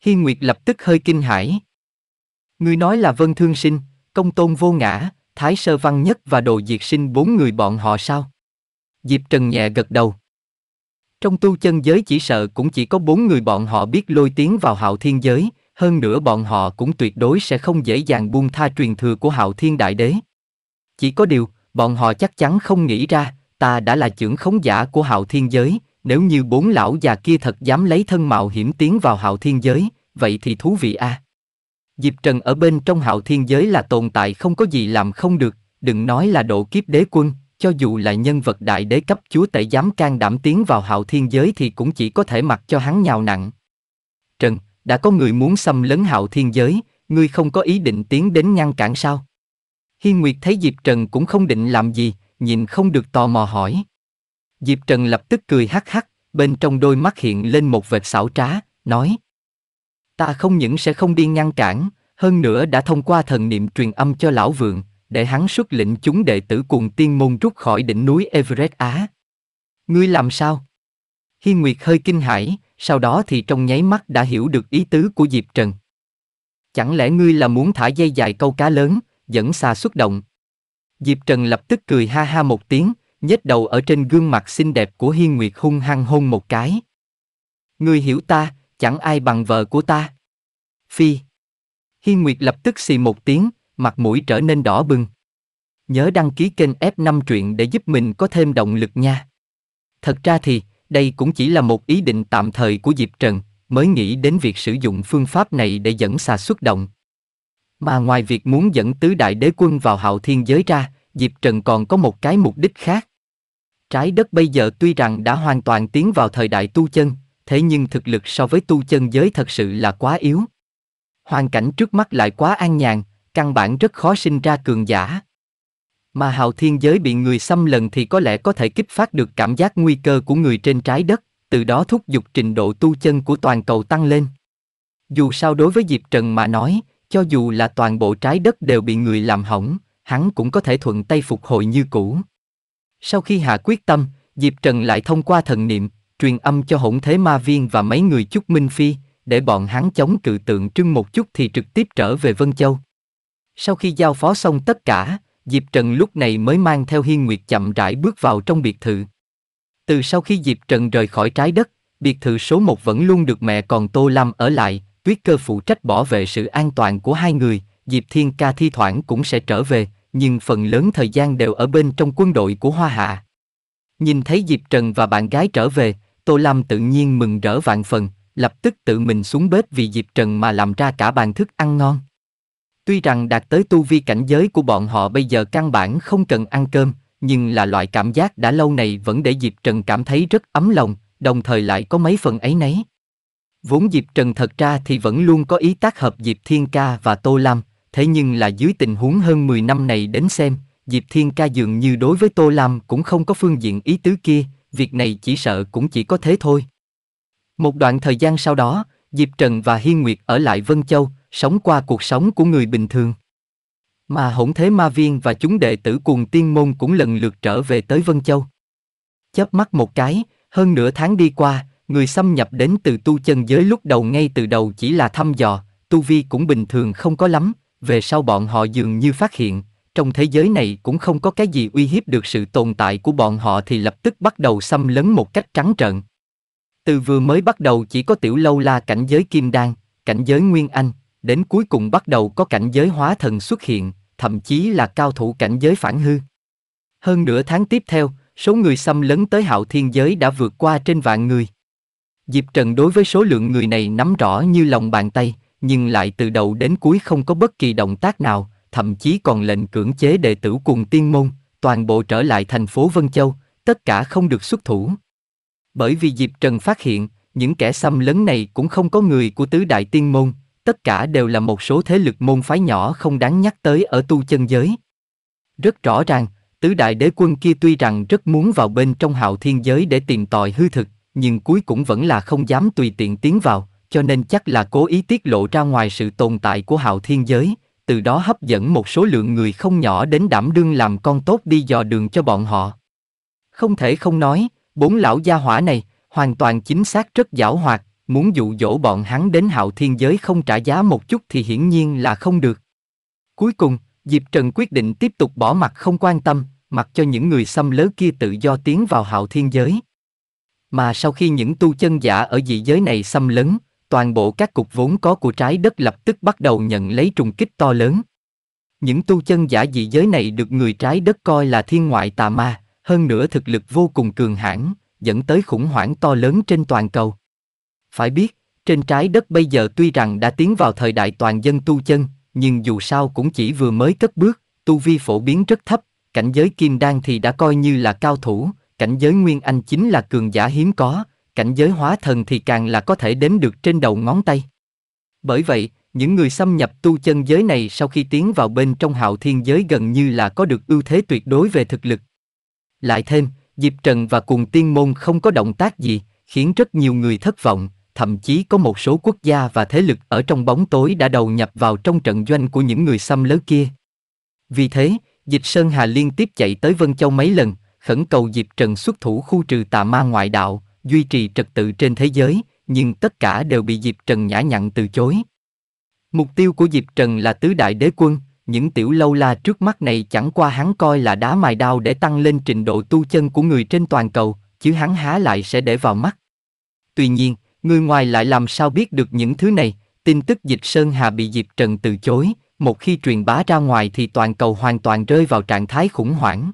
Hi Nguyệt lập tức hơi kinh hãi. Người nói là Vân Thương Sinh, Công Tôn Vô Ngã, Thái Sơ Văn Nhất và Đồ Diệt Sinh bốn người bọn họ sao? Diệp Trần nhẹ gật đầu. Trong tu chân giới chỉ sợ cũng chỉ có bốn người bọn họ biết lôi tiếng vào hạo thiên giới, hơn nữa bọn họ cũng tuyệt đối sẽ không dễ dàng buông tha truyền thừa của hạo thiên đại đế. Chỉ có điều, bọn họ chắc chắn không nghĩ ra, ta đã là trưởng khống giả của hạo thiên giới, nếu như bốn lão già kia thật dám lấy thân mạo hiểm tiến vào hạo thiên giới, vậy thì thú vị a. À? Diệp Trần ở bên trong hạo thiên giới là tồn tại không có gì làm không được, đừng nói là độ kiếp đế quân, cho dù là nhân vật đại đế cấp chúa tể dám can đảm tiến vào hạo thiên giới thì cũng chỉ có thể mặc cho hắn nhào nặng. Trần, đã có người muốn xâm lấn hạo thiên giới, ngươi không có ý định tiến đến ngăn cản sao? Hiên Nguyệt thấy Diệp Trần cũng không định làm gì, nhìn không được tò mò hỏi. Diệp Trần lập tức cười hắc hắc, bên trong đôi mắt hiện lên một vệt xảo trá, nói. Ta không những sẽ không đi ngăn cản, hơn nữa đã thông qua thần niệm truyền âm cho lão vượng, để hắn xuất lĩnh chúng đệ tử cùng tiên môn rút khỏi đỉnh núi Everest Á. Ngươi làm sao? Hi Nguyệt hơi kinh hãi, sau đó thì trong nháy mắt đã hiểu được ý tứ của Diệp Trần. Chẳng lẽ ngươi là muốn thả dây dài câu cá lớn, dẫn xa xuất động? Diệp Trần lập tức cười ha ha một tiếng, nhếch đầu ở trên gương mặt xinh đẹp của Hi Nguyệt hung hăng hôn một cái. Ngươi hiểu ta, chẳng ai bằng vợ của ta. Phi. Hi Nguyệt lập tức xì một tiếng, mặt mũi trở nên đỏ bừng. Nhớ đăng ký kênh F5 truyện để giúp mình có thêm động lực nha. Thật ra thì, đây cũng chỉ là một ý định tạm thời của Diệp Trần, mới nghĩ đến việc sử dụng phương pháp này để dẫn xà xuất động. Mà ngoài việc muốn dẫn tứ đại đế quân vào hạo thiên giới ra, Diệp Trần còn có một cái mục đích khác. Trái đất bây giờ tuy rằng đã hoàn toàn tiến vào thời đại tu chân, thế nhưng thực lực so với tu chân giới thật sự là quá yếu. Hoàn cảnh trước mắt lại quá an nhàn, căn bản rất khó sinh ra cường giả. Mà hào thiên giới bị người xâm lần thì có lẽ có thể kích phát được cảm giác nguy cơ của người trên trái đất, từ đó thúc giục trình độ tu chân của toàn cầu tăng lên. Dù sao đối với Diệp Trần mà nói, cho dù là toàn bộ trái đất đều bị người làm hỏng, hắn cũng có thể thuận tay phục hồi như cũ. Sau khi hạ quyết tâm, Diệp Trần lại thông qua thần niệm, truyền âm cho hỗn thế ma viên và mấy người chúc Minh Phi, để bọn hắn chống cự tượng trưng một chút thì trực tiếp trở về Vân Châu. Sau khi giao phó xong tất cả, Diệp Trần lúc này mới mang theo Hiên Nguyệt chậm rãi bước vào trong biệt thự. Từ sau khi Diệp Trần rời khỏi trái đất, biệt thự số 1 vẫn luôn được mẹ còn Tô lâm ở lại, Tuyết Cơ phụ trách bảo vệ sự an toàn của hai người, Diệp Thiên Ca thi thoảng cũng sẽ trở về, nhưng phần lớn thời gian đều ở bên trong quân đội của Hoa Hạ. Nhìn thấy Diệp Trần và bạn gái trở về, Tô lâm tự nhiên mừng rỡ vạn phần, lập tức tự mình xuống bếp vì Diệp Trần mà làm ra cả bàn thức ăn ngon. Tuy rằng đạt tới tu vi cảnh giới của bọn họ bây giờ căn bản không cần ăn cơm, nhưng là loại cảm giác đã lâu này vẫn để Diệp Trần cảm thấy rất ấm lòng, đồng thời lại có mấy phần ấy nấy. Vốn Diệp Trần thật ra thì vẫn luôn có ý tác hợp Diệp Thiên Ca và Tô Lam, thế nhưng là dưới tình huống hơn 10 năm này đến xem, Diệp Thiên Ca dường như đối với Tô Lam cũng không có phương diện ý tứ kia, việc này chỉ sợ cũng chỉ có thế thôi. Một đoạn thời gian sau đó, Diệp Trần và Hiên Nguyệt ở lại Vân Châu, sống qua cuộc sống của người bình thường. Mà hỗn thế ma viên và chúng đệ tử cuồng tiên môn cũng lần lượt trở về tới Vân Châu. Chớp mắt một cái, hơn nửa tháng đi qua, người xâm nhập đến từ tu chân giới lúc đầu ngay từ đầu chỉ là thăm dò, tu vi cũng bình thường không có lắm, về sau bọn họ dường như phát hiện, trong thế giới này cũng không có cái gì uy hiếp được sự tồn tại của bọn họ thì lập tức bắt đầu xâm lấn một cách trắng trợn. Từ vừa mới bắt đầu chỉ có tiểu lâu la cảnh giới kim đan, cảnh giới nguyên anh, đến cuối cùng bắt đầu có cảnh giới hóa thần xuất hiện, thậm chí là cao thủ cảnh giới phản hư. Hơn nửa tháng tiếp theo, số người xâm lấn tới hạo thiên giới đã vượt qua trên vạn người. Diệp Trần đối với số lượng người này nắm rõ như lòng bàn tay, nhưng lại từ đầu đến cuối không có bất kỳ động tác nào, thậm chí còn lệnh cưỡng chế đệ tử cùng tiên môn, toàn bộ trở lại thành phố Vân Châu, tất cả không được xuất thủ. Bởi vì Diệp Trần phát hiện, những kẻ xâm lấn này cũng không có người của tứ đại tiên môn, tất cả đều là một số thế lực môn phái nhỏ không đáng nhắc tới ở tu chân giới. Rất rõ ràng, tứ đại đế quân kia tuy rằng rất muốn vào bên trong hạo thiên giới để tìm tòi hư thực, nhưng cuối cùng vẫn là không dám tùy tiện tiến vào, cho nên chắc là cố ý tiết lộ ra ngoài sự tồn tại của hạo thiên giới, từ đó hấp dẫn một số lượng người không nhỏ đến đảm đương làm con tốt đi dò đường cho bọn họ. Không thể không nói, bốn lão gia hỏa này, hoàn toàn chính xác rất giảo hoạt, muốn dụ dỗ bọn hắn đến hạo thiên giới không trả giá một chút thì hiển nhiên là không được. Cuối cùng, Diệp Trần quyết định tiếp tục bỏ mặt không quan tâm, mặc cho những người xâm lớ kia tự do tiến vào hạo thiên giới. Mà sau khi những tu chân giả ở dị giới này xâm lấn, toàn bộ các cục vốn có của trái đất lập tức bắt đầu nhận lấy trùng kích to lớn. Những tu chân giả dị giới này được người trái đất coi là thiên ngoại tà ma, hơn nữa thực lực vô cùng cường hãn, dẫn tới khủng hoảng to lớn trên toàn cầu. Phải biết, trên trái đất bây giờ tuy rằng đã tiến vào thời đại toàn dân tu chân, nhưng dù sao cũng chỉ vừa mới cất bước, tu vi phổ biến rất thấp, cảnh giới kim đan thì đã coi như là cao thủ, cảnh giới nguyên anh chính là cường giả hiếm có, cảnh giới hóa thần thì càng là có thể đếm được trên đầu ngón tay. Bởi vậy, những người xâm nhập tu chân giới này sau khi tiến vào bên trong hạo thiên giới gần như là có được ưu thế tuyệt đối về thực lực. Lại thêm, Diệp Trần và cùng tiên môn không có động tác gì, khiến rất nhiều người thất vọng, thậm chí có một số quốc gia và thế lực ở trong bóng tối đã đầu nhập vào trong trận doanh của những người xâm lớn kia. Vì thế, Dịch Sơn Hà liên tiếp chạy tới Vân Châu mấy lần, khẩn cầu Diệp Trần xuất thủ khu trừ tà ma ngoại đạo, duy trì trật tự trên thế giới, nhưng tất cả đều bị Diệp Trần nhã nhặn từ chối. Mục tiêu của Diệp Trần là tứ đại đế quân, những tiểu lâu la trước mắt này chẳng qua hắn coi là đá mài đao để tăng lên trình độ tu chân của người trên toàn cầu, chứ hắn há lại sẽ để vào mắt. Tuy nhiên, người ngoài lại làm sao biết được những thứ này, tin tức dịch Sơn Hà bị Diệp Trần từ chối, một khi truyền bá ra ngoài thì toàn cầu hoàn toàn rơi vào trạng thái khủng hoảng.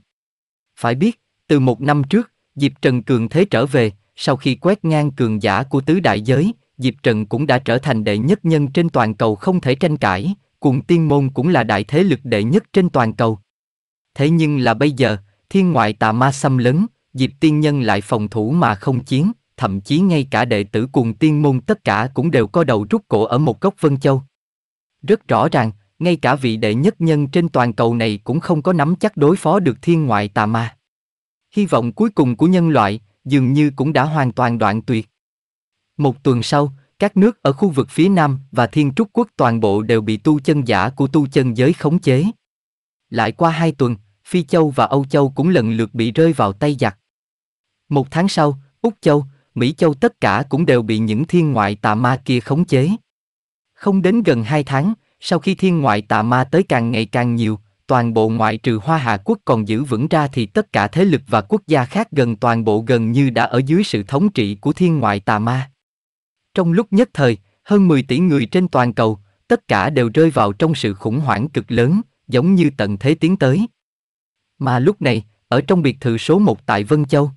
Phải biết, từ một năm trước, Diệp Trần cường thế trở về, sau khi quét ngang cường giả của tứ đại giới, Diệp Trần cũng đã trở thành đệ nhất nhân trên toàn cầu không thể tranh cãi, cùng tiên môn cũng là đại thế lực đệ nhất trên toàn cầu. Thế nhưng là bây giờ, thiên ngoại tà ma xâm lấn, Diệp Tiên Nhân lại phòng thủ mà không chiến, thậm chí ngay cả đệ tử cùng tiên môn tất cả cũng đều có đầu rút cổ ở một góc Vân Châu. Rất rõ ràng, ngay cả vị đệ nhất nhân trên toàn cầu này cũng không có nắm chắc đối phó được thiên ngoại tà ma. Hy vọng cuối cùng của nhân loại dường như cũng đã hoàn toàn đoạn tuyệt. Một tuần sau, các nước ở khu vực phía Nam và Thiên Trúc Quốc toàn bộ đều bị tu chân giả của tu chân giới khống chế. Lại qua hai tuần, Phi Châu và Âu Châu cũng lần lượt bị rơi vào tay giặc. Một tháng sau, Úc Châu, Mỹ Châu tất cả cũng đều bị những thiên ngoại tà ma kia khống chế. Không đến gần hai tháng, sau khi thiên ngoại tà ma tới càng ngày càng nhiều, toàn bộ ngoại trừ Hoa Hạ quốc còn giữ vững ra thì tất cả thế lực và quốc gia khác gần toàn bộ gần như đã ở dưới sự thống trị của thiên ngoại tà ma. Trong lúc nhất thời, hơn 10 tỷ người trên toàn cầu, tất cả đều rơi vào trong sự khủng hoảng cực lớn, giống như tận thế tiến tới. Mà lúc này, ở trong biệt thự số 1 tại Vân Châu,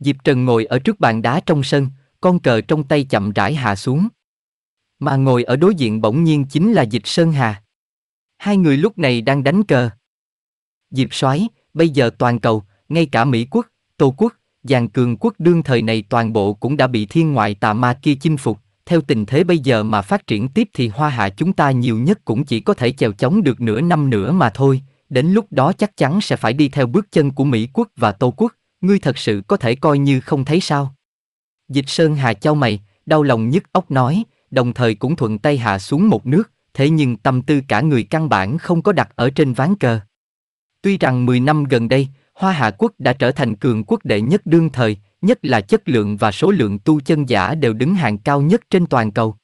Diệp Trần ngồi ở trước bàn đá trong sân, con cờ trong tay chậm rãi hạ xuống. Mà ngồi ở đối diện bỗng nhiên chính là Dịch Sơn Hà. Hai người lúc này đang đánh cờ. Diệp soái, bây giờ toàn cầu, ngay cả Mỹ quốc, Tô quốc, dàn cường quốc đương thời này toàn bộ cũng đã bị thiên ngoại tà ma kia chinh phục. Theo tình thế bây giờ mà phát triển tiếp thì hoa hạ chúng ta nhiều nhất cũng chỉ có thể chèo chống được nửa năm nữa mà thôi. Đến lúc đó chắc chắn sẽ phải đi theo bước chân của Mỹ quốc và Tô quốc, ngươi thật sự có thể coi như không thấy sao. Dịch Sơn Hà trao mày, đau lòng nhức óc nói, đồng thời cũng thuận tay hạ xuống một nước, thế nhưng tâm tư cả người căn bản không có đặt ở trên ván cờ. Tuy rằng 10 năm gần đây, Hoa Hạ Quốc đã trở thành cường quốc đệ nhất đương thời, nhất là chất lượng và số lượng tu chân giả đều đứng hàng cao nhất trên toàn cầu.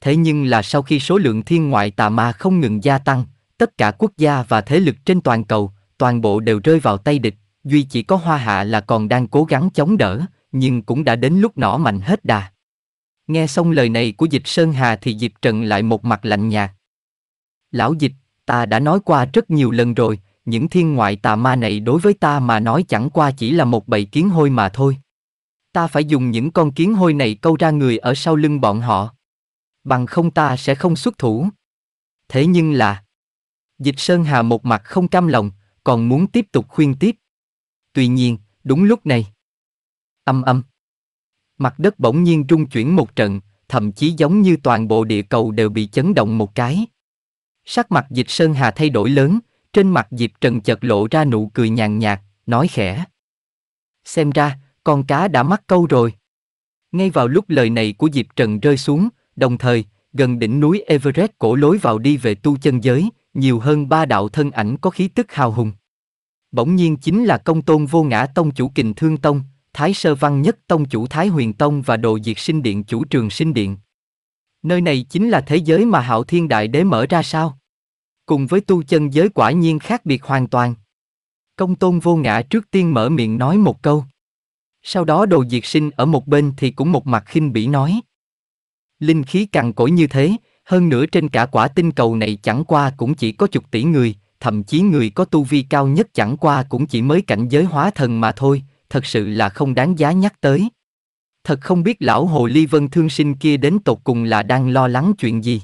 Thế nhưng là sau khi số lượng thiên ngoại tà ma không ngừng gia tăng, tất cả quốc gia và thế lực trên toàn cầu, toàn bộ đều rơi vào tay địch, duy chỉ có hoa hạ là còn đang cố gắng chống đỡ, nhưng cũng đã đến lúc nỏ mạnh hết đà. Nghe xong lời này của dịch Sơn Hà thì dịch Trần lại một mặt lạnh nhạt. Lão dịch, ta đã nói qua rất nhiều lần rồi, những thiên ngoại tà ma này đối với ta mà nói chẳng qua chỉ là một bầy kiến hôi mà thôi. Ta phải dùng những con kiến hôi này câu ra người ở sau lưng bọn họ. Bằng không ta sẽ không xuất thủ. Thế nhưng là... Dịch Sơn Hà một mặt không cam lòng, còn muốn tiếp tục khuyên tiếp. Tuy nhiên, đúng lúc này. Âm âm. Mặt đất bỗng nhiên rung chuyển một trận, thậm chí giống như toàn bộ địa cầu đều bị chấn động một cái. Sắc mặt dịch Sơn Hà thay đổi lớn, trên mặt Diệp Trần chợt lộ ra nụ cười nhàn nhạt, nói khẽ. Xem ra, con cá đã mắc câu rồi. Ngay vào lúc lời này của Diệp Trần rơi xuống, đồng thời, gần đỉnh núi Everest cổ lối vào đi về tu chân giới, nhiều hơn ba đạo thân ảnh có khí tức hào hùng bỗng nhiên chính là công tôn vô ngã tông chủ kình thương tông, thái sơ văn nhất tông chủ thái huyền tông và đồ diệt sinh điện chủ trường sinh điện. Nơi này chính là thế giới mà hạo thiên đại đế mở ra sao? Cùng với tu chân giới quả nhiên khác biệt hoàn toàn. Công tôn vô ngã trước tiên mở miệng nói một câu. Sau đó đồ diệt sinh ở một bên thì cũng một mặt khinh bỉ nói. Linh khí cằn cỗi như thế, hơn nữa trên cả quả tinh cầu này chẳng qua cũng chỉ có chục tỷ người, thậm chí người có tu vi cao nhất chẳng qua cũng chỉ mới cảnh giới hóa thần mà thôi, thật sự là không đáng giá nhắc tới. Thật không biết lão hồ ly vân thương sinh kia đến tột cùng là đang lo lắng chuyện gì.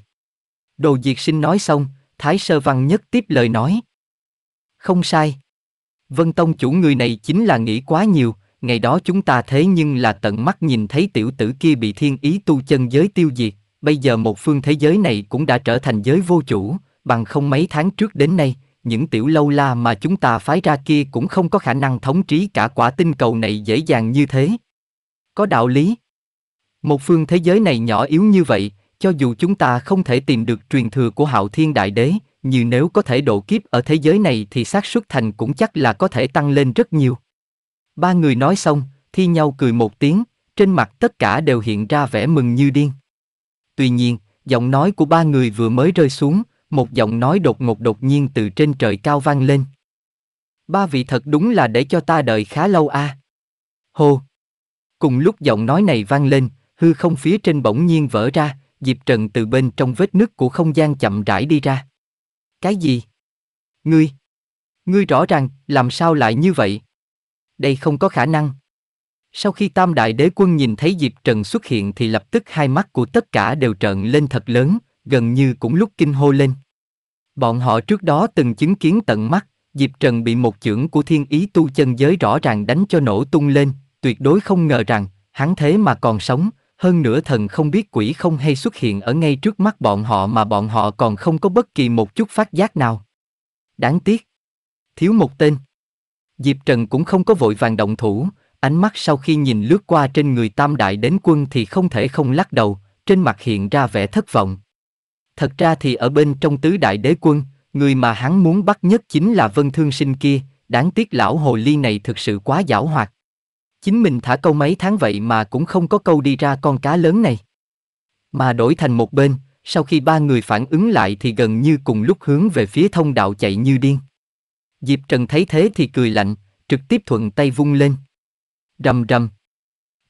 Đồ diệt sinh nói xong, Thái Sơ Văn Nhất tiếp lời nói. Không sai. Vân Tông chủ người này chính là nghĩ quá nhiều, ngày đó chúng ta thế nhưng là tận mắt nhìn thấy tiểu tử kia bị thiên ý tu chân giới tiêu diệt, bây giờ một phương thế giới này cũng đã trở thành giới vô chủ, bằng không mấy tháng trước đến nay, những tiểu lâu la mà chúng ta phái ra kia cũng không có khả năng thống trí cả quả tinh cầu này dễ dàng như thế. Có đạo lý. Một phương thế giới này nhỏ yếu như vậy, cho dù chúng ta không thể tìm được truyền thừa của hạo thiên đại đế, như nếu có thể độ kiếp ở thế giới này thì xác suất thành cũng chắc là có thể tăng lên rất nhiều. Ba người nói xong, thi nhau cười một tiếng, trên mặt tất cả đều hiện ra vẻ mừng như điên. Tuy nhiên, giọng nói của ba người vừa mới rơi xuống, một giọng nói đột ngột đột nhiên từ trên trời cao vang lên. Ba vị thật đúng là để cho ta đợi khá lâu a. À. Hô. Cùng lúc giọng nói này vang lên, hư không phía trên bỗng nhiên vỡ ra, Diệp Trần từ bên trong vết nứt của không gian chậm rãi đi ra. Cái gì? Ngươi? Ngươi rõ ràng, làm sao lại như vậy? Đây không có khả năng. Sau khi Tam Đại Đế Quân nhìn thấy Diệp Trần xuất hiện thì lập tức hai mắt của tất cả đều trợn lên thật lớn, gần như cũng lúc kinh hô lên. Bọn họ trước đó từng chứng kiến tận mắt, Diệp Trần bị một chưởng của thiên ý tu chân giới rõ ràng đánh cho nổ tung lên, tuyệt đối không ngờ rằng, hắn thế mà còn sống, hơn nữa thần không biết quỷ không hay xuất hiện ở ngay trước mắt bọn họ mà bọn họ còn không có bất kỳ một chút phát giác nào. Đáng tiếc. Thiếu một tên. Diệp Trần cũng không có vội vàng động thủ, ánh mắt sau khi nhìn lướt qua trên người tam đại đến quân thì không thể không lắc đầu, trên mặt hiện ra vẻ thất vọng. Thật ra thì ở bên trong tứ đại đế quân, người mà hắn muốn bắt nhất chính là Vân Thương Sinh kia, đáng tiếc lão hồ ly này thực sự quá giảo hoạt. Chính mình thả câu mấy tháng vậy mà cũng không có câu đi ra con cá lớn này. Mà đổi thành một bên, sau khi ba người phản ứng lại thì gần như cùng lúc hướng về phía thông đạo chạy như điên. Diệp Trần thấy thế thì cười lạnh, trực tiếp thuận tay vung lên. Rầm rầm.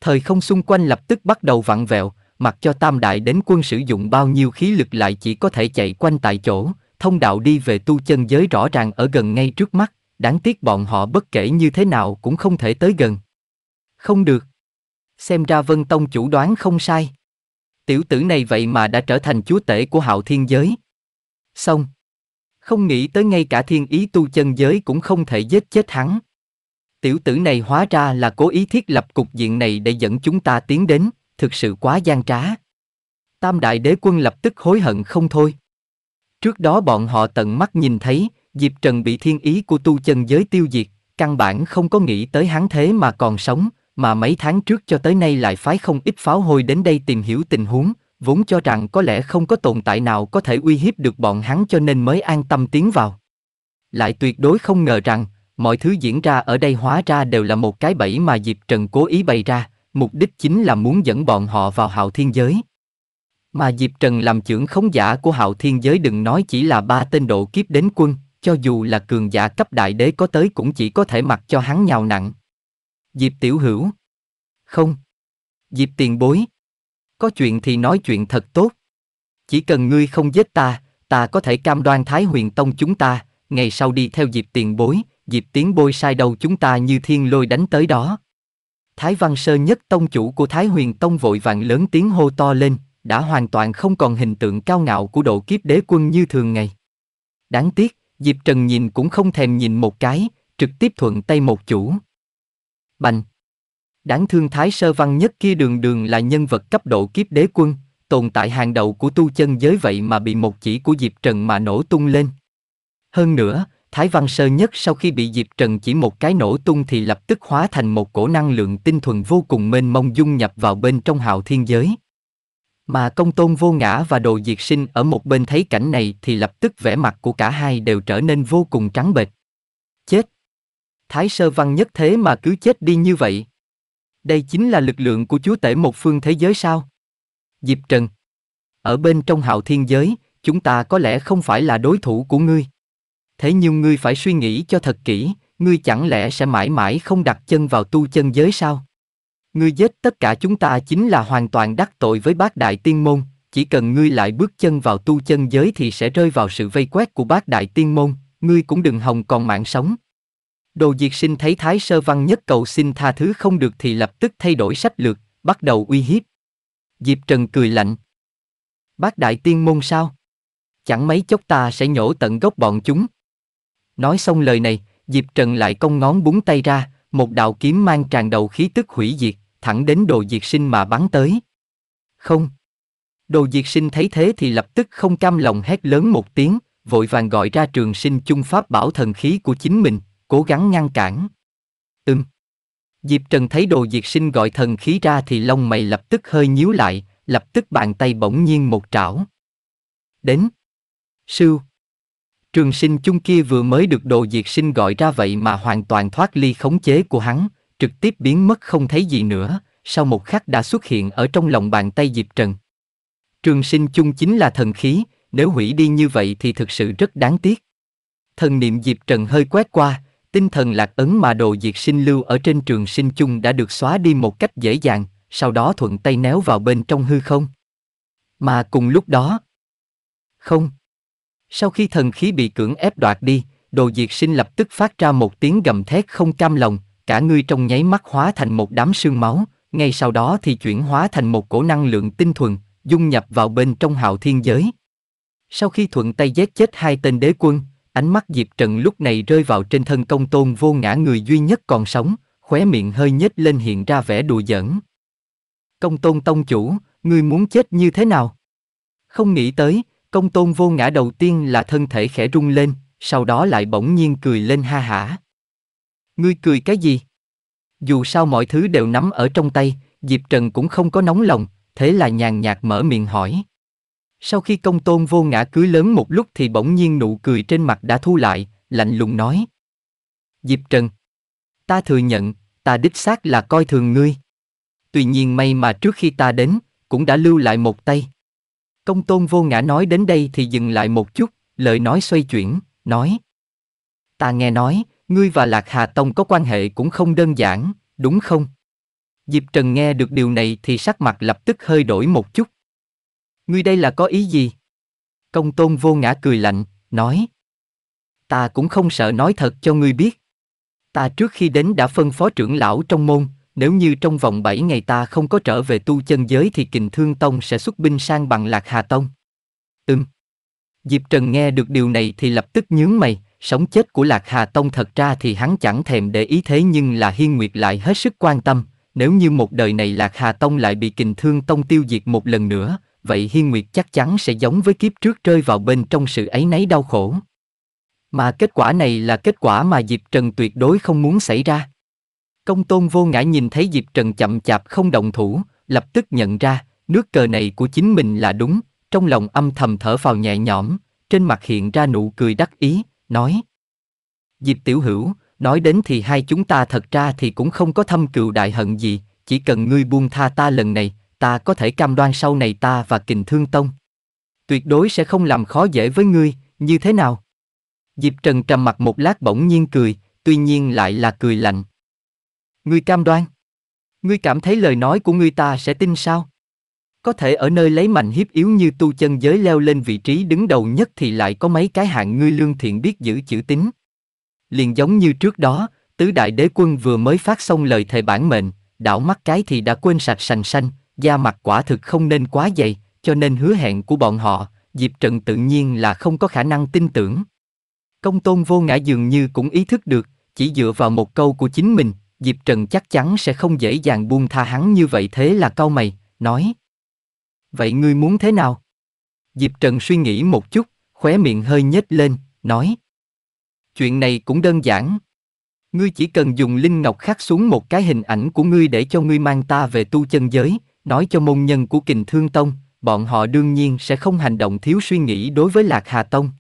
Thời không xung quanh lập tức bắt đầu vặn vẹo, mặc cho tam đại đến quân sử dụng bao nhiêu khí lực lại chỉ có thể chạy quanh tại chỗ, thông đạo đi về tu chân giới rõ ràng ở gần ngay trước mắt, đáng tiếc bọn họ bất kể như thế nào cũng không thể tới gần. Không được. Xem ra Vân Tông chủ đoán không sai. Tiểu tử này vậy mà đã trở thành chúa tể của hạo thiên giới. Xong. Không nghĩ tới ngay cả thiên ý tu chân giới cũng không thể giết chết hắn. Tiểu tử này hóa ra là cố ý thiết lập cục diện này để dẫn chúng ta tiến đến thực sự quá gian trá. Tam đại đế quân lập tức hối hận không thôi. Trước đó bọn họ tận mắt nhìn thấy, Diệp Trần bị thiên ý của tu chân giới tiêu diệt, căn bản không có nghĩ tới hắn thế mà còn sống, mà mấy tháng trước cho tới nay lại phái không ít pháo hôi đến đây tìm hiểu tình huống, vốn cho rằng có lẽ không có tồn tại nào có thể uy hiếp được bọn hắn cho nên mới an tâm tiến vào. Lại tuyệt đối không ngờ rằng, mọi thứ diễn ra ở đây hóa ra đều là một cái bẫy mà Diệp Trần cố ý bày ra mục đích chính là muốn dẫn bọn họ vào hạo thiên giới. Mà Diệp Trần làm trưởng khống giả của hạo thiên giới đừng nói chỉ là ba tên độ kiếp đến quân, cho dù là cường giả cấp đại đế có tới cũng chỉ có thể mặc cho hắn nhào nặng. Diệp Tiểu Hữu Không. Diệp Tiền Bối Có chuyện thì nói chuyện thật tốt. Chỉ cần ngươi không giết ta, ta có thể cam đoan Thái huyền tông chúng ta, ngày sau đi theo Diệp Tiền Bối, Diệp Tiến Bôi sai đầu chúng ta như thiên lôi đánh tới đó. Thái Văn Sơ nhất tông chủ của Thái Huyền Tông vội vàng lớn tiếng hô to lên, đã hoàn toàn không còn hình tượng cao ngạo của độ kiếp đế quân như thường ngày. Đáng tiếc, Diệp Trần nhìn cũng không thèm nhìn một cái, trực tiếp thuận tay một chủ. Bành! Đáng thương Thái Sơ Văn nhất kia đường đường là nhân vật cấp độ kiếp đế quân, tồn tại hàng đầu của tu chân giới vậy mà bị một chỉ của Diệp Trần mà nổ tung lên. Hơn nữa, Thái Văn Sơ Nhất sau khi bị Diệp Trần chỉ một cái nổ tung thì lập tức hóa thành một cổ năng lượng tinh thuần vô cùng mênh mông dung nhập vào bên trong hào thiên giới. Mà công tôn vô ngã và đồ diệt sinh ở một bên thấy cảnh này thì lập tức vẻ mặt của cả hai đều trở nên vô cùng trắng bệch. Chết! Thái Sơ Văn Nhất thế mà cứ chết đi như vậy. Đây chính là lực lượng của chúa tể một phương thế giới sao? Diệp Trần! Ở bên trong hào thiên giới, chúng ta có lẽ không phải là đối thủ của ngươi thế nhưng ngươi phải suy nghĩ cho thật kỹ, ngươi chẳng lẽ sẽ mãi mãi không đặt chân vào tu chân giới sao? Ngươi giết tất cả chúng ta chính là hoàn toàn đắc tội với bác đại tiên môn, chỉ cần ngươi lại bước chân vào tu chân giới thì sẽ rơi vào sự vây quét của bác đại tiên môn, ngươi cũng đừng hòng còn mạng sống. Đồ diệt sinh thấy Thái Sơ Văn nhất cầu xin tha thứ không được thì lập tức thay đổi sách lược, bắt đầu uy hiếp. Diệp Trần cười lạnh. Bác đại tiên môn sao? Chẳng mấy chốc ta sẽ nhổ tận gốc bọn chúng. Nói xong lời này, Diệp Trần lại cong ngón búng tay ra, một đạo kiếm mang tràn đầu khí tức hủy diệt, thẳng đến đồ diệt sinh mà bắn tới. Không. Đồ diệt sinh thấy thế thì lập tức không cam lòng hét lớn một tiếng, vội vàng gọi ra trường sinh chung pháp bảo thần khí của chính mình, cố gắng ngăn cản. Ừm. Diệp Trần thấy đồ diệt sinh gọi thần khí ra thì lông mày lập tức hơi nhíu lại, lập tức bàn tay bỗng nhiên một trảo. Đến. Sưu. Trường sinh chung kia vừa mới được đồ diệt sinh gọi ra vậy mà hoàn toàn thoát ly khống chế của hắn, trực tiếp biến mất không thấy gì nữa, sau một khắc đã xuất hiện ở trong lòng bàn tay Diệp Trần. Trường sinh chung chính là thần khí, nếu hủy đi như vậy thì thực sự rất đáng tiếc. Thần niệm Diệp Trần hơi quét qua, tinh thần lạc ấn mà đồ diệt sinh lưu ở trên trường sinh chung đã được xóa đi một cách dễ dàng, sau đó thuận tay néo vào bên trong hư không. Mà cùng lúc đó... Không, sau khi thần khí bị cưỡng ép đoạt đi, đồ diệt sinh lập tức phát ra một tiếng gầm thét không cam lòng, cả ngươi trong nháy mắt hóa thành một đám sương máu, ngay sau đó thì chuyển hóa thành một cổ năng lượng tinh thuần, dung nhập vào bên trong hạo thiên giới. Sau khi thuận tay giết chết hai tên đế quân, ánh mắt Diệp Trần lúc này rơi vào trên thân công tôn vô ngã người duy nhất còn sống, khóe miệng hơi nhếch lên hiện ra vẻ đùa giỡn. Công tôn tông chủ, ngươi muốn chết như thế nào? Không nghĩ tới, Công tôn vô ngã đầu tiên là thân thể khẽ rung lên, sau đó lại bỗng nhiên cười lên ha hả. Ngươi cười cái gì? Dù sao mọi thứ đều nắm ở trong tay, Diệp Trần cũng không có nóng lòng, thế là nhàn nhạt mở miệng hỏi. Sau khi công tôn vô ngã cưới lớn một lúc thì bỗng nhiên nụ cười trên mặt đã thu lại, lạnh lùng nói. Diệp Trần, ta thừa nhận, ta đích xác là coi thường ngươi. Tuy nhiên may mà trước khi ta đến, cũng đã lưu lại một tay. Công tôn vô ngã nói đến đây thì dừng lại một chút, lời nói xoay chuyển, nói. Ta nghe nói, ngươi và Lạc Hà Tông có quan hệ cũng không đơn giản, đúng không? Diệp Trần nghe được điều này thì sắc mặt lập tức hơi đổi một chút. Ngươi đây là có ý gì? Công tôn vô ngã cười lạnh, nói. Ta cũng không sợ nói thật cho ngươi biết. Ta trước khi đến đã phân phó trưởng lão trong môn, nếu như trong vòng 7 ngày ta không có trở về tu chân giới thì kình thương tông sẽ xuất binh sang bằng lạc hà tông. Ừm. Diệp Trần nghe được điều này thì lập tức nhướng mày, sống chết của lạc hà tông thật ra thì hắn chẳng thèm để ý thế nhưng là hiên nguyệt lại hết sức quan tâm, nếu như một đời này lạc hà tông lại bị kình thương tông tiêu diệt một lần nữa, vậy hiên nguyệt chắc chắn sẽ giống với kiếp trước rơi vào bên trong sự ấy nấy đau khổ. Mà kết quả này là kết quả mà Diệp Trần tuyệt đối không muốn xảy ra. Công tôn vô ngã nhìn thấy Diệp Trần chậm chạp không động thủ, lập tức nhận ra, nước cờ này của chính mình là đúng, trong lòng âm thầm thở phào nhẹ nhõm, trên mặt hiện ra nụ cười đắc ý, nói. Diệp Tiểu Hữu, nói đến thì hai chúng ta thật ra thì cũng không có thâm cừu đại hận gì, chỉ cần ngươi buông tha ta lần này, ta có thể cam đoan sau này ta và kình thương tông. Tuyệt đối sẽ không làm khó dễ với ngươi, như thế nào? Diệp Trần trầm mặt một lát bỗng nhiên cười, tuy nhiên lại là cười lạnh. Ngươi cam đoan? Ngươi cảm thấy lời nói của ngươi ta sẽ tin sao? Có thể ở nơi lấy mạnh hiếp yếu như tu chân giới leo lên vị trí đứng đầu nhất thì lại có mấy cái hạng ngươi lương thiện biết giữ chữ tín. Liền giống như trước đó, tứ đại đế quân vừa mới phát xong lời thề bản mệnh, đảo mắt cái thì đã quên sạch sành xanh, da mặt quả thực không nên quá dày, cho nên hứa hẹn của bọn họ, Diệp trận tự nhiên là không có khả năng tin tưởng. Công tôn vô ngã dường như cũng ý thức được, chỉ dựa vào một câu của chính mình, Diệp Trần chắc chắn sẽ không dễ dàng buông tha hắn như vậy thế là cau mày, nói. Vậy ngươi muốn thế nào? Diệp Trần suy nghĩ một chút, khóe miệng hơi nhếch lên, nói. Chuyện này cũng đơn giản. Ngươi chỉ cần dùng linh ngọc khắc xuống một cái hình ảnh của ngươi để cho ngươi mang ta về tu chân giới, nói cho môn nhân của kình thương tông, bọn họ đương nhiên sẽ không hành động thiếu suy nghĩ đối với lạc hà tông.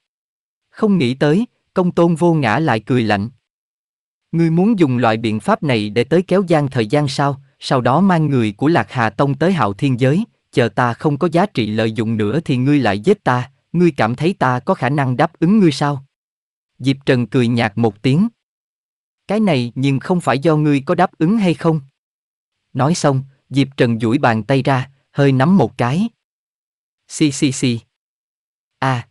Không nghĩ tới, công tôn vô ngã lại cười lạnh. Ngươi muốn dùng loại biện pháp này để tới kéo gian thời gian sao, sau đó mang người của Lạc Hà Tông tới hạo thiên giới, chờ ta không có giá trị lợi dụng nữa thì ngươi lại giết ta, ngươi cảm thấy ta có khả năng đáp ứng ngươi sao? Diệp Trần cười nhạt một tiếng. Cái này nhưng không phải do ngươi có đáp ứng hay không? Nói xong, Diệp Trần duỗi bàn tay ra, hơi nắm một cái. Xì xì xì. À.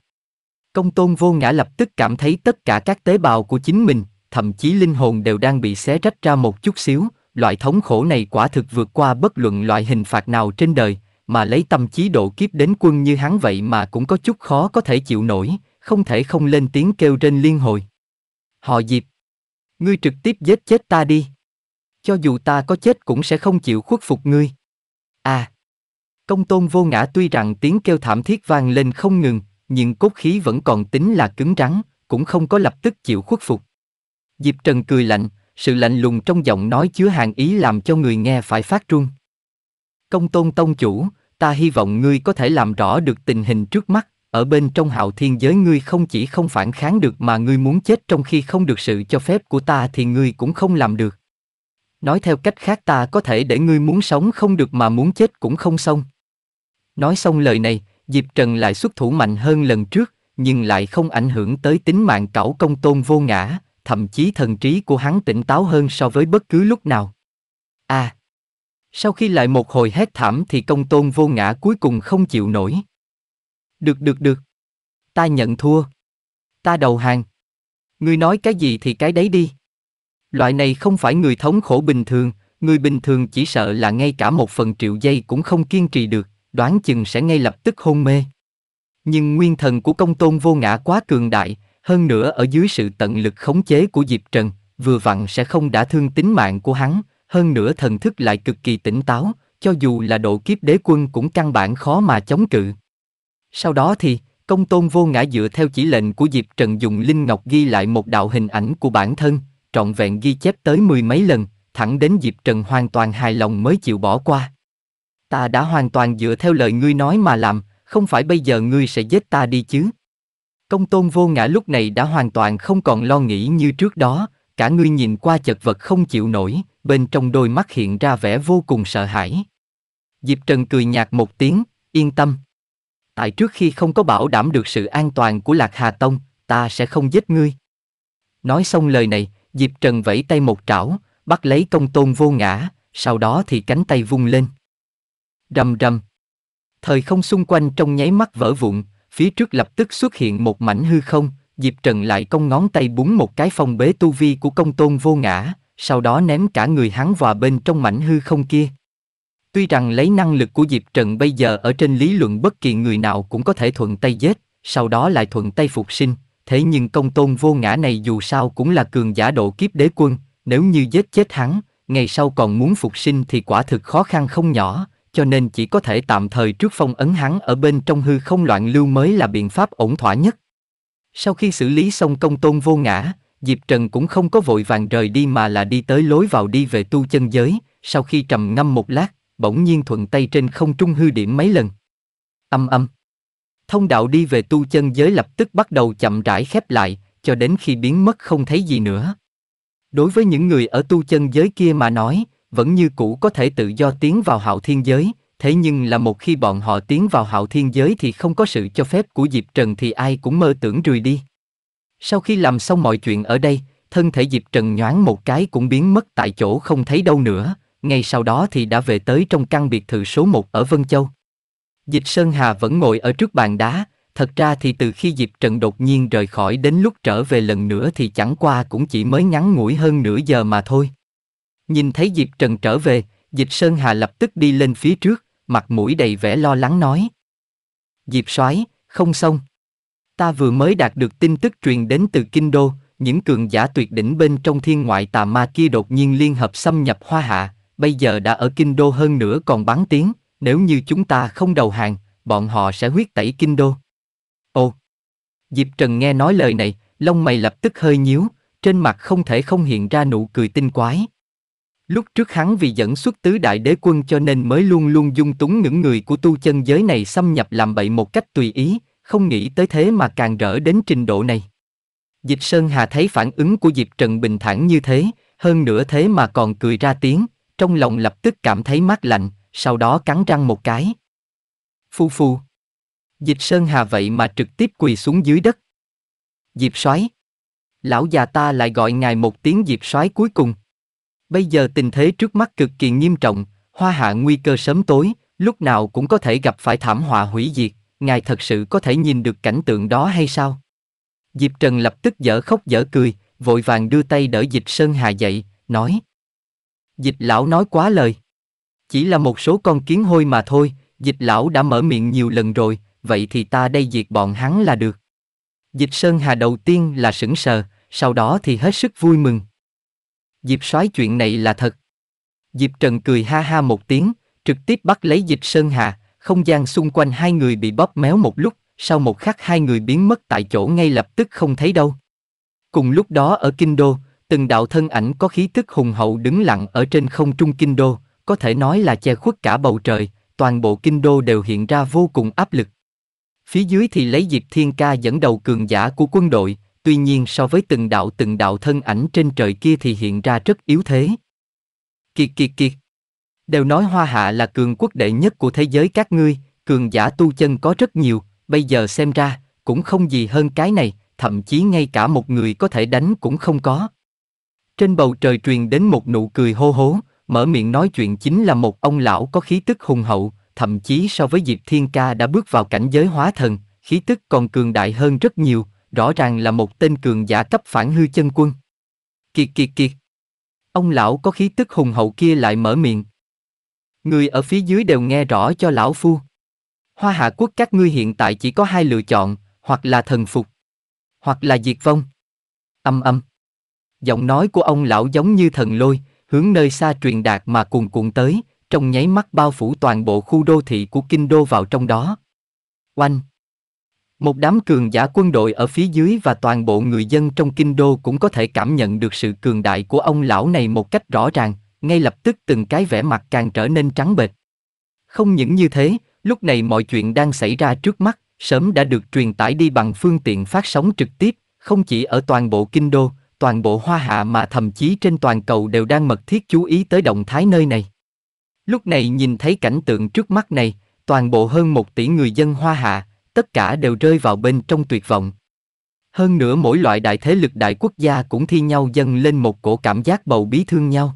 Công tôn vô ngã lập tức cảm thấy tất cả các tế bào của chính mình, thậm chí linh hồn đều đang bị xé rách ra một chút xíu, loại thống khổ này quả thực vượt qua bất luận loại hình phạt nào trên đời, mà lấy tâm trí độ kiếp đến quân như hắn vậy mà cũng có chút khó có thể chịu nổi, không thể không lên tiếng kêu trên liên hồi. Họ Diệp, ngươi trực tiếp giết chết ta đi. Cho dù ta có chết cũng sẽ không chịu khuất phục ngươi. À, công tôn vô ngã tuy rằng tiếng kêu thảm thiết vang lên không ngừng, nhưng cốt khí vẫn còn tính là cứng rắn, cũng không có lập tức chịu khuất phục. Diệp Trần cười lạnh, sự lạnh lùng trong giọng nói chứa hàng ý làm cho người nghe phải phát trung. Công tôn tông chủ, ta hy vọng ngươi có thể làm rõ được tình hình trước mắt, ở bên trong hạo thiên giới ngươi không chỉ không phản kháng được mà ngươi muốn chết trong khi không được sự cho phép của ta thì ngươi cũng không làm được. Nói theo cách khác ta có thể để ngươi muốn sống không được mà muốn chết cũng không xong. Nói xong lời này, Diệp Trần lại xuất thủ mạnh hơn lần trước, nhưng lại không ảnh hưởng tới tính mạng cẩu công tôn vô ngã, thậm chí thần trí của hắn tỉnh táo hơn so với bất cứ lúc nào. A. À, sau khi lại một hồi hét thảm thì công tôn vô ngã cuối cùng không chịu nổi. Được được được. Ta nhận thua. Ta đầu hàng. Ngươi nói cái gì thì cái đấy đi. Loại này không phải người thống khổ bình thường, người bình thường chỉ sợ là ngay cả một phần triệu giây cũng không kiên trì được, đoán chừng sẽ ngay lập tức hôn mê. Nhưng nguyên thần của công tôn vô ngã quá cường đại, hơn nữa ở dưới sự tận lực khống chế của Diệp Trần, vừa vặn sẽ không đã thương tính mạng của hắn, hơn nữa thần thức lại cực kỳ tỉnh táo, cho dù là độ kiếp đế quân cũng căn bản khó mà chống cự. Sau đó thì, công tôn vô ngã dựa theo chỉ lệnh của Diệp Trần dùng Linh Ngọc ghi lại một đạo hình ảnh của bản thân, trọn vẹn ghi chép tới mười mấy lần, thẳng đến Diệp Trần hoàn toàn hài lòng mới chịu bỏ qua. Ta đã hoàn toàn dựa theo lời ngươi nói mà làm, không phải bây giờ ngươi sẽ giết ta đi chứ? Công tôn vô ngã lúc này đã hoàn toàn không còn lo nghĩ như trước đó, cả người nhìn qua chật vật không chịu nổi, bên trong đôi mắt hiện ra vẻ vô cùng sợ hãi. Diệp Trần cười nhạt một tiếng, yên tâm. Tại trước khi không có bảo đảm được sự an toàn của Lạc Hà Tông, ta sẽ không giết ngươi. Nói xong lời này, Diệp Trần vẫy tay một trảo, bắt lấy công tôn vô ngã, sau đó thì cánh tay vung lên. Rầm rầm. Thời không xung quanh trong nháy mắt vỡ vụn, phía trước lập tức xuất hiện một mảnh hư không, Diệp Trần lại cong ngón tay búng một cái phong bế tu vi của công tôn vô ngã, sau đó ném cả người hắn vào bên trong mảnh hư không kia. Tuy rằng lấy năng lực của Diệp Trần bây giờ ở trên lý luận bất kỳ người nào cũng có thể thuận tay giết, sau đó lại thuận tay phục sinh, thế nhưng công tôn vô ngã này dù sao cũng là cường giả độ kiếp đế quân, nếu như giết chết hắn, ngày sau còn muốn phục sinh thì quả thực khó khăn không nhỏ, cho nên chỉ có thể tạm thời trước phong ấn hắn ở bên trong hư không loạn lưu mới là biện pháp ổn thỏa nhất. Sau khi xử lý xong công tôn vô ngã, Diệp Trần cũng không có vội vàng rời đi mà là đi tới lối vào đi về tu chân giới, sau khi trầm ngâm một lát, bỗng nhiên thuận tay trên không trung hư điểm mấy lần. Âm âm. Thông đạo đi về tu chân giới lập tức bắt đầu chậm rãi khép lại, cho đến khi biến mất không thấy gì nữa. Đối với những người ở tu chân giới kia mà nói, vẫn như cũ có thể tự do tiến vào hạo thiên giới, thế nhưng là một khi bọn họ tiến vào hạo thiên giới thì không có sự cho phép của Diệp Trần thì ai cũng mơ tưởng rùi đi. Sau khi làm xong mọi chuyện ở đây, thân thể Diệp Trần nhoáng một cái cũng biến mất tại chỗ không thấy đâu nữa, ngay sau đó thì đã về tới trong căn biệt thự số 1 ở Vân Châu. Dịch Sơn Hà vẫn ngồi ở trước bàn đá, thật ra thì từ khi Diệp Trần đột nhiên rời khỏi đến lúc trở về lần nữa thì chẳng qua cũng chỉ mới ngắn ngủi hơn nửa giờ mà thôi. Nhìn thấy Diệp Trần trở về, Dịch Sơn Hà lập tức đi lên phía trước, mặt mũi đầy vẻ lo lắng nói. Diệp soái, không xong. Ta vừa mới đạt được tin tức truyền đến từ Kinh Đô, những cường giả tuyệt đỉnh bên trong thiên ngoại tà ma kia đột nhiên liên hợp xâm nhập hoa hạ, bây giờ đã ở Kinh Đô hơn nữa còn bán tiếng, nếu như chúng ta không đầu hàng, bọn họ sẽ huyết tẩy Kinh Đô. Ồ! Diệp Trần nghe nói lời này, lông mày lập tức hơi nhíu, trên mặt không thể không hiện ra nụ cười tinh quái. Lúc trước hắn vì dẫn xuất tứ đại đế quân cho nên mới luôn luôn dung túng những người của tu chân giới này xâm nhập làm bậy một cách tùy ý, không nghĩ tới thế mà càng rỡ đến trình độ này. Dịch Sơn Hà thấy phản ứng của Diệp Trần bình thản như thế, hơn nữa thế mà còn cười ra tiếng, trong lòng lập tức cảm thấy mát lạnh, sau đó cắn răng một cái. Phu phu. Dịch Sơn Hà vậy mà trực tiếp quỳ xuống dưới đất. Diệp soái Lão già ta lại gọi ngài một tiếng Diệp soái cuối cùng. Bây giờ tình thế trước mắt cực kỳ nghiêm trọng, hoa hạ nguy cơ sớm tối, lúc nào cũng có thể gặp phải thảm họa hủy diệt, ngài thật sự có thể nhìn được cảnh tượng đó hay sao? Diệp Trần lập tức dở khóc dở cười, vội vàng đưa tay đỡ dịch Sơn Hà dậy, nói. Dịch lão nói quá lời. Chỉ là một số con kiến hôi mà thôi, dịch lão đã mở miệng nhiều lần rồi, vậy thì ta đây diệt bọn hắn là được. Dịch Sơn Hà đầu tiên là sững sờ, sau đó thì hết sức vui mừng. Diệp soái chuyện này là thật. Diệp Trần cười ha ha một tiếng, trực tiếp bắt lấy Diệp Sơn Hà, không gian xung quanh hai người bị bóp méo một lúc, sau một khắc hai người biến mất tại chỗ ngay lập tức không thấy đâu. Cùng lúc đó ở Kinh Đô, từng đạo thân ảnh có khí tức hùng hậu đứng lặng ở trên không trung Kinh Đô, có thể nói là che khuất cả bầu trời, toàn bộ Kinh Đô đều hiện ra vô cùng áp lực. Phía dưới thì lấy Diệp Thiên Ca dẫn đầu cường giả của quân đội, tuy nhiên so với từng đạo từng đạo thân ảnh trên trời kia thì hiện ra rất yếu thế. Kiệt kiệt kiệt. Đều nói Hoa Hạ là cường quốc đệ nhất của thế giới các ngươi, cường giả tu chân có rất nhiều, bây giờ xem ra, cũng không gì hơn cái này, thậm chí ngay cả một người có thể đánh cũng không có. Trên bầu trời truyền đến một nụ cười hô hố, mở miệng nói chuyện chính là một ông lão có khí tức hùng hậu, thậm chí so với Diệp Thiên Ca đã bước vào cảnh giới hóa thần, khí tức còn cường đại hơn rất nhiều, rõ ràng là một tên cường giả cấp phản hư chân quân. Kiệt kiệt kiệt. Ông lão có khí tức hùng hậu kia lại mở miệng. Người ở phía dưới đều nghe rõ cho lão phu. Hoa hạ quốc các ngươi hiện tại chỉ có hai lựa chọn, hoặc là thần phục, hoặc là diệt vong. Âm âm. Giọng nói của ông lão giống như thần lôi, hướng nơi xa truyền đạt mà cuồn cuộn tới, trong nháy mắt bao phủ toàn bộ khu đô thị của kinh đô vào trong đó. Oanh! Một đám cường giả quân đội ở phía dưới và toàn bộ người dân trong kinh đô cũng có thể cảm nhận được sự cường đại của ông lão này một cách rõ ràng, ngay lập tức từng cái vẻ mặt càng trở nên trắng bệch. Không những như thế, lúc này mọi chuyện đang xảy ra trước mắt, sớm đã được truyền tải đi bằng phương tiện phát sóng trực tiếp, không chỉ ở toàn bộ kinh đô, toàn bộ hoa hạ mà thậm chí trên toàn cầu đều đang mật thiết chú ý tới động thái nơi này. Lúc này nhìn thấy cảnh tượng trước mắt này, toàn bộ hơn một tỷ người dân hoa hạ, tất cả đều rơi vào bên trong tuyệt vọng. Hơn nữa mỗi loại đại thế lực đại quốc gia cũng thi nhau dâng lên một cổ cảm giác bầu bí thương nhau.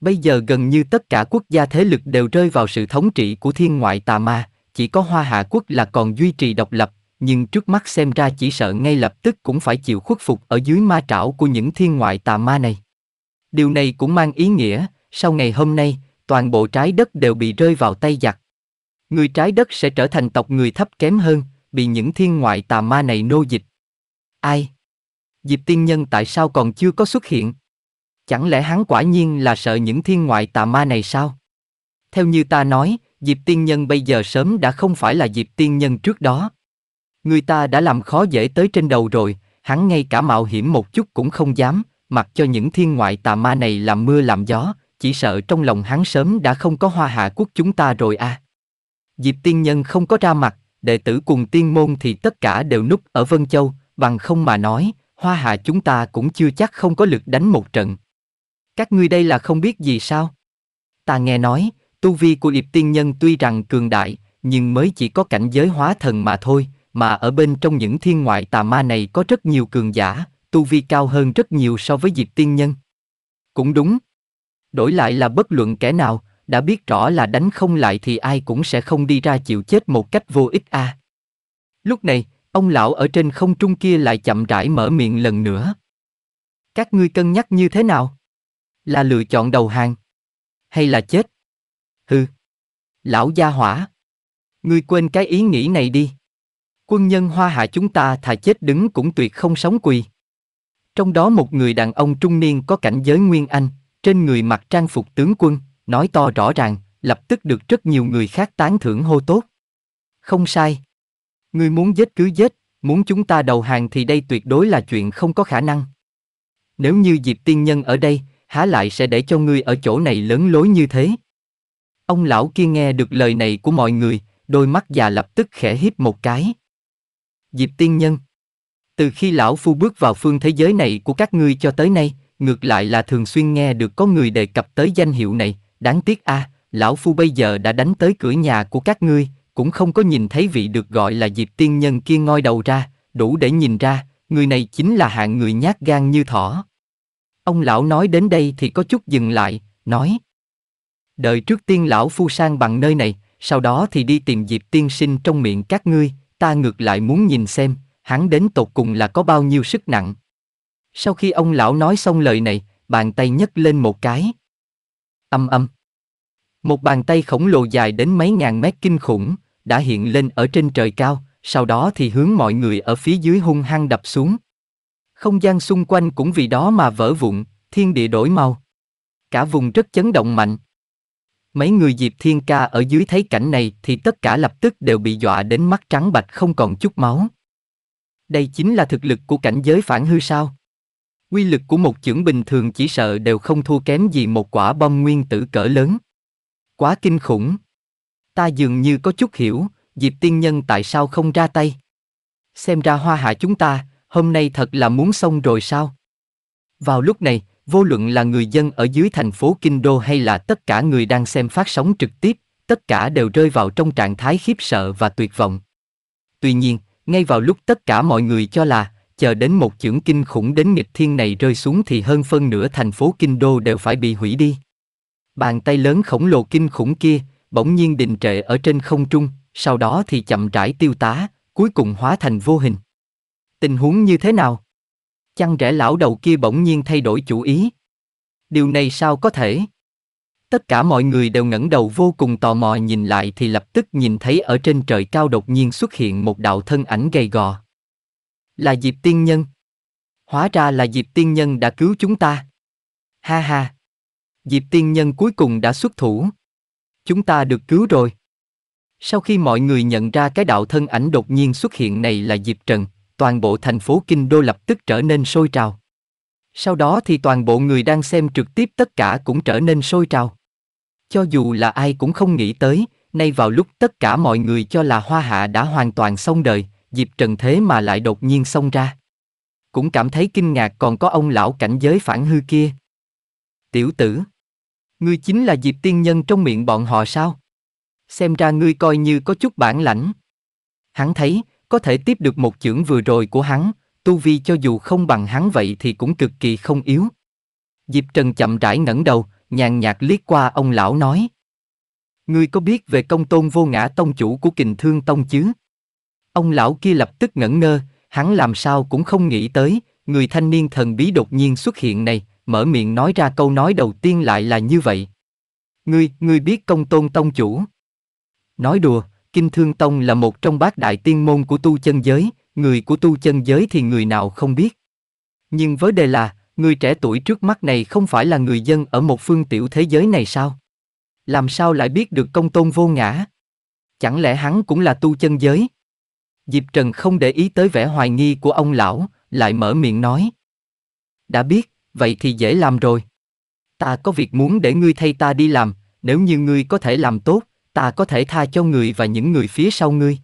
Bây giờ gần như tất cả quốc gia thế lực đều rơi vào sự thống trị của thiên ngoại tà ma, chỉ có Hoa Hạ quốc là còn duy trì độc lập, nhưng trước mắt xem ra chỉ sợ ngay lập tức cũng phải chịu khuất phục ở dưới ma trảo của những thiên ngoại tà ma này. Điều này cũng mang ý nghĩa, sau ngày hôm nay, toàn bộ trái đất đều bị rơi vào tay giặc người trái đất sẽ trở thành tộc người thấp kém hơn, bị những thiên ngoại tà ma này nô dịch. Ai? Diệp tiên nhân tại sao còn chưa có xuất hiện? Chẳng lẽ hắn quả nhiên là sợ những thiên ngoại tà ma này sao? Theo như ta nói, Diệp tiên nhân bây giờ sớm đã không phải là Diệp tiên nhân trước đó. Người ta đã làm khó dễ tới trên đầu rồi, hắn ngay cả mạo hiểm một chút cũng không dám, mặc cho những thiên ngoại tà ma này làm mưa làm gió, chỉ sợ trong lòng hắn sớm đã không có hoa hạ quốc chúng ta rồi à. Diệp Tiên Nhân không có ra mặt, đệ tử cùng tiên môn thì tất cả đều núp ở Vân Châu, bằng không mà nói, hoa hạ chúng ta cũng chưa chắc không có lực đánh một trận. Các ngươi đây là không biết gì sao? Ta nghe nói, tu vi của Diệp Tiên Nhân tuy rằng cường đại, nhưng mới chỉ có cảnh giới hóa thần mà thôi, mà ở bên trong những thiên ngoại tà ma này có rất nhiều cường giả, tu vi cao hơn rất nhiều so với Diệp Tiên Nhân. Cũng đúng. Đổi lại là bất luận kẻ nào, đã biết rõ là đánh không lại thì ai cũng sẽ không đi ra chịu chết một cách vô ích a. À. Lúc này, ông lão ở trên không trung kia lại chậm rãi mở miệng lần nữa. Các ngươi cân nhắc như thế nào? Là lựa chọn đầu hàng? Hay là chết? Hừ. Lão gia hỏa. Ngươi quên cái ý nghĩ này đi. Quân nhân hoa hạ chúng ta thà chết đứng cũng tuyệt không sống quỳ. Trong đó một người đàn ông trung niên có cảnh giới Nguyên Anh, trên người mặc trang phục tướng quân nói to rõ ràng, lập tức được rất nhiều người khác tán thưởng hô tốt. Không sai. Ngươi muốn giết cứ giết, muốn chúng ta đầu hàng thì đây tuyệt đối là chuyện không có khả năng. Nếu như Diệp Tiên Nhân ở đây, há lại sẽ để cho ngươi ở chỗ này lớn lối như thế. Ông lão kia nghe được lời này của mọi người, đôi mắt già lập tức khẽ híp một cái. Diệp Tiên Nhân Từ khi lão phu bước vào phương thế giới này của các ngươi cho tới nay, ngược lại là thường xuyên nghe được có người đề cập tới danh hiệu này, đáng tiếc a, à, lão phu bây giờ đã đánh tới cửa nhà của các ngươi, cũng không có nhìn thấy vị được gọi là diệp tiên nhân kia ngoi đầu ra, đủ để nhìn ra, người này chính là hạng người nhát gan như thỏ. Ông lão nói đến đây thì có chút dừng lại, nói. Đợi trước tiên lão phu sang bằng nơi này, sau đó thì đi tìm diệp tiên sinh trong miệng các ngươi, ta ngược lại muốn nhìn xem, hắn đến tột cùng là có bao nhiêu sức nặng. Sau khi ông lão nói xong lời này, bàn tay nhấc lên một cái. Âm âm. Một bàn tay khổng lồ dài đến mấy ngàn mét kinh khủng, đã hiện lên ở trên trời cao, sau đó thì hướng mọi người ở phía dưới hung hăng đập xuống. Không gian xung quanh cũng vì đó mà vỡ vụn, thiên địa đổi màu. Cả vùng rất chấn động mạnh. Mấy người Diệp Thiên Ca ở dưới thấy cảnh này thì tất cả lập tức đều bị dọa đến mắt trắng bạch không còn chút máu. Đây chính là thực lực của cảnh giới phản hư sao? Quy lực của một chưởng bình thường chỉ sợ đều không thua kém gì một quả bom nguyên tử cỡ lớn. Quá kinh khủng. Ta dường như có chút hiểu, Diệp tiên nhân tại sao không ra tay. Xem ra hoa hạ chúng ta, hôm nay thật là muốn xong rồi sao? Vào lúc này, vô luận là người dân ở dưới thành phố Kinh Đô hay là tất cả người đang xem phát sóng trực tiếp, tất cả đều rơi vào trong trạng thái khiếp sợ và tuyệt vọng. Tuy nhiên, ngay vào lúc tất cả mọi người cho là chờ đến một chưởng kinh khủng đến nghịch thiên này rơi xuống thì hơn phân nửa thành phố Kinh Đô đều phải bị hủy đi. Bàn tay lớn khổng lồ kinh khủng kia, bỗng nhiên đình trệ ở trên không trung, sau đó thì chậm rãi tiêu tá, cuối cùng hóa thành vô hình. Tình huống như thế nào? Chăng rẽ lão đầu kia bỗng nhiên thay đổi chủ ý. Điều này sao có thể? Tất cả mọi người đều ngẩng đầu vô cùng tò mò nhìn lại thì lập tức nhìn thấy ở trên trời cao đột nhiên xuất hiện một đạo thân ảnh gầy gò, là Diệp Tiên Nhân. Hóa ra là Diệp Tiên Nhân đã cứu chúng ta. Ha ha. Diệp Tiên Nhân cuối cùng đã xuất thủ. Chúng ta được cứu rồi. Sau khi mọi người nhận ra cái đạo thân ảnh đột nhiên xuất hiện này là Diệp Trần, toàn bộ thành phố Kinh Đô lập tức trở nên sôi trào. Sau đó thì toàn bộ người đang xem trực tiếp tất cả cũng trở nên sôi trào. Cho dù là ai cũng không nghĩ tới, nay vào lúc tất cả mọi người cho là Hoa Hạ đã hoàn toàn xong đời, Dịp Trần thế mà lại đột nhiên xông ra. Cũng cảm thấy kinh ngạc còn có ông lão cảnh giới phản hư kia. Tiểu tử, ngươi chính là dịp tiên nhân trong miệng bọn họ sao? Xem ra ngươi coi như có chút bản lãnh. Hắn thấy, có thể tiếp được một chưởng vừa rồi của hắn, tu vi cho dù không bằng hắn vậy thì cũng cực kỳ không yếu. Dịp Trần chậm rãi ngẩng đầu, nhàn nhạt liếc qua ông lão nói. Ngươi có biết về công tôn vô ngã tông chủ của kình thương tông chứ? Ông lão kia lập tức ngẩn ngơ, hắn làm sao cũng không nghĩ tới, người thanh niên thần bí đột nhiên xuất hiện này, mở miệng nói ra câu nói đầu tiên lại là như vậy. Ngươi, ngươi biết công tôn tông chủ. Nói đùa, Kinh Thương Tông là một trong bát đại tiên môn của tu chân giới, người của tu chân giới thì người nào không biết. Nhưng với đề là, người trẻ tuổi trước mắt này không phải là người dân ở một phương tiểu thế giới này sao? Làm sao lại biết được công tôn vô ngã? Chẳng lẽ hắn cũng là tu chân giới? Diệp Trần không để ý tới vẻ hoài nghi của ông lão, lại mở miệng nói. Đã biết, vậy thì dễ làm rồi. Ta có việc muốn để ngươi thay ta đi làm, nếu như ngươi có thể làm tốt, ta có thể tha cho người và những người phía sau ngươi.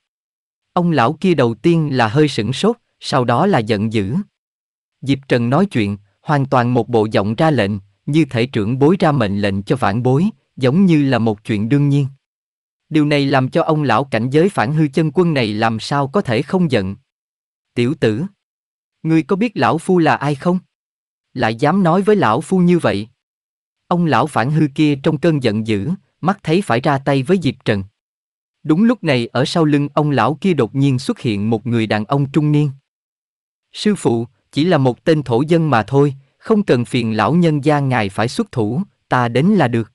Ông lão kia đầu tiên là hơi sửng sốt, sau đó là giận dữ. Diệp Trần nói chuyện, hoàn toàn một bộ giọng ra lệnh, như thể trưởng bối ra mệnh lệnh cho vãn bối, giống như là một chuyện đương nhiên điều này làm cho ông lão cảnh giới phản hư chân quân này làm sao có thể không giận. Tiểu tử, ngươi có biết lão phu là ai không? Lại dám nói với lão phu như vậy. Ông lão phản hư kia trong cơn giận dữ, mắt thấy phải ra tay với Diệp Trần. Đúng lúc này ở sau lưng ông lão kia đột nhiên xuất hiện một người đàn ông trung niên. Sư phụ, chỉ là một tên thổ dân mà thôi, không cần phiền lão nhân gia ngài phải xuất thủ, ta đến là được.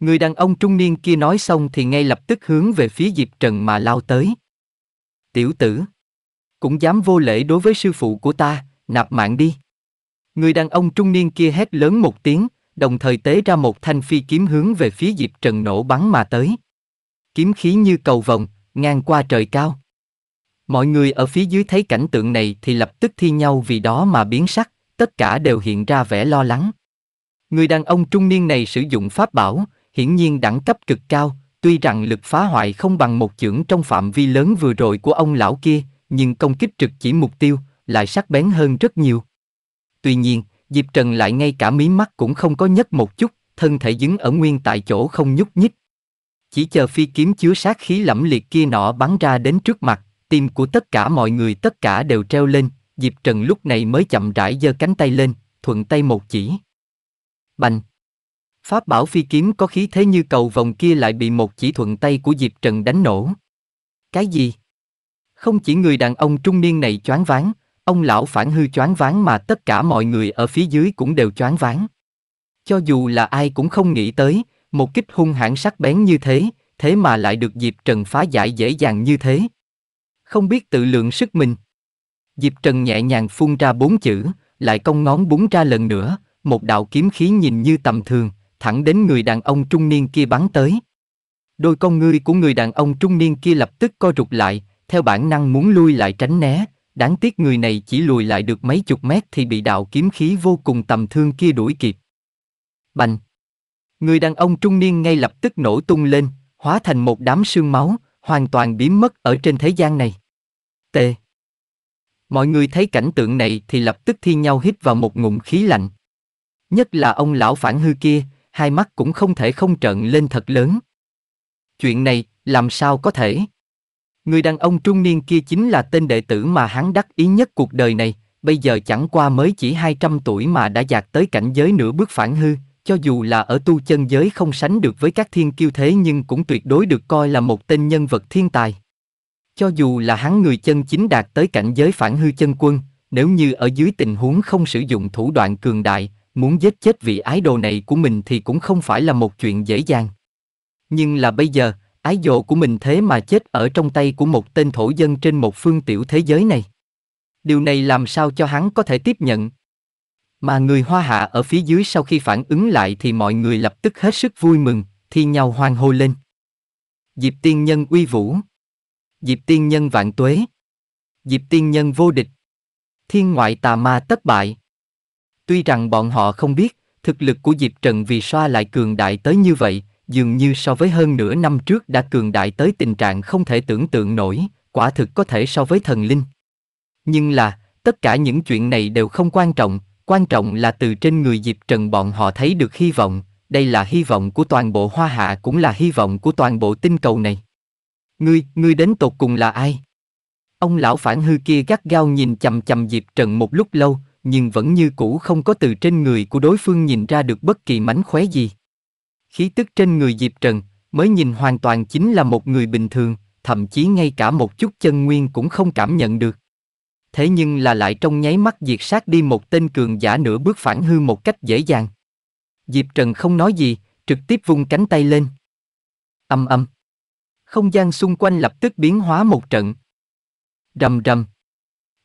Người đàn ông trung niên kia nói xong thì ngay lập tức hướng về phía Diệp Trần mà lao tới. Tiểu tử, cũng dám vô lễ đối với sư phụ của ta, nạp mạng đi. Người đàn ông trung niên kia hét lớn một tiếng, đồng thời tế ra một thanh phi kiếm hướng về phía Diệp Trần nổ bắn mà tới. Kiếm khí như cầu vồng, ngang qua trời cao. Mọi người ở phía dưới thấy cảnh tượng này thì lập tức thi nhau vì đó mà biến sắc, tất cả đều hiện ra vẻ lo lắng. Người đàn ông trung niên này sử dụng pháp bảo, hiển nhiên đẳng cấp cực cao, tuy rằng lực phá hoại không bằng một chưởng trong phạm vi lớn vừa rồi của ông lão kia, nhưng công kích trực chỉ mục tiêu, lại sắc bén hơn rất nhiều. Tuy nhiên, Diệp Trần lại ngay cả mí mắt cũng không có nhấc một chút, thân thể dính ở nguyên tại chỗ không nhúc nhích. Chỉ chờ phi kiếm chứa sát khí lẫm liệt kia nọ bắn ra đến trước mặt, tim của tất cả mọi người tất cả đều treo lên, Diệp Trần lúc này mới chậm rãi giơ cánh tay lên, thuận tay một chỉ. Bành, Pháp bảo phi kiếm có khí thế như cầu vòng kia lại bị một chỉ thuận tay của Diệp Trần đánh nổ. Cái gì? Không chỉ người đàn ông trung niên này choáng váng, ông lão phản hư choáng váng mà tất cả mọi người ở phía dưới cũng đều choáng váng. Cho dù là ai cũng không nghĩ tới, một kích hung hãn sắc bén như thế, thế mà lại được Diệp Trần phá giải dễ dàng như thế. Không biết tự lượng sức mình. Diệp Trần nhẹ nhàng phun ra bốn chữ, lại cong ngón búng ra lần nữa, một đạo kiếm khí nhìn như tầm thường, thẳng đến người đàn ông trung niên kia bắn tới. Đôi con ngươi của người đàn ông trung niên kia lập tức co rụt lại, theo bản năng muốn lui lại tránh né, đáng tiếc người này chỉ lùi lại được mấy chục mét thì bị đạo kiếm khí vô cùng tầm thương kia đuổi kịp. Bành! Người đàn ông trung niên ngay lập tức nổ tung lên, hóa thành một đám sương máu, hoàn toàn biến mất ở trên thế gian này. T. Mọi người thấy cảnh tượng này thì lập tức thi nhau hít vào một ngụm khí lạnh. Nhất là ông lão phản hư kia, hai mắt cũng không thể không trợn lên thật lớn. Chuyện này, làm sao có thể? Người đàn ông trung niên kia chính là tên đệ tử mà hắn đắc ý nhất cuộc đời này, bây giờ chẳng qua mới chỉ 200 tuổi mà đã dạt tới cảnh giới nửa bước phản hư, cho dù là ở tu chân giới không sánh được với các thiên kiêu thế nhưng cũng tuyệt đối được coi là một tên nhân vật thiên tài. Cho dù là hắn người chân chính đạt tới cảnh giới phản hư chân quân, nếu như ở dưới tình huống không sử dụng thủ đoạn cường đại, Muốn giết chết vị ái đồ này của mình thì cũng không phải là một chuyện dễ dàng. Nhưng là bây giờ, ái dộ của mình thế mà chết ở trong tay của một tên thổ dân trên một phương tiểu thế giới này. Điều này làm sao cho hắn có thể tiếp nhận? Mà người hoa hạ ở phía dưới sau khi phản ứng lại thì mọi người lập tức hết sức vui mừng, thi nhau hoan hô lên. Diệp tiên nhân uy vũ. Diệp tiên nhân vạn tuế. Diệp tiên nhân vô địch. Thiên ngoại tà ma tất bại. Tuy rằng bọn họ không biết, thực lực của Diệp Trần vì xoa lại cường đại tới như vậy, dường như so với hơn nửa năm trước đã cường đại tới tình trạng không thể tưởng tượng nổi, quả thực có thể so với thần linh. Nhưng là, tất cả những chuyện này đều không quan trọng, quan trọng là từ trên người Diệp Trần bọn họ thấy được hy vọng, đây là hy vọng của toàn bộ Hoa Hạ cũng là hy vọng của toàn bộ tinh cầu này. Ngươi, ngươi đến tột cùng là ai? Ông lão phản hư kia gắt gao nhìn chầm chầm Diệp Trần một lúc lâu, nhưng vẫn như cũ không có từ trên người của đối phương nhìn ra được bất kỳ mánh khóe gì. Khí tức trên người Diệp Trần mới nhìn hoàn toàn chính là một người bình thường, thậm chí ngay cả một chút chân nguyên cũng không cảm nhận được. Thế nhưng là lại trong nháy mắt diệt sát đi một tên cường giả nửa bước phản hư một cách dễ dàng. Diệp Trần không nói gì, trực tiếp vung cánh tay lên. Âm âm. Không gian xung quanh lập tức biến hóa một trận. Rầm rầm.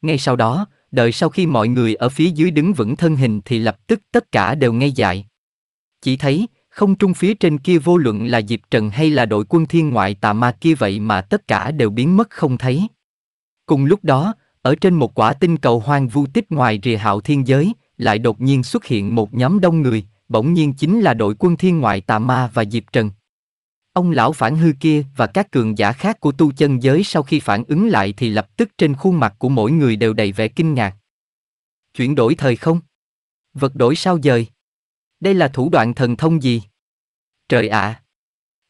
Ngay sau đó, đợi sau khi mọi người ở phía dưới đứng vững thân hình thì lập tức tất cả đều ngây dại. Chỉ thấy, không trung phía trên kia vô luận là Diệp Trần hay là đội quân thiên ngoại tà ma kia vậy mà tất cả đều biến mất không thấy. Cùng lúc đó, ở trên một quả tinh cầu hoang vu tích ngoài rìa hạo thiên giới, lại đột nhiên xuất hiện một nhóm đông người, bỗng nhiên chính là đội quân thiên ngoại tà ma và Diệp Trần. Ông lão phản hư kia và các cường giả khác của tu chân giới sau khi phản ứng lại thì lập tức trên khuôn mặt của mỗi người đều đầy vẻ kinh ngạc. Chuyển đổi thời không? Vật đổi sao dời? Đây là thủ đoạn thần thông gì? Trời ạ! À,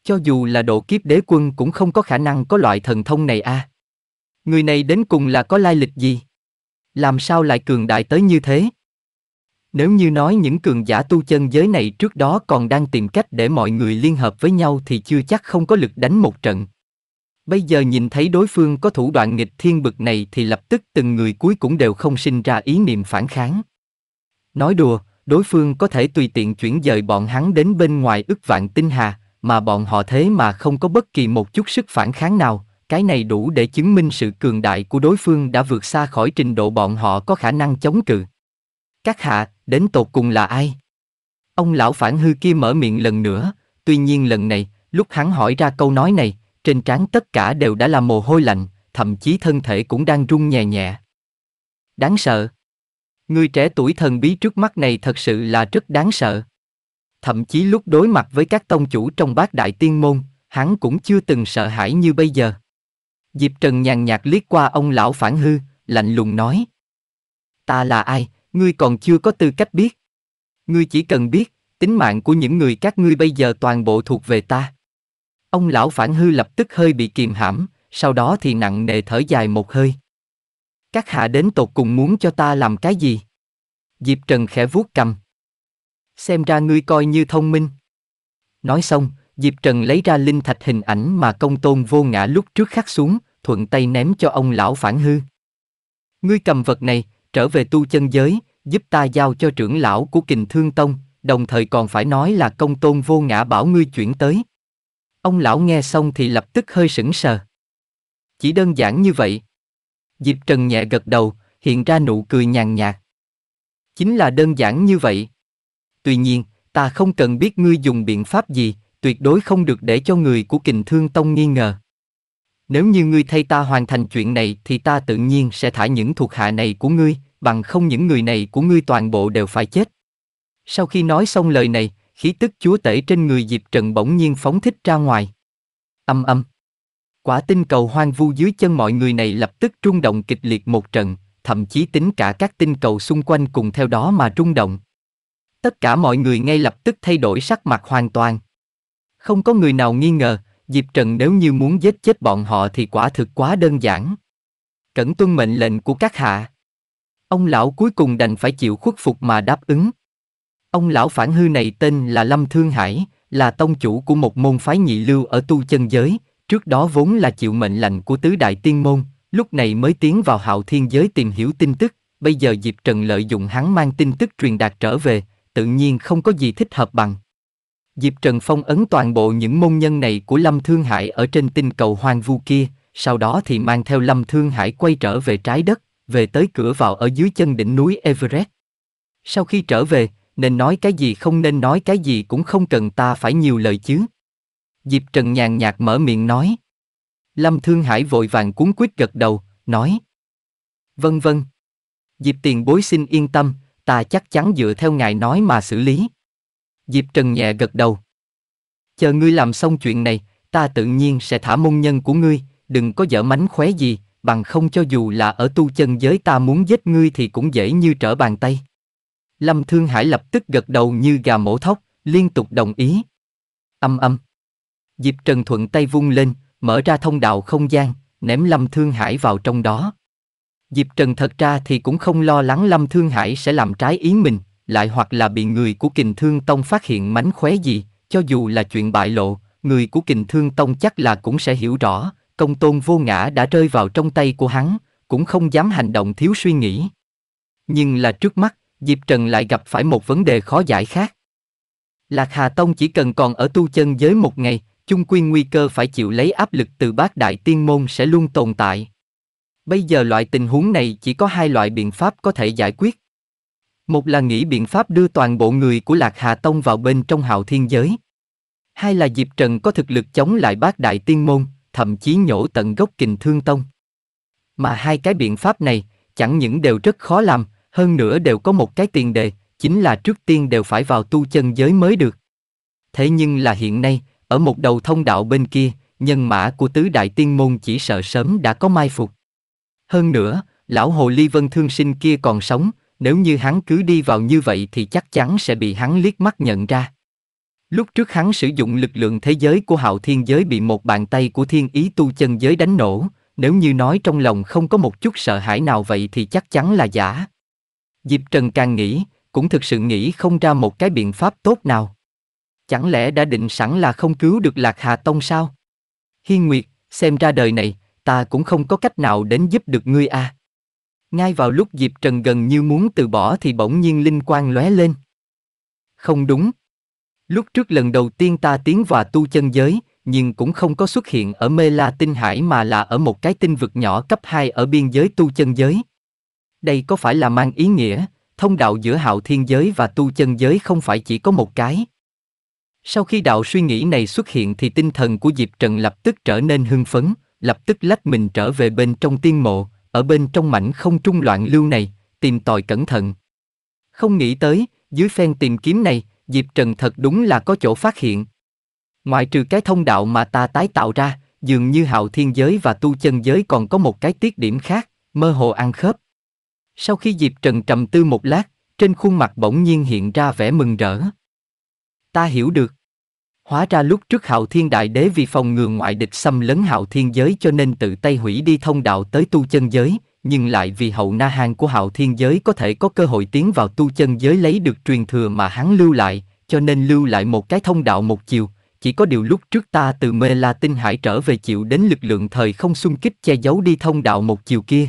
cho dù là độ kiếp đế quân cũng không có khả năng có loại thần thông này a. À. Người này đến cùng là có lai lịch gì? Làm sao lại cường đại tới như thế? Nếu như nói những cường giả tu chân giới này trước đó còn đang tìm cách để mọi người liên hợp với nhau thì chưa chắc không có lực đánh một trận. Bây giờ nhìn thấy đối phương có thủ đoạn nghịch thiên bực này thì lập tức từng người cuối cũng đều không sinh ra ý niệm phản kháng. Nói đùa, đối phương có thể tùy tiện chuyển dời bọn hắn đến bên ngoài ức vạn tinh hà, mà bọn họ thế mà không có bất kỳ một chút sức phản kháng nào, cái này đủ để chứng minh sự cường đại của đối phương đã vượt xa khỏi trình độ bọn họ có khả năng chống cự. Các hạ, đến tột cùng là ai? Ông lão phản hư kia mở miệng lần nữa, tuy nhiên lần này, lúc hắn hỏi ra câu nói này, trên trán tất cả đều đã là mồ hôi lạnh, thậm chí thân thể cũng đang run nhẹ nhẹ. Đáng sợ. Người trẻ tuổi thần bí trước mắt này thật sự là rất đáng sợ. Thậm chí lúc đối mặt với các tông chủ trong bát đại tiên môn, hắn cũng chưa từng sợ hãi như bây giờ. Diệp Trần nhàn nhạt liếc qua ông lão phản hư, lạnh lùng nói. Ta là ai, ngươi còn chưa có tư cách biết. Ngươi chỉ cần biết, tính mạng của những người các ngươi bây giờ toàn bộ thuộc về ta. Ông lão phản hư lập tức hơi bị kìm hãm, sau đó thì nặng nề thở dài một hơi. Các hạ đến tột cùng muốn cho ta làm cái gì? Diệp Trần khẽ vuốt cầm. Xem ra ngươi coi như thông minh. Nói xong, Diệp Trần lấy ra linh thạch hình ảnh mà công tôn vô ngã lúc trước khắc xuống, thuận tay ném cho ông lão phản hư. Ngươi cầm vật này, trở về tu chân giới, giúp ta giao cho trưởng lão của kình thương tông, đồng thời còn phải nói là công tôn vô ngã bảo ngươi chuyển tới. Ông lão nghe xong thì lập tức hơi sững sờ. Chỉ đơn giản như vậy. Diệp Trần nhẹ gật đầu, hiện ra nụ cười nhàn nhạt. Chính là đơn giản như vậy. Tuy nhiên, ta không cần biết ngươi dùng biện pháp gì, tuyệt đối không được để cho người của kình thương tông nghi ngờ. Nếu như ngươi thay ta hoàn thành chuyện này thì ta tự nhiên sẽ thả những thuộc hạ này của ngươi, bằng không những người này của ngươi toàn bộ đều phải chết. Sau khi nói xong lời này, khí tức chúa tể trên người Diệp Trần bỗng nhiên phóng thích ra ngoài. Âm âm. Quả tinh cầu hoang vu dưới chân mọi người này lập tức rung động kịch liệt một trận, thậm chí tính cả các tinh cầu xung quanh cùng theo đó mà rung động. Tất cả mọi người ngay lập tức thay đổi sắc mặt hoàn toàn. Không có người nào nghi ngờ, Diệp Trần nếu như muốn giết chết bọn họ thì quả thực quá đơn giản. Cẩn tuân mệnh lệnh của các hạ. Ông lão cuối cùng đành phải chịu khuất phục mà đáp ứng. Ông lão phản hư này tên là Lâm Thương Hải, là tông chủ của một môn phái nhị lưu ở tu chân giới, trước đó vốn là chịu mệnh lệnh của tứ đại tiên môn, lúc này mới tiến vào hạo thiên giới tìm hiểu tin tức, bây giờ Diệp Trần lợi dụng hắn mang tin tức truyền đạt trở về, tự nhiên không có gì thích hợp bằng. Diệp Trần phong ấn toàn bộ những môn nhân này của Lâm Thương Hải ở trên tinh cầu Hoàng vu kia, sau đó thì mang theo Lâm Thương Hải quay trở về trái đất, về tới cửa vào ở dưới chân đỉnh núi Everest. Sau khi trở về, nên nói cái gì không nên nói cái gì cũng không cần ta phải nhiều lời chứ. Diệp Trần nhàn nhạt mở miệng nói. Lâm Thương Hải vội vàng cuốn quyết gật đầu, nói. Vân vân. Diệp tiền bối xin yên tâm, ta chắc chắn dựa theo ngài nói mà xử lý. Diệp Trần nhẹ gật đầu. Chờ ngươi làm xong chuyện này, ta tự nhiên sẽ thả môn nhân của ngươi, đừng có dở mánh khóe gì, bằng không cho dù là ở tu chân giới ta muốn giết ngươi thì cũng dễ như trở bàn tay. Lâm Thương Hải lập tức gật đầu như gà mổ thóc, liên tục đồng ý. Âm âm. Diệp Trần thuận tay vung lên, mở ra thông đạo không gian, ném Lâm Thương Hải vào trong đó. Diệp Trần thật ra thì cũng không lo lắng Lâm Thương Hải sẽ làm trái ý mình, lại hoặc là bị người của kình thương tông phát hiện mánh khóe gì, cho dù là chuyện bại lộ, người của kình thương tông chắc là cũng sẽ hiểu rõ, công tôn vô ngã đã rơi vào trong tay của hắn, cũng không dám hành động thiếu suy nghĩ. Nhưng là trước mắt, Diệp Trần lại gặp phải một vấn đề khó giải khác. Lạc Hà Tông chỉ cần còn ở tu chân giới một ngày, chung quy nguy cơ phải chịu lấy áp lực từ bác đại tiên môn sẽ luôn tồn tại. Bây giờ loại tình huống này chỉ có hai loại biện pháp có thể giải quyết, một là nghĩ biện pháp đưa toàn bộ người của Lạc Hà Tông vào bên trong hào thiên giới. Hai là Diệp Trần có thực lực chống lại bác đại tiên môn, thậm chí nhổ tận gốc kình thương tông. Mà hai cái biện pháp này, chẳng những đều rất khó làm, hơn nữa đều có một cái tiền đề, chính là trước tiên đều phải vào tu chân giới mới được. Thế nhưng là hiện nay, ở một đầu thông đạo bên kia, nhân mã của tứ đại tiên môn chỉ sợ sớm đã có mai phục. Hơn nữa, lão hồ ly vân thương sinh kia còn sống, nếu như hắn cứ đi vào như vậy thì chắc chắn sẽ bị hắn liếc mắt nhận ra. Lúc trước hắn sử dụng lực lượng thế giới của hạo thiên giới bị một bàn tay của thiên ý tu chân giới đánh nổ, nếu như nói trong lòng không có một chút sợ hãi nào vậy thì chắc chắn là giả. Diệp Trần càng nghĩ, cũng thực sự nghĩ không ra một cái biện pháp tốt nào. Chẳng lẽ đã định sẵn là không cứu được Lạc Hà Tông sao? Hiên Nguyệt, xem ra đời này, ta cũng không có cách nào đến giúp được ngươi a. À. Ngay vào lúc Diệp Trần gần như muốn từ bỏ thì bỗng nhiên linh quang lóe lên. Không đúng. Lúc trước lần đầu tiên ta tiến vào tu chân giới, nhưng cũng không có xuất hiện ở Mê La Tinh Hải mà là ở một cái tinh vực nhỏ cấp 2 ở biên giới tu chân giới. Đây có phải là mang ý nghĩa, thông đạo giữa hạo thiên giới và tu chân giới không phải chỉ có một cái. Sau khi đạo suy nghĩ này xuất hiện thì tinh thần của Diệp Trần lập tức trở nên hưng phấn, lập tức lách mình trở về bên trong tiên mộ, ở bên trong mảnh không trung loạn lưu này, tìm tòi cẩn thận. Không nghĩ tới, dưới phen tìm kiếm này, Diệp Trần thật đúng là có chỗ phát hiện. Ngoại trừ cái thông đạo mà ta tái tạo ra, dường như hạo thiên giới và tu chân giới còn có một cái tiết điểm khác, mơ hồ ăn khớp. Sau khi Diệp Trần trầm tư một lát, trên khuôn mặt bỗng nhiên hiện ra vẻ mừng rỡ. Ta hiểu được. Hóa ra lúc trước Hạo Thiên Đại Đế vì phòng ngừa ngoại địch xâm lấn Hạo Thiên giới cho nên tự tay hủy đi thông đạo tới tu chân giới, nhưng lại vì hậu Na hàng của Hạo Thiên giới có thể có cơ hội tiến vào tu chân giới lấy được truyền thừa mà hắn lưu lại, cho nên lưu lại một cái thông đạo một chiều, chỉ có điều lúc trước ta từ Mê La Tinh Hải trở về chịu đến lực lượng thời không xung kích che giấu đi thông đạo một chiều kia.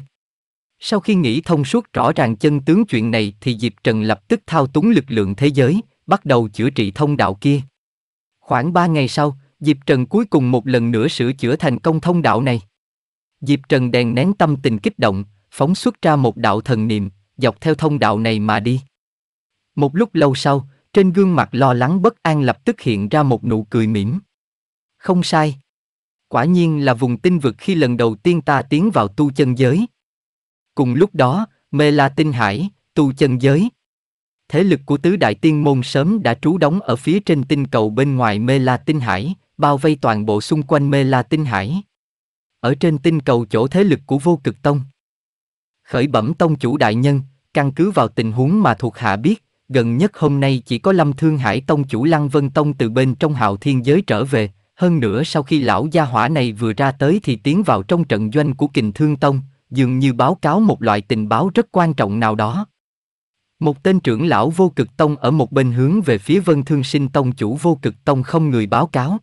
Sau khi nghĩ thông suốt rõ ràng chân tướng chuyện này thì Diệp Trần lập tức thao túng lực lượng thế giới, bắt đầu chữa trị thông đạo kia. Khoảng 3 ngày sau, Diệp Trần cuối cùng một lần nữa sửa chữa thành công thông đạo này. Diệp Trần đèn nén tâm tình kích động, phóng xuất ra một đạo thần niệm, dọc theo thông đạo này mà đi. Một lúc lâu sau, trên gương mặt lo lắng bất an lập tức hiện ra một nụ cười mỉm. Không sai. Quả nhiên là vùng tinh vực khi lần đầu tiên ta tiến vào tu chân giới. Cùng lúc đó, Mê La Tinh Hải, tu chân giới, Thế lực của tứ đại tiên môn sớm đã trú đóng ở phía trên tinh cầu bên ngoài Mê La Tinh Hải, bao vây toàn bộ xung quanh Mê La Tinh Hải. Ở trên tinh cầu chỗ thế lực của vô cực tông. Khởi bẩm tông chủ đại nhân, căn cứ vào tình huống mà thuộc hạ biết, gần nhất hôm nay chỉ có Lâm Thương Hải tông chủ Lăng Vân Tông từ bên trong hạo thiên giới trở về, hơn nữa sau khi lão gia hỏa này vừa ra tới thì tiến vào trong trận doanh của kình thương tông, dường như báo cáo một loại tình báo rất quan trọng nào đó. Một tên trưởng lão vô cực tông ở một bên hướng về phía Vân Thương Sinh tông chủ vô cực tông không người báo cáo.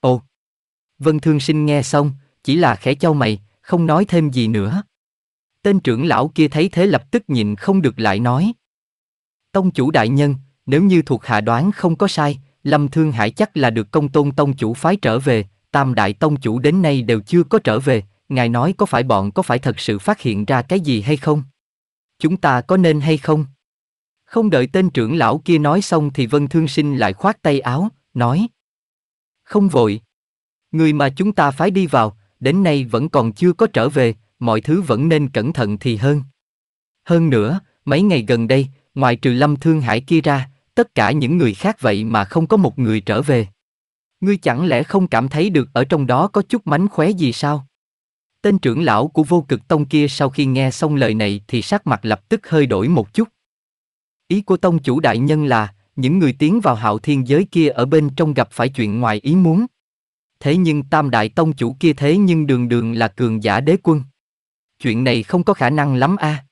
Ồ! Vân Thương Sinh nghe xong, chỉ là khẽ cho mày, không nói thêm gì nữa. Tên trưởng lão kia thấy thế lập tức nhìn không được lại nói. Tông chủ đại nhân, nếu như thuộc hạ đoán không có sai, Lâm Thương Hải chắc là được công tôn tông chủ phái trở về, tam đại tông chủ đến nay đều chưa có trở về, ngài nói có phải bọn có phải thật sự phát hiện ra cái gì hay không? chúng ta có nên hay không? Không đợi tên trưởng lão kia nói xong thì Vân Thương Sinh lại khoát tay áo, nói. Không vội. Người mà chúng ta phái đi vào, đến nay vẫn còn chưa có trở về, mọi thứ vẫn nên cẩn thận thì hơn. Hơn nữa, mấy ngày gần đây, ngoài trừ lâm thương hải kia ra, tất cả những người khác vậy mà không có một người trở về. Ngươi chẳng lẽ không cảm thấy được ở trong đó có chút mánh khóe gì sao? Tên trưởng lão của vô cực tông kia sau khi nghe xong lời này thì sắc mặt lập tức hơi đổi một chút. Ý của tông chủ đại nhân là, những người tiến vào hạo thiên giới kia ở bên trong gặp phải chuyện ngoài ý muốn. Thế nhưng tam đại tông chủ kia thế nhưng đường đường là cường giả đế quân. Chuyện này không có khả năng lắm a. À.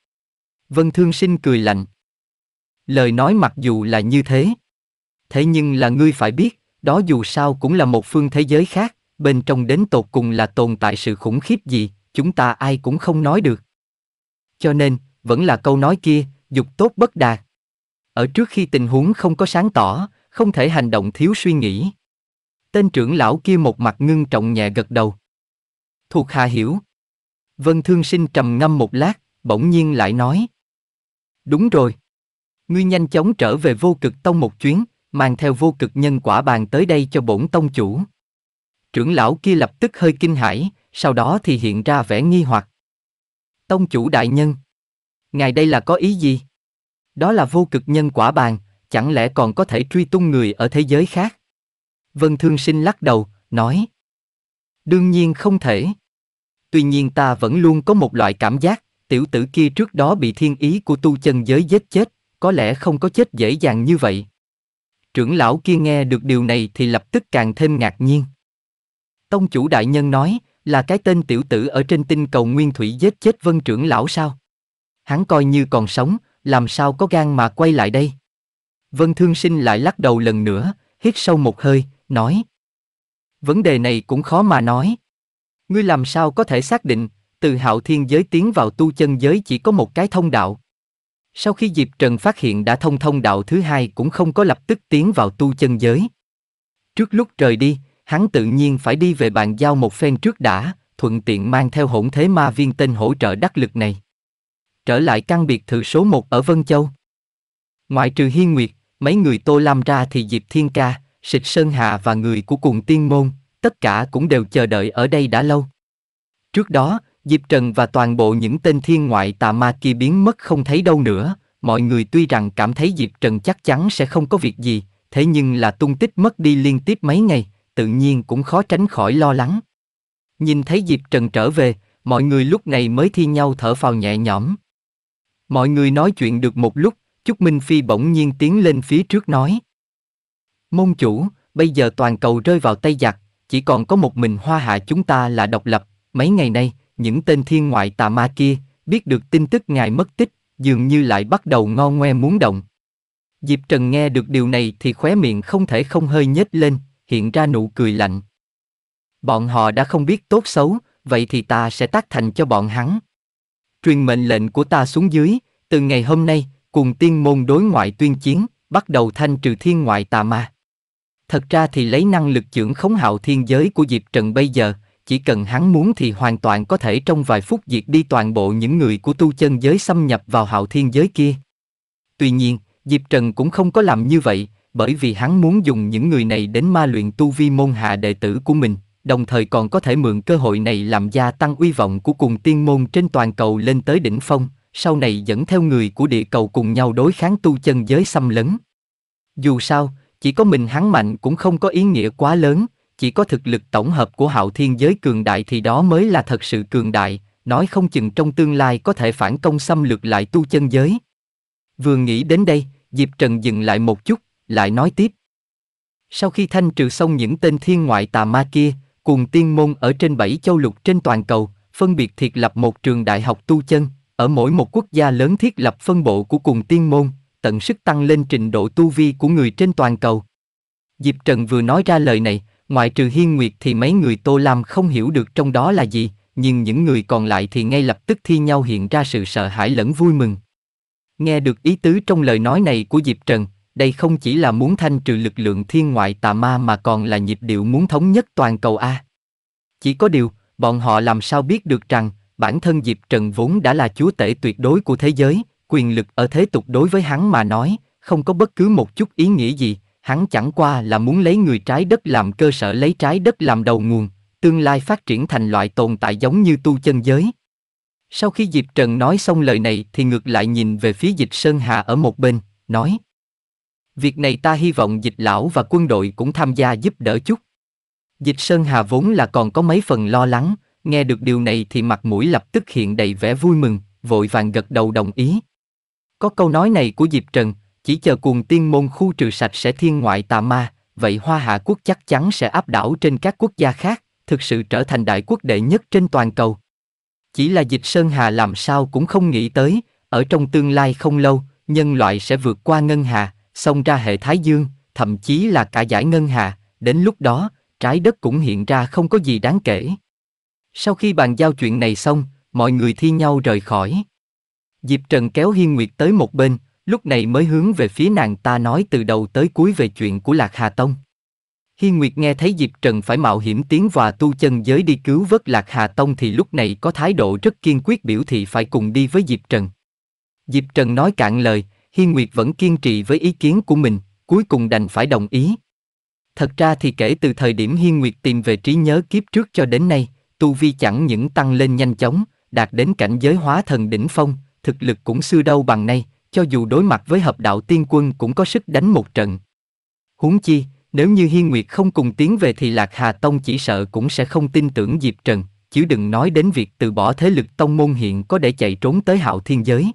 Vân Thương Sinh cười lạnh. Lời nói mặc dù là như thế. Thế nhưng là ngươi phải biết, đó dù sao cũng là một phương thế giới khác bên trong đến tột cùng là tồn tại sự khủng khiếp gì, chúng ta ai cũng không nói được. Cho nên, vẫn là câu nói kia, dục tốt bất đạt. Ở trước khi tình huống không có sáng tỏ, không thể hành động thiếu suy nghĩ. Tên trưởng lão kia một mặt ngưng trọng nhẹ gật đầu. Thuộc hạ hiểu. Vân Thương Sinh trầm ngâm một lát, bỗng nhiên lại nói. Đúng rồi. Ngươi nhanh chóng trở về vô cực tông một chuyến, mang theo vô cực nhân quả bàn tới đây cho bổn tông chủ. Trưởng lão kia lập tức hơi kinh hãi, sau đó thì hiện ra vẻ nghi hoặc. Tông chủ đại nhân, ngài đây là có ý gì? Đó là vô cực nhân quả bàn, chẳng lẽ còn có thể truy tung người ở thế giới khác? Vân Thương Sinh lắc đầu, nói. Đương nhiên không thể. Tuy nhiên ta vẫn luôn có một loại cảm giác, tiểu tử kia trước đó bị thiên ý của tu chân giới giết chết, có lẽ không có chết dễ dàng như vậy. Trưởng lão kia nghe được điều này thì lập tức càng thêm ngạc nhiên. Tông chủ đại nhân nói, là cái tên tiểu tử ở trên tinh cầu Nguyên Thủy giết chết vân trưởng lão sao? Hắn coi như còn sống, làm sao có gan mà quay lại đây? Vân Thương Sinh lại lắc đầu lần nữa, hít sâu một hơi, nói. Vấn đề này cũng khó mà nói. Ngươi làm sao có thể xác định, từ hạo thiên giới tiến vào tu chân giới chỉ có một cái thông đạo. Sau khi Diệp Trần phát hiện đã thông thông đạo thứ hai cũng không có lập tức tiến vào tu chân giới. Trước lúc trời đi, hắn tự nhiên phải đi về bàn giao một phen trước đã, thuận tiện mang theo hỗn thế ma viên tên hỗ trợ đắc lực này. Trở lại căn biệt thự số 1 ở Vân Châu. Ngoại trừ Hiên Nguyệt, mấy người Tô Lam ra thì Diệp Thiên Ca, Sịch Sơn Hà và người của cùng tiên môn, tất cả cũng đều chờ đợi ở đây đã lâu. Trước đó, Diệp Trần và toàn bộ những tên thiên ngoại tà ma kia biến mất không thấy đâu nữa, mọi người tuy rằng cảm thấy Diệp Trần chắc chắn sẽ không có việc gì, thế nhưng là tung tích mất đi liên tiếp mấy ngày, tự nhiên cũng khó tránh khỏi lo lắng. Nhìn thấy Diệp Trần trở về, mọi người lúc này mới thi nhau thở phào nhẹ nhõm. Mọi người nói chuyện được một lúc, trúc Minh Phi bỗng nhiên tiến lên phía trước nói. Môn chủ, bây giờ toàn cầu rơi vào tay giặc, chỉ còn có một mình hoa hạ chúng ta là độc lập. Mấy ngày nay, những tên thiên ngoại tà ma kia, biết được tin tức ngài mất tích, dường như lại bắt đầu ngo ngoe muốn động. Diệp Trần nghe được điều này thì khóe miệng không thể không hơi nhếch lên, hiện ra nụ cười lạnh. Bọn họ đã không biết tốt xấu, vậy thì ta sẽ tác thành cho bọn hắn. Truyền mệnh lệnh của ta xuống dưới, từ ngày hôm nay, cùng tiên môn đối ngoại tuyên chiến, bắt đầu thanh trừ thiên ngoại tà ma. Thật ra thì lấy năng lực trưởng khống hạo thiên giới của Diệp Trận bây giờ, chỉ cần hắn muốn thì hoàn toàn có thể trong vài phút diệt đi toàn bộ những người của tu chân giới xâm nhập vào hạo thiên giới kia. Tuy nhiên, Diệp Trần cũng không có làm như vậy, bởi vì hắn muốn dùng những người này đến ma luyện tu vi môn hạ đệ tử của mình, đồng thời còn có thể mượn cơ hội này làm gia tăng uy vọng của cùng tiên môn trên toàn cầu lên tới đỉnh phong, sau này dẫn theo người của địa cầu cùng nhau đối kháng tu chân giới xâm lấn. Dù sao, chỉ có mình hắn mạnh cũng không có ý nghĩa quá lớn, chỉ có thực lực tổng hợp của hạo thiên giới cường đại thì đó mới là thật sự cường đại, nói không chừng trong tương lai có thể phản công xâm lược lại tu chân giới. Vừa nghĩ đến đây, Diệp Trần dừng lại một chút, lại nói tiếp. Sau khi thanh trừ xong những tên thiên ngoại tà ma kia, cùng tiên môn ở trên bảy châu lục trên toàn cầu, phân biệt thiết lập một trường đại học tu chân, ở mỗi một quốc gia lớn thiết lập phân bộ của cùng tiên môn, tận sức tăng lên trình độ tu vi của người trên toàn cầu. Diệp Trần vừa nói ra lời này, ngoại trừ Hiên Nguyệt thì mấy người Tô Lam không hiểu được trong đó là gì, nhưng những người còn lại thì ngay lập tức thi nhau hiện ra sự sợ hãi lẫn vui mừng. Nghe được ý tứ trong lời nói này của Diệp Trần, đây không chỉ là muốn thanh trừ lực lượng thiên ngoại tà ma mà còn là nhịp điệu muốn thống nhất toàn cầu A. Chỉ có điều, bọn họ làm sao biết được rằng, bản thân Diệp Trần vốn đã là chúa tể tuyệt đối của thế giới, quyền lực ở thế tục đối với hắn mà nói, không có bất cứ một chút ý nghĩa gì, hắn chẳng qua là muốn lấy người trái đất làm cơ sở lấy trái đất làm đầu nguồn, tương lai phát triển thành loại tồn tại giống như tu chân giới. Sau khi Diệp Trần nói xong lời này thì ngược lại nhìn về phía Dịch Sơn Hà ở một bên, nói Việc này ta hy vọng dịch lão và quân đội cũng tham gia giúp đỡ chút. Dịch Sơn Hà vốn là còn có mấy phần lo lắng, nghe được điều này thì mặt mũi lập tức hiện đầy vẻ vui mừng, vội vàng gật đầu đồng ý. Có câu nói này của Diệp Trần, chỉ chờ cuồng tiên môn khu trừ sạch sẽ thiên ngoại tà ma, vậy Hoa Hạ quốc chắc chắn sẽ áp đảo trên các quốc gia khác, thực sự trở thành đại quốc đệ nhất trên toàn cầu. Chỉ là dịch Sơn Hà làm sao cũng không nghĩ tới, ở trong tương lai không lâu, nhân loại sẽ vượt qua Ngân Hà, xông ra hệ thái dương, thậm chí là cả giải ngân hà, đến lúc đó, trái đất cũng hiện ra không có gì đáng kể. Sau khi bàn giao chuyện này xong, mọi người thi nhau rời khỏi. Diệp Trần kéo Hiên Nguyệt tới một bên, lúc này mới hướng về phía nàng ta nói từ đầu tới cuối về chuyện của Lạc Hà Tông. Hiên Nguyệt nghe thấy Diệp Trần phải mạo hiểm tiến vào tu chân giới đi cứu vớt Lạc Hà Tông thì lúc này có thái độ rất kiên quyết biểu thị phải cùng đi với Diệp Trần. Diệp Trần nói cạn lời, Hiên Nguyệt vẫn kiên trì với ý kiến của mình, cuối cùng đành phải đồng ý. Thật ra thì kể từ thời điểm Hiên Nguyệt tìm về trí nhớ kiếp trước cho đến nay, tu vi chẳng những tăng lên nhanh chóng, đạt đến cảnh giới hóa thần đỉnh phong, thực lực cũng xưa đâu bằng nay, cho dù đối mặt với hợp đạo tiên quân cũng có sức đánh một trận. Huống chi, nếu như Hiên Nguyệt không cùng tiến về thì Lạc Hà Tông chỉ sợ cũng sẽ không tin tưởng Diệp Trần, chứ đừng nói đến việc từ bỏ thế lực tông môn hiện có để chạy trốn tới hạo thiên giới.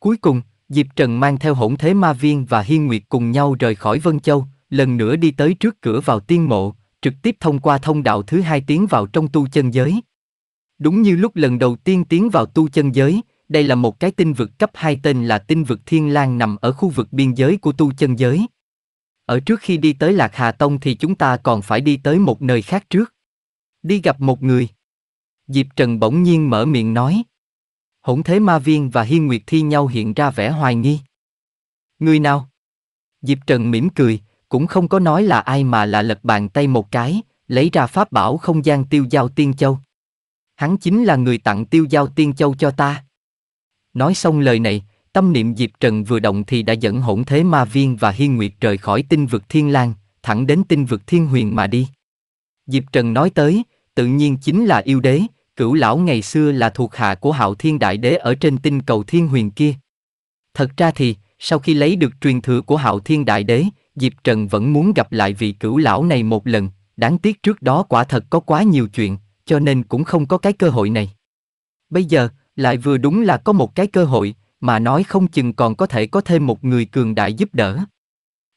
Cuối cùng, Diệp Trần mang theo hỗn thế ma viên và Hiên Nguyệt cùng nhau rời khỏi Vân Châu, lần nữa đi tới trước cửa vào tiên mộ, trực tiếp thông qua thông đạo thứ hai tiến vào trong tu chân giới. Đúng như lúc lần đầu tiên tiến vào tu chân giới, đây là một cái tinh vực cấp hai tên là tinh vực Thiên Lang nằm ở khu vực biên giới của tu chân giới. Ở trước khi đi tới Lạc Hà Tông thì chúng ta còn phải đi tới một nơi khác trước. Đi gặp một người. Diệp Trần bỗng nhiên mở miệng nói. Hỗn thế ma viên và hiên nguyệt thi nhau hiện ra vẻ hoài nghi. Người nào? Diệp Trần mỉm cười, cũng không có nói là ai mà là lật bàn tay một cái, lấy ra pháp bảo không gian tiêu giao tiên châu. Hắn chính là người tặng tiêu giao tiên châu cho ta. Nói xong lời này, tâm niệm Diệp Trần vừa động thì đã dẫn hỗn thế ma viên và hiên nguyệt rời khỏi tinh vực thiên lang, thẳng đến tinh vực thiên huyền mà đi. Diệp Trần nói tới, tự nhiên chính là yêu đế, Cửu lão ngày xưa là thuộc hạ của hạo thiên đại đế ở trên tinh cầu thiên huyền kia. Thật ra thì, sau khi lấy được truyền thừa của hạo thiên đại đế, Diệp Trần vẫn muốn gặp lại vị cửu lão này một lần, đáng tiếc trước đó quả thật có quá nhiều chuyện, cho nên cũng không có cái cơ hội này. Bây giờ, lại vừa đúng là có một cái cơ hội, mà nói không chừng còn có thể có thêm một người cường đại giúp đỡ.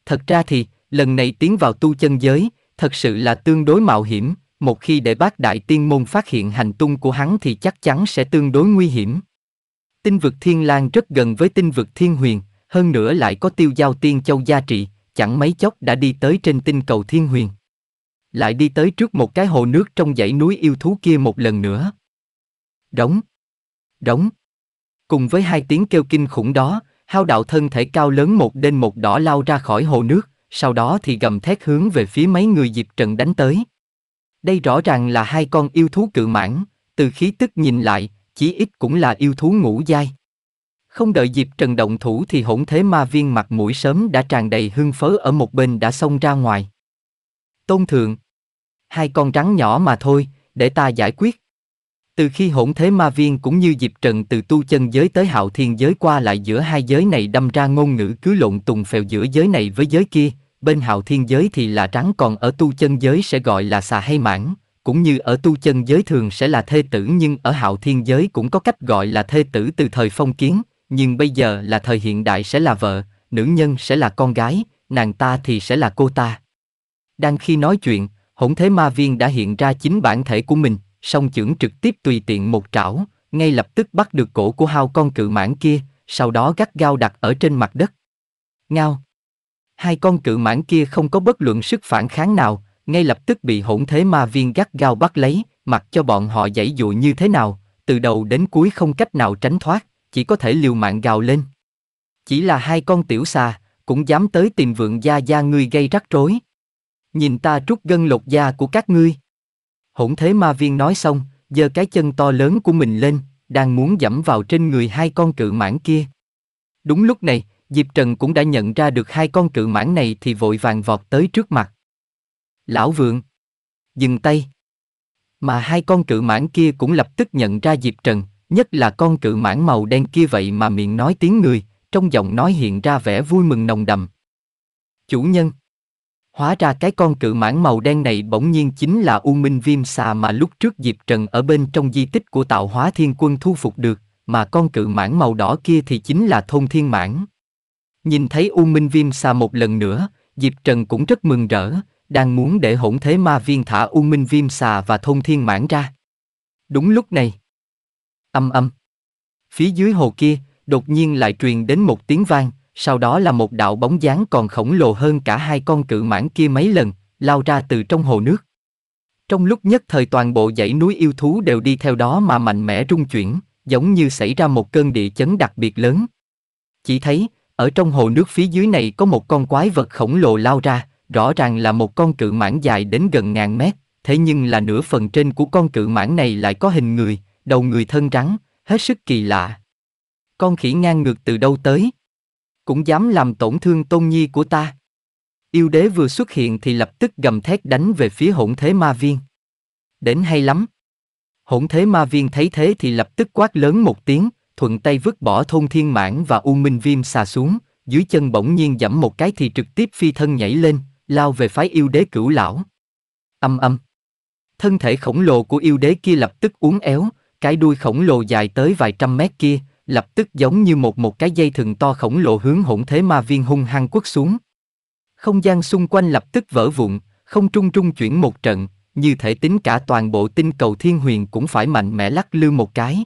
Thật ra thì, lần này tiến vào tu chân giới, thật sự là tương đối mạo hiểm, một khi để bác đại tiên môn phát hiện hành tung của hắn thì chắc chắn sẽ tương đối nguy hiểm. Tinh vực thiên lang rất gần với tinh vực thiên huyền, hơn nữa lại có tiêu giao tiên châu gia trị, chẳng mấy chốc đã đi tới trên tinh cầu thiên huyền. Lại đi tới trước một cái hồ nước trong dãy núi yêu thú kia một lần nữa. Đóng. Đóng. Cùng với hai tiếng kêu kinh khủng đó, hao đạo thân thể cao lớn một đen một đỏ lao ra khỏi hồ nước, sau đó thì gầm thét hướng về phía mấy người Diệp trận đánh tới. Đây rõ ràng là hai con yêu thú cự mãn, từ khí tức nhìn lại, chí ít cũng là yêu thú ngũ giai. Không đợi dịp trần động thủ thì hỗn thế ma viên mặt mũi sớm đã tràn đầy hưng phớ ở một bên đã xông ra ngoài. Tôn thượng, hai con rắn nhỏ mà thôi, để ta giải quyết. Từ khi hỗn thế ma viên cũng như Diệp Trần từ tu chân giới tới hạo thiên giới qua lại giữa hai giới này đâm ra ngôn ngữ cứ lộn tùng phèo giữa giới này với giới kia, bên hạo thiên giới thì là trắng còn ở tu chân giới sẽ gọi là xà hay mãn, cũng như ở tu chân giới thường sẽ là thê tử nhưng ở hạo thiên giới cũng có cách gọi là thê tử từ thời phong kiến, nhưng bây giờ là thời hiện đại sẽ là vợ, nữ nhân sẽ là con gái, nàng ta thì sẽ là cô ta. Đang khi nói chuyện, hỗn thế ma viên đã hiện ra chính bản thể của mình, song chưởng trực tiếp tùy tiện một trảo, ngay lập tức bắt được cổ của hao con cự mãn kia, sau đó gắt gao đặt ở trên mặt đất. Ngao! Hai con cự mãn kia không có bất luận sức phản kháng nào, ngay lập tức bị hỗn thế ma viên gắt gao bắt lấy, mặc cho bọn họ dãy dụ như thế nào, từ đầu đến cuối không cách nào tránh thoát, chỉ có thể liều mạng gào lên. Chỉ là hai con tiểu xà, cũng dám tới tìm vượng gia gia ngươi gây rắc rối. Nhìn ta trút gân lột da của các ngươi. Hỗn thế ma viên nói xong, giơ cái chân to lớn của mình lên, đang muốn dẫm vào trên người hai con cự mãn kia. Đúng lúc này, Diệp Trần cũng đã nhận ra được hai con cự mãng này thì vội vàng vọt tới trước mặt. Lão vượng! Dừng tay! Mà hai con cự mãng kia cũng lập tức nhận ra Diệp Trần, nhất là con cự mãng màu đen kia vậy mà miệng nói tiếng người, trong giọng nói hiện ra vẻ vui mừng nồng đầm. Chủ nhân! Hóa ra cái con cự mãng màu đen này bỗng nhiên chính là U Minh Viêm xà mà lúc trước Diệp Trần ở bên trong di tích của tạo hóa thiên quân thu phục được, mà con cự mãng màu đỏ kia thì chính là thôn thiên mãng. Nhìn thấy U Minh Viêm xà một lần nữa, Diệp Trần cũng rất mừng rỡ, đang muốn để hỗn thế ma viên thả U Minh Viêm xà và thôn thiên mãn ra. Đúng lúc này. Âm âm. Phía dưới hồ kia, đột nhiên lại truyền đến một tiếng vang, sau đó là một đạo bóng dáng còn khổng lồ hơn cả hai con cự mãn kia mấy lần, lao ra từ trong hồ nước. Trong lúc nhất thời toàn bộ dãy núi yêu thú đều đi theo đó mà mạnh mẽ rung chuyển, giống như xảy ra một cơn địa chấn đặc biệt lớn. Chỉ thấy, ở trong hồ nước phía dưới này có một con quái vật khổng lồ lao ra, rõ ràng là một con cự mãng dài đến gần ngàn mét, thế nhưng là nửa phần trên của con cự mãng này lại có hình người, đầu người thân rắn, hết sức kỳ lạ. Con khỉ ngang ngược từ đâu tới? Cũng dám làm tổn thương tôn nhi của ta. Yêu đế vừa xuất hiện thì lập tức gầm thét đánh về phía hỗn thế ma viên. Đến hay lắm. Hỗn thế ma viên thấy thế thì lập tức quát lớn một tiếng, thuận tay vứt bỏ thôn thiên mãn và u minh viêm xà xuống, dưới chân bỗng nhiên giẫm một cái thì trực tiếp phi thân nhảy lên, lao về phái yêu đế cửu lão. Âm âm. Thân thể khổng lồ của yêu đế kia lập tức uốn éo, cái đuôi khổng lồ dài tới vài trăm mét kia, lập tức giống như một một cái dây thừng to khổng lồ hướng hỗn thế ma viên hung hăng quất xuống. Không gian xung quanh lập tức vỡ vụn, không trung trung chuyển một trận, như thể tính cả toàn bộ tinh cầu thiên huyền cũng phải mạnh mẽ lắc lư một cái,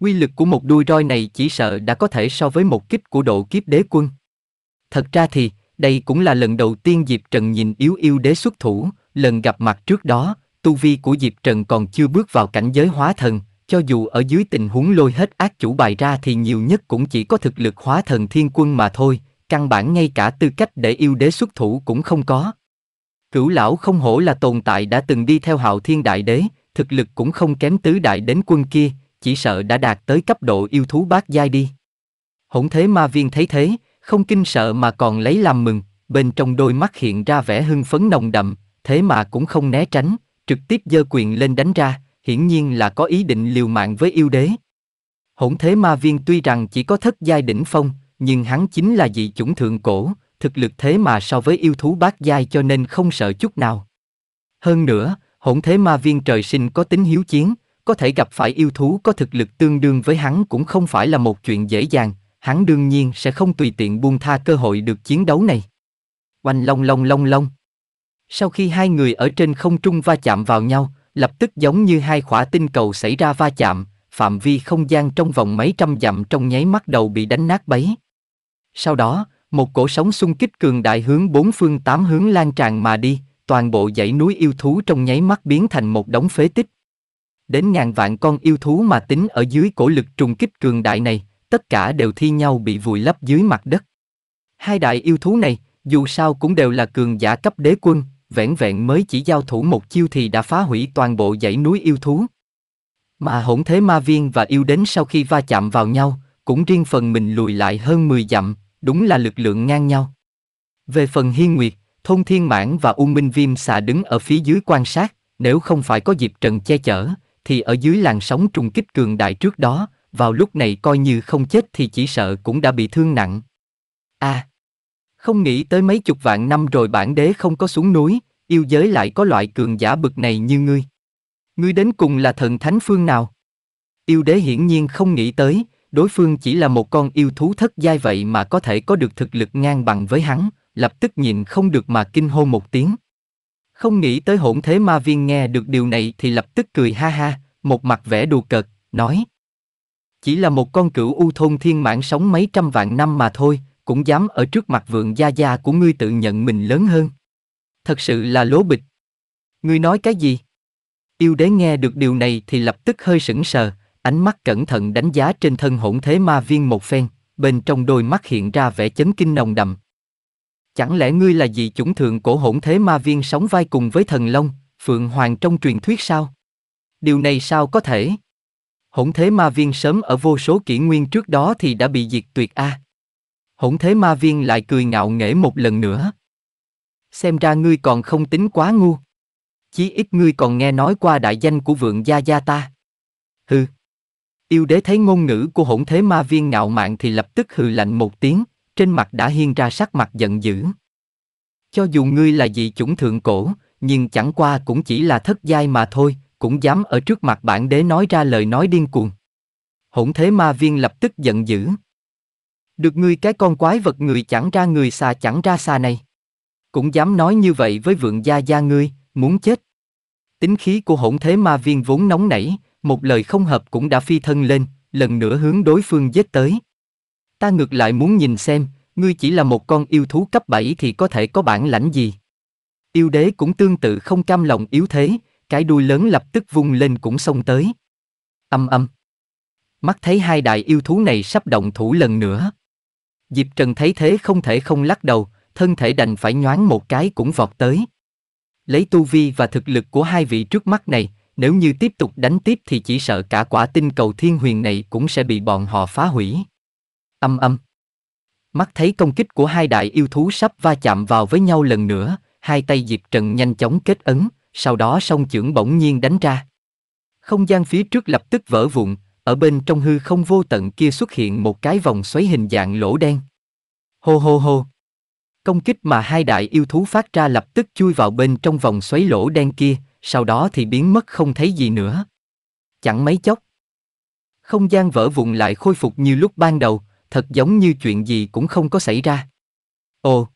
Quy lực của một đuôi roi này chỉ sợ đã có thể so với một kích của độ kiếp đế quân. Thật ra thì, đây cũng là lần đầu tiên Diệp Trần nhìn yếu yêu đế xuất thủ, lần gặp mặt trước đó, tu vi của Diệp Trần còn chưa bước vào cảnh giới hóa thần, cho dù ở dưới tình huống lôi hết ác chủ bài ra thì nhiều nhất cũng chỉ có thực lực hóa thần thiên quân mà thôi, căn bản ngay cả tư cách để yêu đế xuất thủ cũng không có. Cửu lão không hổ là tồn tại đã từng đi theo hạo thiên đại đế, thực lực cũng không kém tứ đại đến quân kia, chỉ sợ đã đạt tới cấp độ yêu thú bát giai đi. Hỗn thế ma viên thấy thế, không kinh sợ mà còn lấy làm mừng, bên trong đôi mắt hiện ra vẻ hưng phấn nồng đậm, thế mà cũng không né tránh, trực tiếp giơ quyền lên đánh ra, hiển nhiên là có ý định liều mạng với yêu đế. Hỗn thế ma viên tuy rằng chỉ có thất giai đỉnh phong, nhưng hắn chính là dị chủng thượng cổ, thực lực thế mà so với yêu thú bát giai cho nên không sợ chút nào. Hơn nữa, hỗn thế ma viên trời sinh có tính hiếu chiến, có thể gặp phải yêu thú có thực lực tương đương với hắn cũng không phải là một chuyện dễ dàng, hắn đương nhiên sẽ không tùy tiện buông tha cơ hội được chiến đấu này. Oanh long long long long. Sau khi hai người ở trên không trung va chạm vào nhau, lập tức giống như hai khỏa tinh cầu xảy ra va chạm, phạm vi không gian trong vòng mấy trăm dặm trong nháy mắt đầu bị đánh nát bấy. Sau đó, một cổ sóng xung kích cường đại hướng bốn phương tám hướng lan tràn mà đi, toàn bộ dãy núi yêu thú trong nháy mắt biến thành một đống phế tích, đến ngàn vạn con yêu thú mà tính ở dưới cổ lực trùng kích cường đại này, tất cả đều thi nhau bị vùi lấp dưới mặt đất. Hai đại yêu thú này, dù sao cũng đều là cường giả cấp đế quân, vẻn vẹn mới chỉ giao thủ một chiêu thì đã phá hủy toàn bộ dãy núi yêu thú. Mà hỗn thế ma viên và yêu đến sau khi va chạm vào nhau, cũng riêng phần mình lùi lại hơn 10 dặm, đúng là lực lượng ngang nhau. Về phần hiên nguyệt, thôn thiên mãn và u minh viêm xà đứng ở phía dưới quan sát, nếu không phải có dịp trần che chở, thì ở dưới làn sóng trùng kích cường đại trước đó, vào lúc này coi như không chết thì chỉ sợ cũng đã bị thương nặng. A, à, không nghĩ tới mấy chục vạn năm rồi bản đế không có xuống núi, yêu giới lại có loại cường giả bực này như ngươi. Ngươi đến cùng là thần thánh phương nào? Yêu đế hiển nhiên không nghĩ tới, đối phương chỉ là một con yêu thú thất giai vậy mà có thể có được thực lực ngang bằng với hắn, lập tức nhìn không được mà kinh hô một tiếng. Không nghĩ tới hỗn thế ma viên nghe được điều này thì lập tức cười ha ha, một mặt vẻ đùa cợt, nói. Chỉ là một con cửu u thôn thiên mãn sống mấy trăm vạn năm mà thôi, cũng dám ở trước mặt vượng gia gia của ngươi tự nhận mình lớn hơn. Thật sự là lố bịch. Ngươi nói cái gì? Yêu đế nghe được điều này thì lập tức hơi sững sờ, ánh mắt cẩn thận đánh giá trên thân hỗn thế ma viên một phen, bên trong đôi mắt hiện ra vẻ chấn kinh nồng đậm. Chẳng lẽ ngươi là dị chủng thượng cổ hỗn thế ma viên sống vai cùng với thần long, phượng hoàng trong truyền thuyết sao? Điều này sao có thể? Hỗn thế ma viên sớm ở vô số kỷ nguyên trước đó thì đã bị diệt tuyệt a. À? Hỗn thế ma viên lại cười ngạo nghễ một lần nữa. Xem ra ngươi còn không tính quá ngu. Chí ít ngươi còn nghe nói qua đại danh của vượng gia gia ta. Hừ. Yêu đế thấy ngôn ngữ của hỗn thế ma viên ngạo mạn thì lập tức hừ lạnh một tiếng, trên mặt đã hiên ra sắc mặt giận dữ. Cho dù ngươi là dị chủng thượng cổ, nhưng chẳng qua cũng chỉ là thất giai mà thôi, cũng dám ở trước mặt bản đế nói ra lời nói điên cuồng. Hỗn thế ma viên lập tức giận dữ. Được ngươi cái con quái vật người chẳng ra người xa chẳng ra xa này. Cũng dám nói như vậy với vượng gia gia ngươi, muốn chết. Tính khí của hỗn thế ma viên vốn nóng nảy, một lời không hợp cũng đã phi thân lên, lần nữa hướng đối phương giết tới. Ta ngược lại muốn nhìn xem, ngươi chỉ là một con yêu thú cấp 7 thì có thể có bản lãnh gì. Yêu đế cũng tương tự không cam lòng yếu thế, cái đuôi lớn lập tức vung lên cũng xông tới. Âm âm. Mắt thấy hai đại yêu thú này sắp động thủ lần nữa. Diệp Trần thấy thế không thể không lắc đầu, thân thể đành phải nhoáng một cái cũng vọt tới. Lấy tu vi và thực lực của hai vị trước mắt này, nếu như tiếp tục đánh tiếp thì chỉ sợ cả quả tinh cầu thiên huyền này cũng sẽ bị bọn họ phá hủy. Âm âm. Mắt thấy công kích của hai đại yêu thú sắp va chạm vào với nhau lần nữa, hai tay Diệp Trần nhanh chóng kết ấn, sau đó song chưởng bỗng nhiên đánh ra. Không gian phía trước lập tức vỡ vụn, ở bên trong hư không vô tận kia xuất hiện một cái vòng xoáy hình dạng lỗ đen. Hô hô hô. Công kích mà hai đại yêu thú phát ra lập tức chui vào bên trong vòng xoáy lỗ đen kia, sau đó thì biến mất không thấy gì nữa. Chẳng mấy chốc. Không gian vỡ vụn lại khôi phục như lúc ban đầu, thật giống như chuyện gì cũng không có xảy ra. Ồ!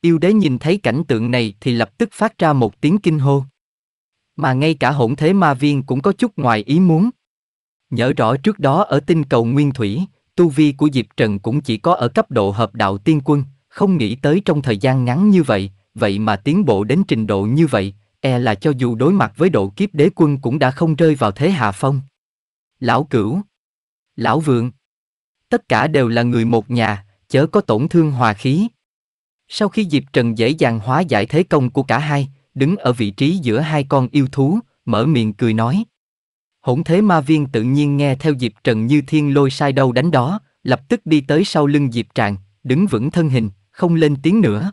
Yêu đế nhìn thấy cảnh tượng này thì lập tức phát ra một tiếng kinh hô. Mà ngay cả hỗn thế ma viên cũng có chút ngoài ý muốn. Nhớ rõ trước đó ở tinh cầu Nguyên Thủy, tu vi của Diệp Trần cũng chỉ có ở cấp độ hợp đạo tiên quân, không nghĩ tới trong thời gian ngắn như vậy, vậy mà tiến bộ đến trình độ như vậy, e là cho dù đối mặt với độ kiếp đế quân cũng đã không rơi vào thế hạ phong. Lão cửu Lão vượng tất cả đều là người một nhà, chớ có tổn thương hòa khí. Sau khi Diệp Trần dễ dàng hóa giải thế công của cả hai, đứng ở vị trí giữa hai con yêu thú, mở miệng cười nói. Hỗn thế ma viên tự nhiên nghe theo Diệp Trần như thiên lôi sai đâu đánh đó, lập tức đi tới sau lưng Diệp Tràng, đứng vững thân hình, không lên tiếng nữa.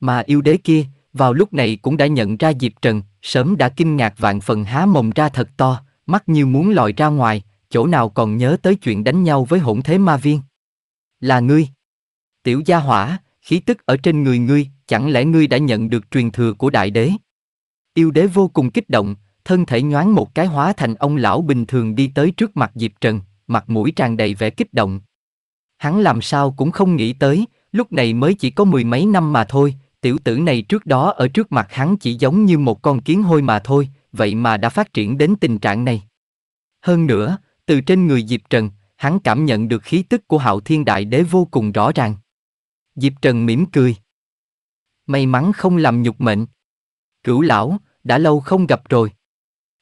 Mà yêu đế kia, vào lúc này cũng đã nhận ra Diệp Trần, sớm đã kinh ngạc vạn phần há mồm ra thật to, mắt như muốn lòi ra ngoài, chỗ nào còn nhớ tới chuyện đánh nhau với hỗn thế ma viên. Là ngươi. Tiểu gia hỏa, khí tức ở trên người ngươi, chẳng lẽ ngươi đã nhận được truyền thừa của đại đế? Yêu đế vô cùng kích động, thân thể nhoáng một cái hóa thành ông lão bình thường đi tới trước mặt Diệp Trần, mặt mũi tràn đầy vẻ kích động. Hắn làm sao cũng không nghĩ tới, lúc này mới chỉ có mười mấy năm mà thôi, tiểu tử này trước đó ở trước mặt hắn chỉ giống như một con kiến hôi mà thôi, vậy mà đã phát triển đến tình trạng này. Hơn nữa, từ trên người Diệp Trần, hắn cảm nhận được khí tức của hạo thiên đại đế vô cùng rõ ràng. Diệp Trần mỉm cười. May mắn không làm nhục mệnh. Cửu lão, đã lâu không gặp rồi.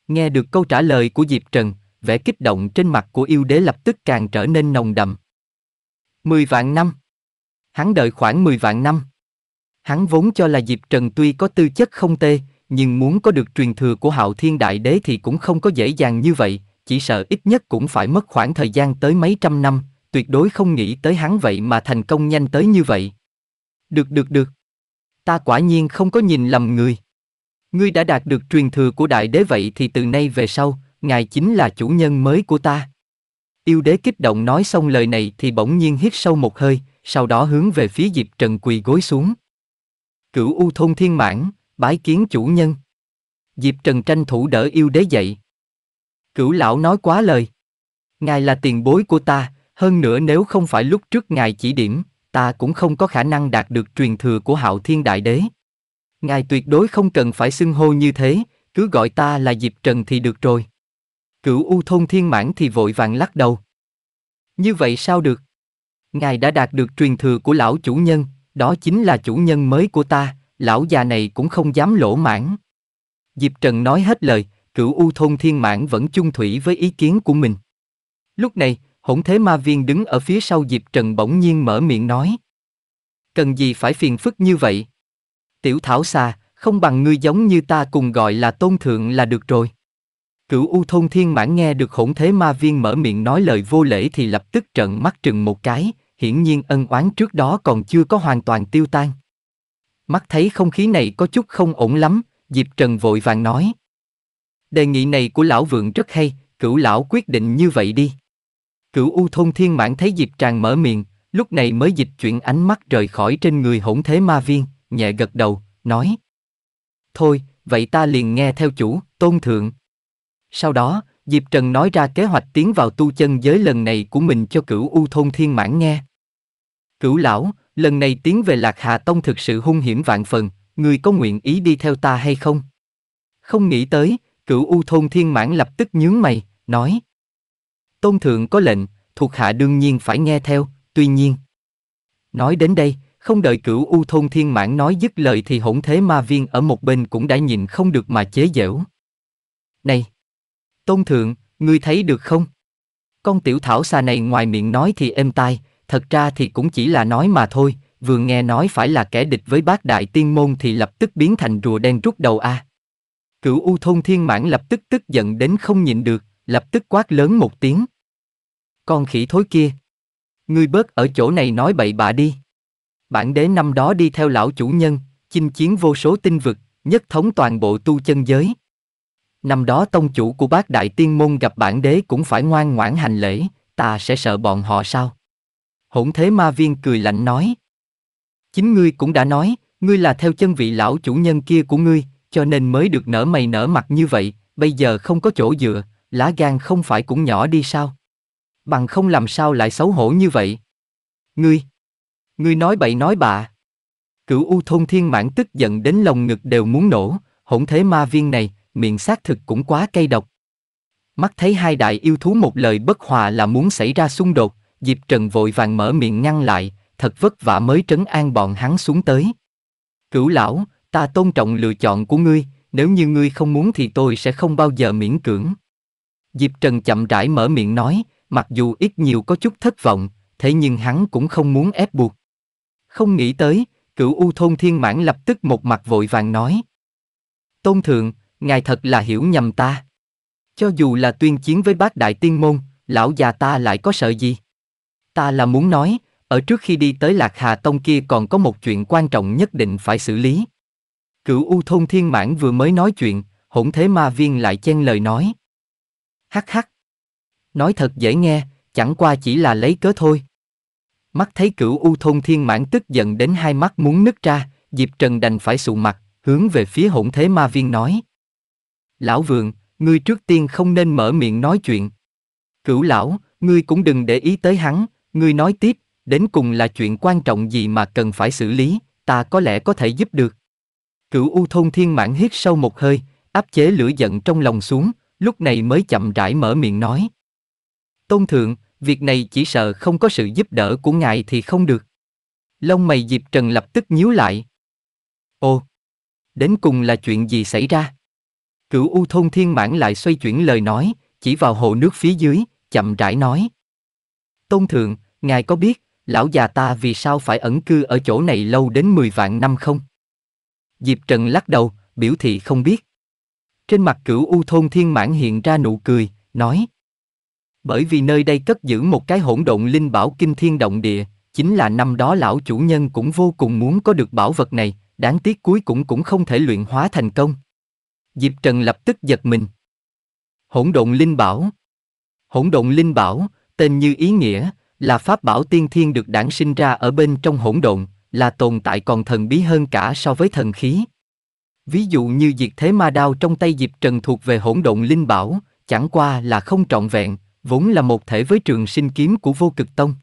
Nghe được câu trả lời của Diệp Trần, vẻ kích động trên mặt của yêu đế lập tức càng trở nên nồng đậm. Mười vạn năm. Hắn đợi khoảng mười vạn năm. Hắn vốn cho là Diệp Trần tuy có tư chất không tê, nhưng muốn có được truyền thừa của Hạo Thiên Đại Đế thì cũng không có dễ dàng như vậy, chỉ sợ ít nhất cũng phải mất khoảng thời gian tới mấy trăm năm, tuyệt đối không nghĩ tới hắn vậy mà thành công nhanh tới như vậy. Được được được. Ta quả nhiên không có nhìn lầm người. Ngươi đã đạt được truyền thừa của đại đế vậy thì từ nay về sau, ngài chính là chủ nhân mới của ta. Yêu đế kích động nói xong lời này thì bỗng nhiên hít sâu một hơi, sau đó hướng về phía Diệp Trần quỳ gối xuống. Cửu U thôn thiên mãn, bái kiến chủ nhân. Diệp Trần tranh thủ đỡ yêu đế dậy. Cửu lão nói quá lời. Ngài là tiền bối của ta, hơn nữa nếu không phải lúc trước ngài chỉ điểm, ta cũng không có khả năng đạt được truyền thừa của hạo thiên đại đế. Ngài tuyệt đối không cần phải xưng hô như thế, cứ gọi ta là Diệp Trần thì được rồi. Cửu U thông Thiên Mãn thì vội vàng lắc đầu. Như vậy sao được? Ngài đã đạt được truyền thừa của lão chủ nhân, đó chính là chủ nhân mới của ta, lão già này cũng không dám lỗ mãn. Diệp Trần nói hết lời, cửu u thôn thiên mãn vẫn chung thủy với ý kiến của mình. Lúc này, hỗn thế ma viên đứng ở phía sau Diệp Trần bỗng nhiên mở miệng nói. Cần gì phải phiền phức như vậy? Tiểu Thảo xà, không bằng ngươi giống như ta cùng gọi là tôn thượng là được rồi. Cửu U Thôn Thiên Mãn nghe được hỗn thế ma viên mở miệng nói lời vô lễ thì lập tức trợn mắt trừng một cái, hiển nhiên ân oán trước đó còn chưa có hoàn toàn tiêu tan. Mắt thấy không khí này có chút không ổn lắm, Diệp Trần vội vàng nói. Đề nghị này của lão vượng rất hay, cửu lão quyết định như vậy đi. Cửu U thôn thiên mãn thấy Diệp Tràng mở miệng, lúc này mới dịch chuyển ánh mắt rời khỏi trên người hỗn thế ma viên, nhẹ gật đầu, nói. Thôi, vậy ta liền nghe theo chủ, tôn thượng. Sau đó, Diệp Trần nói ra kế hoạch tiến vào tu chân giới lần này của mình cho cửu U thôn thiên mãn nghe. Cửu lão, lần này tiến về Lạc Hà Tông thực sự hung hiểm vạn phần, người có nguyện ý đi theo ta hay không? Không nghĩ tới, Cửu U thôn thiên mãn lập tức nhướng mày, nói. Tôn thượng có lệnh, thuộc hạ đương nhiên phải nghe theo, tuy nhiên. Nói đến đây, không đợi cửu U thôn thiên mãn nói dứt lời thì hỗn thế ma viên ở một bên cũng đã nhìn không được mà chế giễu. Này! Tôn thượng, ngươi thấy được không? Con tiểu thảo xà này ngoài miệng nói thì êm tai, thật ra thì cũng chỉ là nói mà thôi, vừa nghe nói phải là kẻ địch với bác đại tiên môn thì lập tức biến thành rùa đen rút đầu a. À. Cửu U thôn thiên mãn lập tức tức giận đến không nhịn được, lập tức quát lớn một tiếng. Con khỉ thối kia. Ngươi bớt ở chỗ này nói bậy bạ đi. Bản đế năm đó đi theo lão chủ nhân, chinh chiến vô số tinh vực, nhất thống toàn bộ tu chân giới. Năm đó tông chủ của bác đại tiên môn gặp bản đế cũng phải ngoan ngoãn hành lễ, ta sẽ sợ bọn họ sao? Hỗn thế ma viên cười lạnh nói. Chính ngươi cũng đã nói, ngươi là theo chân vị lão chủ nhân kia của ngươi, cho nên mới được nở mày nở mặt như vậy, bây giờ không có chỗ dựa, lá gan không phải cũng nhỏ đi sao? Bằng không làm sao lại xấu hổ như vậy? Ngươi! Ngươi nói bậy nói bạ! Cửu U Thôn Thiên Mãn tức giận đến lòng ngực đều muốn nổ, hỗn thế ma viên này, miệng xác thực cũng quá cay độc. Mắt thấy hai đại yêu thú một lời bất hòa là muốn xảy ra xung đột, Diệp Trần vội vàng mở miệng ngăn lại, thật vất vả mới trấn an bọn hắn xuống tới. Cửu lão, Ta tôn trọng lựa chọn của ngươi, nếu như ngươi không muốn thì tôi sẽ không bao giờ miễn cưỡng. Diệp Trần chậm rãi mở miệng nói, mặc dù ít nhiều có chút thất vọng, thế nhưng hắn cũng không muốn ép buộc. Không nghĩ tới, cửu U thôn thiên mãn lập tức một mặt vội vàng nói. Tôn thượng, ngài thật là hiểu nhầm ta. Cho dù là tuyên chiến với bác đại tiên môn, lão già ta lại có sợ gì? Ta là muốn nói, ở trước khi đi tới Lạc Hà Tông kia còn có một chuyện quan trọng nhất định phải xử lý. Cửu U Thôn Thiên Mãn vừa mới nói chuyện, hỗn thế ma viên lại chen lời nói. Hắc hắc. Nói thật dễ nghe, chẳng qua chỉ là lấy cớ thôi. Mắt thấy cửu U Thôn Thiên Mãn tức giận đến hai mắt muốn nứt ra, Diệp Trần đành phải sụ mặt, hướng về phía hỗn thế ma viên nói. Lão vượng, ngươi trước tiên không nên mở miệng nói chuyện. Cửu lão, ngươi cũng đừng để ý tới hắn, ngươi nói tiếp, đến cùng là chuyện quan trọng gì mà cần phải xử lý, ta có lẽ có thể giúp được. Cửu U thông thiên mãn hít sâu một hơi, áp chế lửa giận trong lòng xuống, lúc này mới chậm rãi mở miệng nói. Tôn thượng, việc này chỉ sợ không có sự giúp đỡ của ngài thì không được. Lông mày Diệp Trần lập tức nhíu lại. ô đến cùng là chuyện gì xảy ra? Cửu U thông thiên mãn lại xoay chuyển lời nói, chỉ vào hồ nước phía dưới, chậm rãi nói. Tôn thượng, ngài có biết, lão già ta vì sao phải ẩn cư ở chỗ này lâu đến 10 vạn năm không? Diệp Trần lắc đầu, biểu thị không biết. Trên mặt cửu U thôn thiên mãn hiện ra nụ cười, nói. Bởi vì nơi đây cất giữ một cái hỗn độn linh bảo kinh thiên động địa, chính là năm đó lão chủ nhân cũng vô cùng muốn có được bảo vật này, đáng tiếc cuối cùng cũng không thể luyện hóa thành công. Diệp Trần lập tức giật mình. Hỗn độn linh bảo Hỗn độn linh bảo, tên như ý nghĩa, là pháp bảo tiên thiên được đản sinh ra ở bên trong hỗn độn, là tồn tại còn thần bí hơn cả so với thần khí. Ví dụ như diệt thế ma đao trong tay Diệp Trần thuộc về hỗn độn linh bảo, chẳng qua là không trọn vẹn, vốn là một thể với trường sinh kiếm của vô cực tông.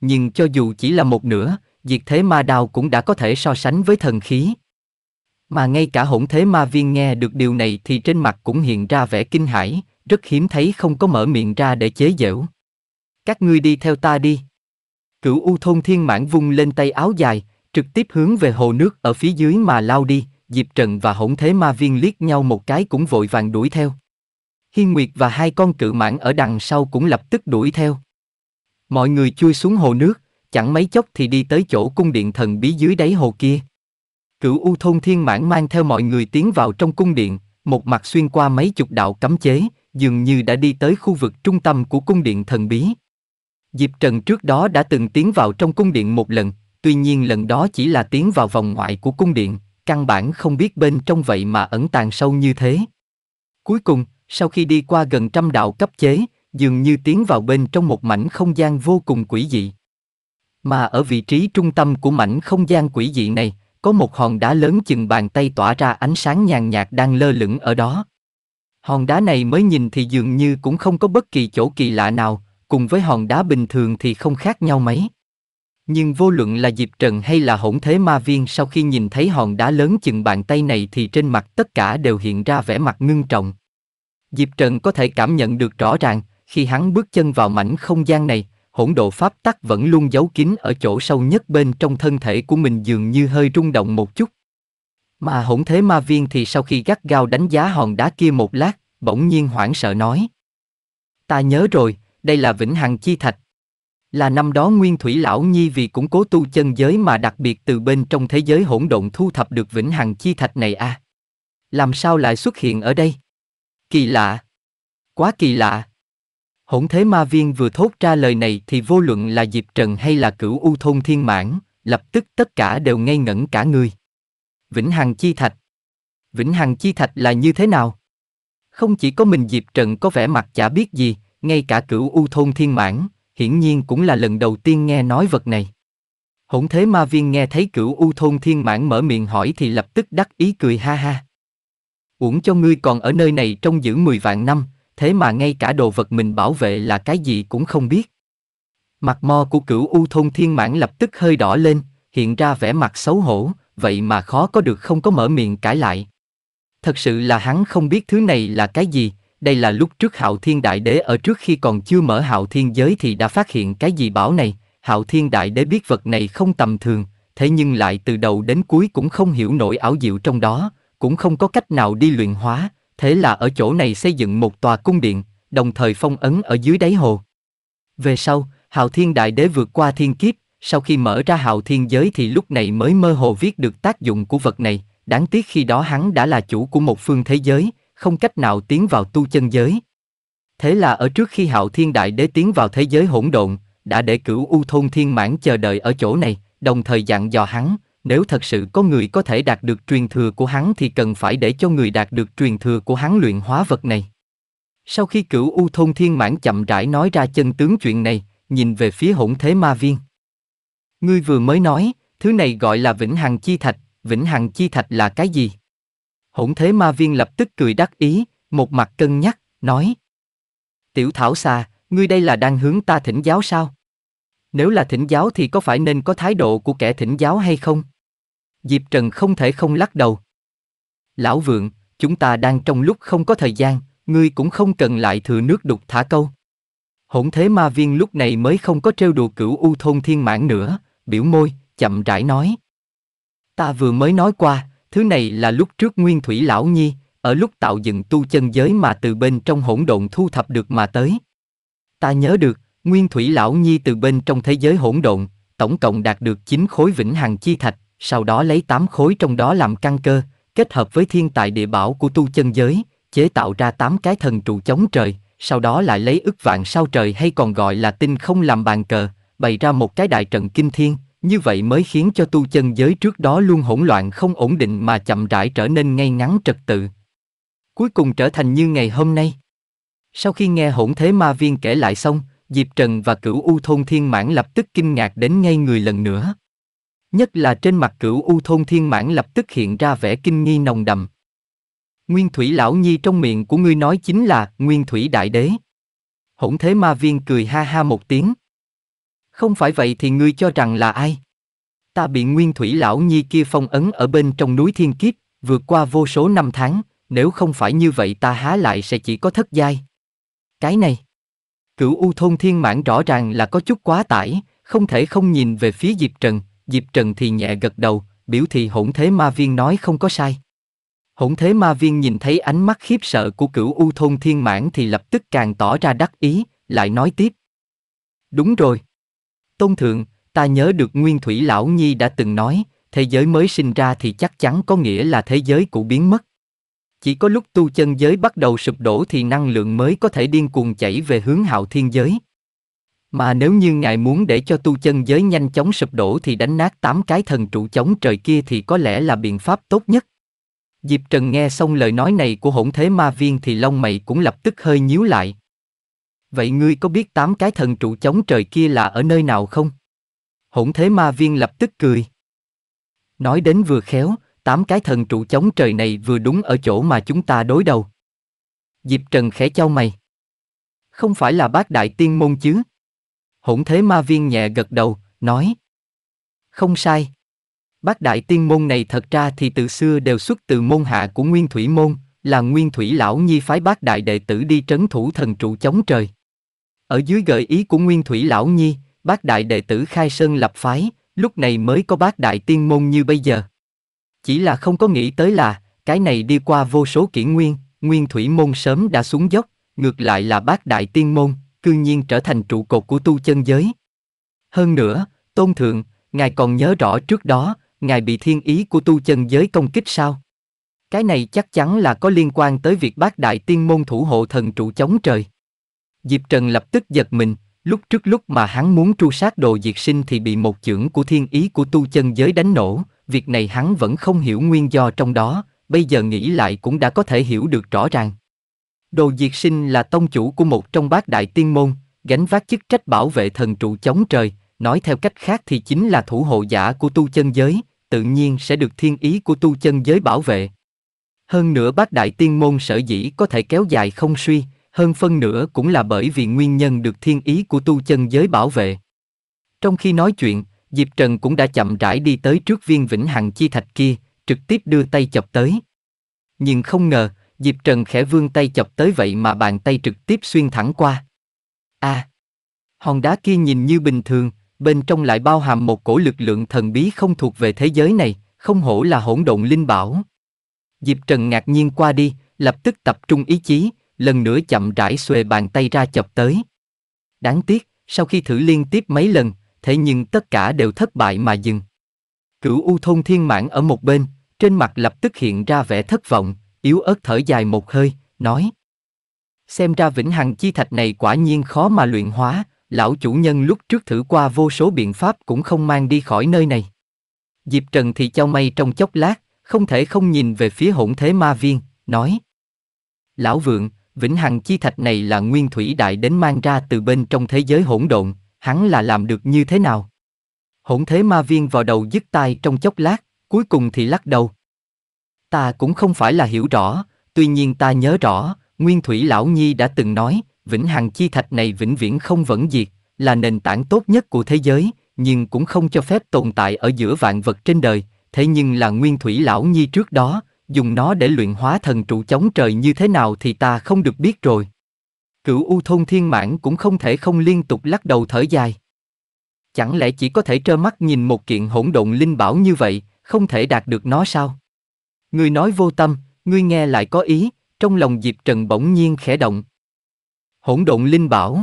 Nhưng cho dù chỉ là một nửa, diệt thế ma đao cũng đã có thể so sánh với thần khí. Mà ngay cả hỗn thế ma viên nghe được điều này thì trên mặt cũng hiện ra vẻ kinh hãi, rất hiếm thấy không có mở miệng ra để chế giễu. Các ngươi đi theo ta đi. Cửu U thôn thiên mãn vung lên tay áo dài, trực tiếp hướng về hồ nước ở phía dưới mà lao đi, Diệp Trần và hỗn thế ma viên liếc nhau một cái cũng vội vàng đuổi theo. Hiên Nguyệt và hai con cự mãn ở đằng sau cũng lập tức đuổi theo. Mọi người chui xuống hồ nước, chẳng mấy chốc thì đi tới chỗ cung điện thần bí dưới đáy hồ kia. Cửu U thôn thiên mãn mang theo mọi người tiến vào trong cung điện, một mặt xuyên qua mấy chục đạo cấm chế, dường như đã đi tới khu vực trung tâm của cung điện thần bí. Diệp Trần trước đó đã từng tiến vào trong cung điện một lần, tuy nhiên lần đó chỉ là tiến vào vòng ngoại của cung điện, căn bản không biết bên trong vậy mà ẩn tàng sâu như thế. Cuối cùng, sau khi đi qua gần trăm đạo cấp chế, dường như tiến vào bên trong một mảnh không gian vô cùng quỷ dị. Mà ở vị trí trung tâm của mảnh không gian quỷ dị này, có một hòn đá lớn chừng bàn tay tỏa ra ánh sáng nhàn nhạt đang lơ lửng ở đó. Hòn đá này mới nhìn thì dường như cũng không có bất kỳ chỗ kỳ lạ nào, cùng với hòn đá bình thường thì không khác nhau mấy. Nhưng vô luận là Diệp Trần hay là hỗn thế ma viên sau khi nhìn thấy hòn đá lớn chừng bàn tay này thì trên mặt tất cả đều hiện ra vẻ mặt ngưng trọng. Diệp Trần có thể cảm nhận được rõ ràng, khi hắn bước chân vào mảnh không gian này, hỗn độ pháp tắc vẫn luôn giấu kín ở chỗ sâu nhất bên trong thân thể của mình dường như hơi rung động một chút. Mà hỗn thế ma viên thì sau khi gắt gao đánh giá hòn đá kia một lát, bỗng nhiên hoảng sợ nói. Ta nhớ rồi, đây là vĩnh hằng chi thạch. Là năm đó Nguyên Thủy Lão Nhi vì củng cố tu chân giới mà đặc biệt từ bên trong thế giới hỗn độn thu thập được vĩnh hằng chi thạch này à. Làm sao lại xuất hiện ở đây? Kỳ lạ! Quá kỳ lạ! Hỗn thế ma viên vừa thốt ra lời này thì vô luận là Diệp Trần hay là cửu U Thôn Thiên Mãn, lập tức tất cả đều ngây ngẩn cả người. Vĩnh Hằng Chi Thạch Vĩnh Hằng Chi Thạch là như thế nào? Không chỉ có mình Diệp Trần có vẻ mặt chả biết gì, ngay cả cửu u thôn thiên mãn, hiển nhiên cũng là lần đầu tiên nghe nói vật này. Hỗn thế ma viên nghe thấy cửu u thôn thiên mãn mở miệng hỏi thì lập tức đắc ý cười ha ha. Uổng cho ngươi còn ở nơi này trong giữ mười vạn năm, thế mà ngay cả đồ vật mình bảo vệ là cái gì cũng không biết. Mặt mo của cửu u thôn thiên mãn lập tức hơi đỏ lên, hiện ra vẻ mặt xấu hổ, vậy mà khó có được không có mở miệng cãi lại. Thật sự là hắn không biết thứ này là cái gì, đây là lúc trước Hạo Thiên Đại Đế ở trước khi còn chưa mở Hạo Thiên giới thì đã phát hiện cái gì bảo này, Hạo Thiên Đại Đế biết vật này không tầm thường, thế nhưng lại từ đầu đến cuối cũng không hiểu nổi ảo diệu trong đó, cũng không có cách nào đi luyện hóa, thế là ở chỗ này xây dựng một tòa cung điện, đồng thời phong ấn ở dưới đáy hồ. Về sau, Hạo Thiên Đại Đế vượt qua thiên kiếp, sau khi mở ra Hạo Thiên giới thì lúc này mới mơ hồ viết được tác dụng của vật này, đáng tiếc khi đó hắn đã là chủ của một phương thế giới, không cách nào tiến vào tu chân giới. Thế là ở trước khi Hạo Thiên Đại Đế tiến vào thế giới hỗn độn, đã để cửu U Thôn Thiên Mãn chờ đợi ở chỗ này, đồng thời dặn dò hắn, nếu thật sự có người có thể đạt được truyền thừa của hắn thì cần phải để cho người đạt được truyền thừa của hắn luyện hóa vật này. Sau khi cửu U Thôn Thiên Mãn chậm rãi nói ra chân tướng chuyện này, nhìn về phía hỗn thế ma viên. Ngươi vừa mới nói, thứ này gọi là vĩnh hằng chi thạch, vĩnh hằng chi thạch là cái gì? Hỗn thế ma viên lập tức cười đắc ý, một mặt cân nhắc, nói. Tiểu thảo xà, ngươi đây là đang hướng ta thỉnh giáo sao? Nếu là thỉnh giáo thì có phải nên có thái độ của kẻ thỉnh giáo hay không? Diệp Trần không thể không lắc đầu. Lão vượng, chúng ta đang trong lúc không có thời gian, ngươi cũng không cần lại thừa nước đục thả câu. Hỗn thế ma viên lúc này mới không có trêu đùa cửu u thôn thiên mãn nữa, biểu môi, chậm rãi nói. Ta vừa mới nói qua, Thứ này là lúc trước Nguyên Thủy Lão Nhi, ở lúc tạo dựng tu chân giới mà từ bên trong hỗn độn thu thập được mà tới. Ta nhớ được, Nguyên Thủy Lão Nhi từ bên trong thế giới hỗn độn, tổng cộng đạt được 9 khối vĩnh hằng chi thạch, sau đó lấy 8 khối trong đó làm căn cơ, kết hợp với thiên tài địa bảo của tu chân giới, chế tạo ra 8 cái thần trụ chống trời, sau đó lại lấy ức vạn sao trời hay còn gọi là tinh không làm bàn cờ, bày ra một cái đại trận kinh thiên, như vậy mới khiến cho tu chân giới trước đó luôn hỗn loạn không ổn định mà chậm rãi trở nên ngay ngắn trật tự. Cuối cùng trở thành như ngày hôm nay. Sau khi nghe hỗn thế ma viên kể lại xong, Diệp Trần và cửu U Thôn Thiên Mãn lập tức kinh ngạc đến ngay người lần nữa. Nhất là trên mặt cửu U Thôn Thiên Mãn lập tức hiện ra vẻ kinh nghi nồng đầm. Nguyên Thủy Lão Nhi trong miệng của ngươi nói chính là Nguyên Thủy Đại Đế. Hỗn thế ma viên cười ha ha một tiếng. Không phải vậy thì ngươi cho rằng là ai? Ta bị nguyên thủy lão nhi kia phong ấn ở bên trong núi thiên kiếp, vượt qua vô số năm tháng, nếu không phải như vậy ta há lại sẽ chỉ có thất giai. Cái này, cửu u thôn thiên mãn rõ ràng là có chút quá tải, không thể không nhìn về phía Diệp Trần, Diệp Trần thì nhẹ gật đầu, biểu thị hỗn thế ma viên nói không có sai. Hỗn thế ma viên nhìn thấy ánh mắt khiếp sợ của cửu u thôn thiên mãn thì lập tức càng tỏ ra đắc ý, lại nói tiếp. Đúng rồi, Tôn thượng, ta nhớ được Nguyên Thủy Lão Nhi đã từng nói, thế giới mới sinh ra thì chắc chắn có nghĩa là thế giới cũ biến mất. Chỉ có lúc tu chân giới bắt đầu sụp đổ thì năng lượng mới có thể điên cuồng chảy về hướng hạo thiên giới. Mà nếu như ngài muốn để cho tu chân giới nhanh chóng sụp đổ thì đánh nát tám cái thần trụ chống trời kia thì có lẽ là biện pháp tốt nhất. Diệp Trần nghe xong lời nói này của hỗn thế ma viên thì lông mày cũng lập tức hơi nhíu lại. Vậy ngươi có biết tám cái thần trụ chống trời kia là ở nơi nào không? Hỗn thế ma viên lập tức cười. Nói đến vừa khéo, tám cái thần trụ chống trời này vừa đúng ở chỗ mà chúng ta đối đầu. Diệp Trần khẽ chau mày. Không phải là bác đại tiên môn chứ? Hỗn thế ma viên nhẹ gật đầu, nói. Không sai. Bác đại tiên môn này thật ra thì từ xưa đều xuất từ môn hạ của Nguyên Thủy Môn, là Nguyên Thủy Lão Nhi phái bác đại đệ tử đi trấn thủ thần trụ chống trời. Ở dưới gợi ý của Nguyên Thủy Lão Nhi, bác đại đệ tử khai sơn lập phái, lúc này mới có bác đại tiên môn như bây giờ. Chỉ là không có nghĩ tới là, cái này đi qua vô số kỷ nguyên, Nguyên Thủy môn sớm đã xuống dốc, ngược lại là bác đại tiên môn, cư nhiên trở thành trụ cột của tu chân giới. Hơn nữa, Tôn Thượng, Ngài còn nhớ rõ trước đó, Ngài bị thiên ý của tu chân giới công kích sao? Cái này chắc chắn là có liên quan tới việc bác đại tiên môn thủ hộ thần trụ chống trời. Diệp Trần lập tức giật mình, lúc trước lúc mà hắn muốn tru sát đồ diệt sinh thì bị một chưởng của thiên ý của tu chân giới đánh nổ, việc này hắn vẫn không hiểu nguyên do trong đó, bây giờ nghĩ lại cũng đã có thể hiểu được rõ ràng. Đồ diệt sinh là tông chủ của một trong bát đại tiên môn, gánh vác chức trách bảo vệ thần trụ chống trời, nói theo cách khác thì chính là thủ hộ giả của tu chân giới, tự nhiên sẽ được thiên ý của tu chân giới bảo vệ. Hơn nữa bác đại tiên môn sở dĩ có thể kéo dài không suy, hơn phân nữa cũng là bởi vì nguyên nhân được thiên ý của tu chân giới bảo vệ. Trong khi nói chuyện, Diệp Trần cũng đã chậm rãi đi tới trước viên vĩnh hằng chi thạch kia, trực tiếp đưa tay chọc tới. Nhưng không ngờ, Diệp Trần khẽ vươn tay chọc tới vậy mà bàn tay trực tiếp xuyên thẳng qua. A. À, hòn đá kia nhìn như bình thường, bên trong lại bao hàm một cổ lực lượng thần bí không thuộc về thế giới này, không hổ là hỗn độn linh bảo. Diệp Trần ngạc nhiên qua đi, lập tức tập trung ý chí, lần nữa chậm rãi xuề bàn tay ra chập tới. Đáng tiếc, sau khi thử liên tiếp mấy lần, thế nhưng tất cả đều thất bại mà dừng. Cửu U thôn thiên mãn ở một bên, trên mặt lập tức hiện ra vẻ thất vọng, yếu ớt thở dài một hơi, nói. Xem ra vĩnh hằng chi thạch này quả nhiên khó mà luyện hóa, lão chủ nhân lúc trước thử qua vô số biện pháp cũng không mang đi khỏi nơi này. Diệp Trần thì trao mây trong chốc lát, không thể không nhìn về phía hỗn thế ma viên, nói. Lão vượng, Vĩnh hằng chi thạch này là nguyên thủy đại đến mang ra từ bên trong thế giới hỗn độn, hắn là làm được như thế nào? Hỗn thế ma viên vào đầu dứt tai trong chốc lát, cuối cùng thì lắc đầu. Ta cũng không phải là hiểu rõ, tuy nhiên ta nhớ rõ, Nguyên Thủy Lão Nhi đã từng nói, vĩnh hằng chi thạch này vĩnh viễn không vẫn diệt, là nền tảng tốt nhất của thế giới, nhưng cũng không cho phép tồn tại ở giữa vạn vật trên đời, thế nhưng là Nguyên Thủy Lão Nhi trước đó, dùng nó để luyện hóa thần trụ chống trời như thế nào thì ta không được biết rồi. Cửu U thôn thiên mãn cũng không thể không liên tục lắc đầu thở dài. Chẳng lẽ chỉ có thể trơ mắt nhìn một kiện hỗn độn linh bảo như vậy, không thể đạt được nó sao? người nói vô tâm, ngươi nghe lại có ý, trong lòng Diệp Trần bỗng nhiên khẽ động. Hỗn độn linh bảo.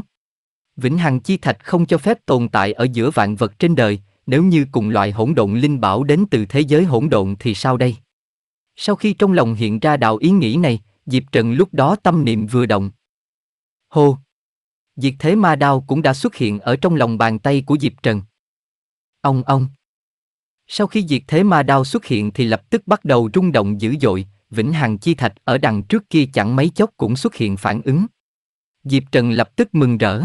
Vĩnh Hằng chi thạch không cho phép tồn tại ở giữa vạn vật trên đời, nếu như cùng loại hỗn độn linh bảo đến từ thế giới hỗn độn thì sao đây? Sau khi trong lòng hiện ra đạo ý nghĩ này, Diệp Trần lúc đó tâm niệm vừa động. Hô! Diệt thế ma đao cũng đã xuất hiện ở trong lòng bàn tay của Diệp Trần. Ông ông! Sau khi diệt thế ma đao xuất hiện thì lập tức bắt đầu rung động dữ dội, vĩnh hằng chi thạch ở đằng trước kia chẳng mấy chốc cũng xuất hiện phản ứng. Diệp Trần lập tức mừng rỡ.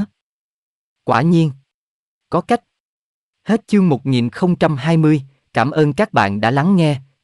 Quả nhiên! Có cách! Hết chương 1020, cảm ơn các bạn đã lắng nghe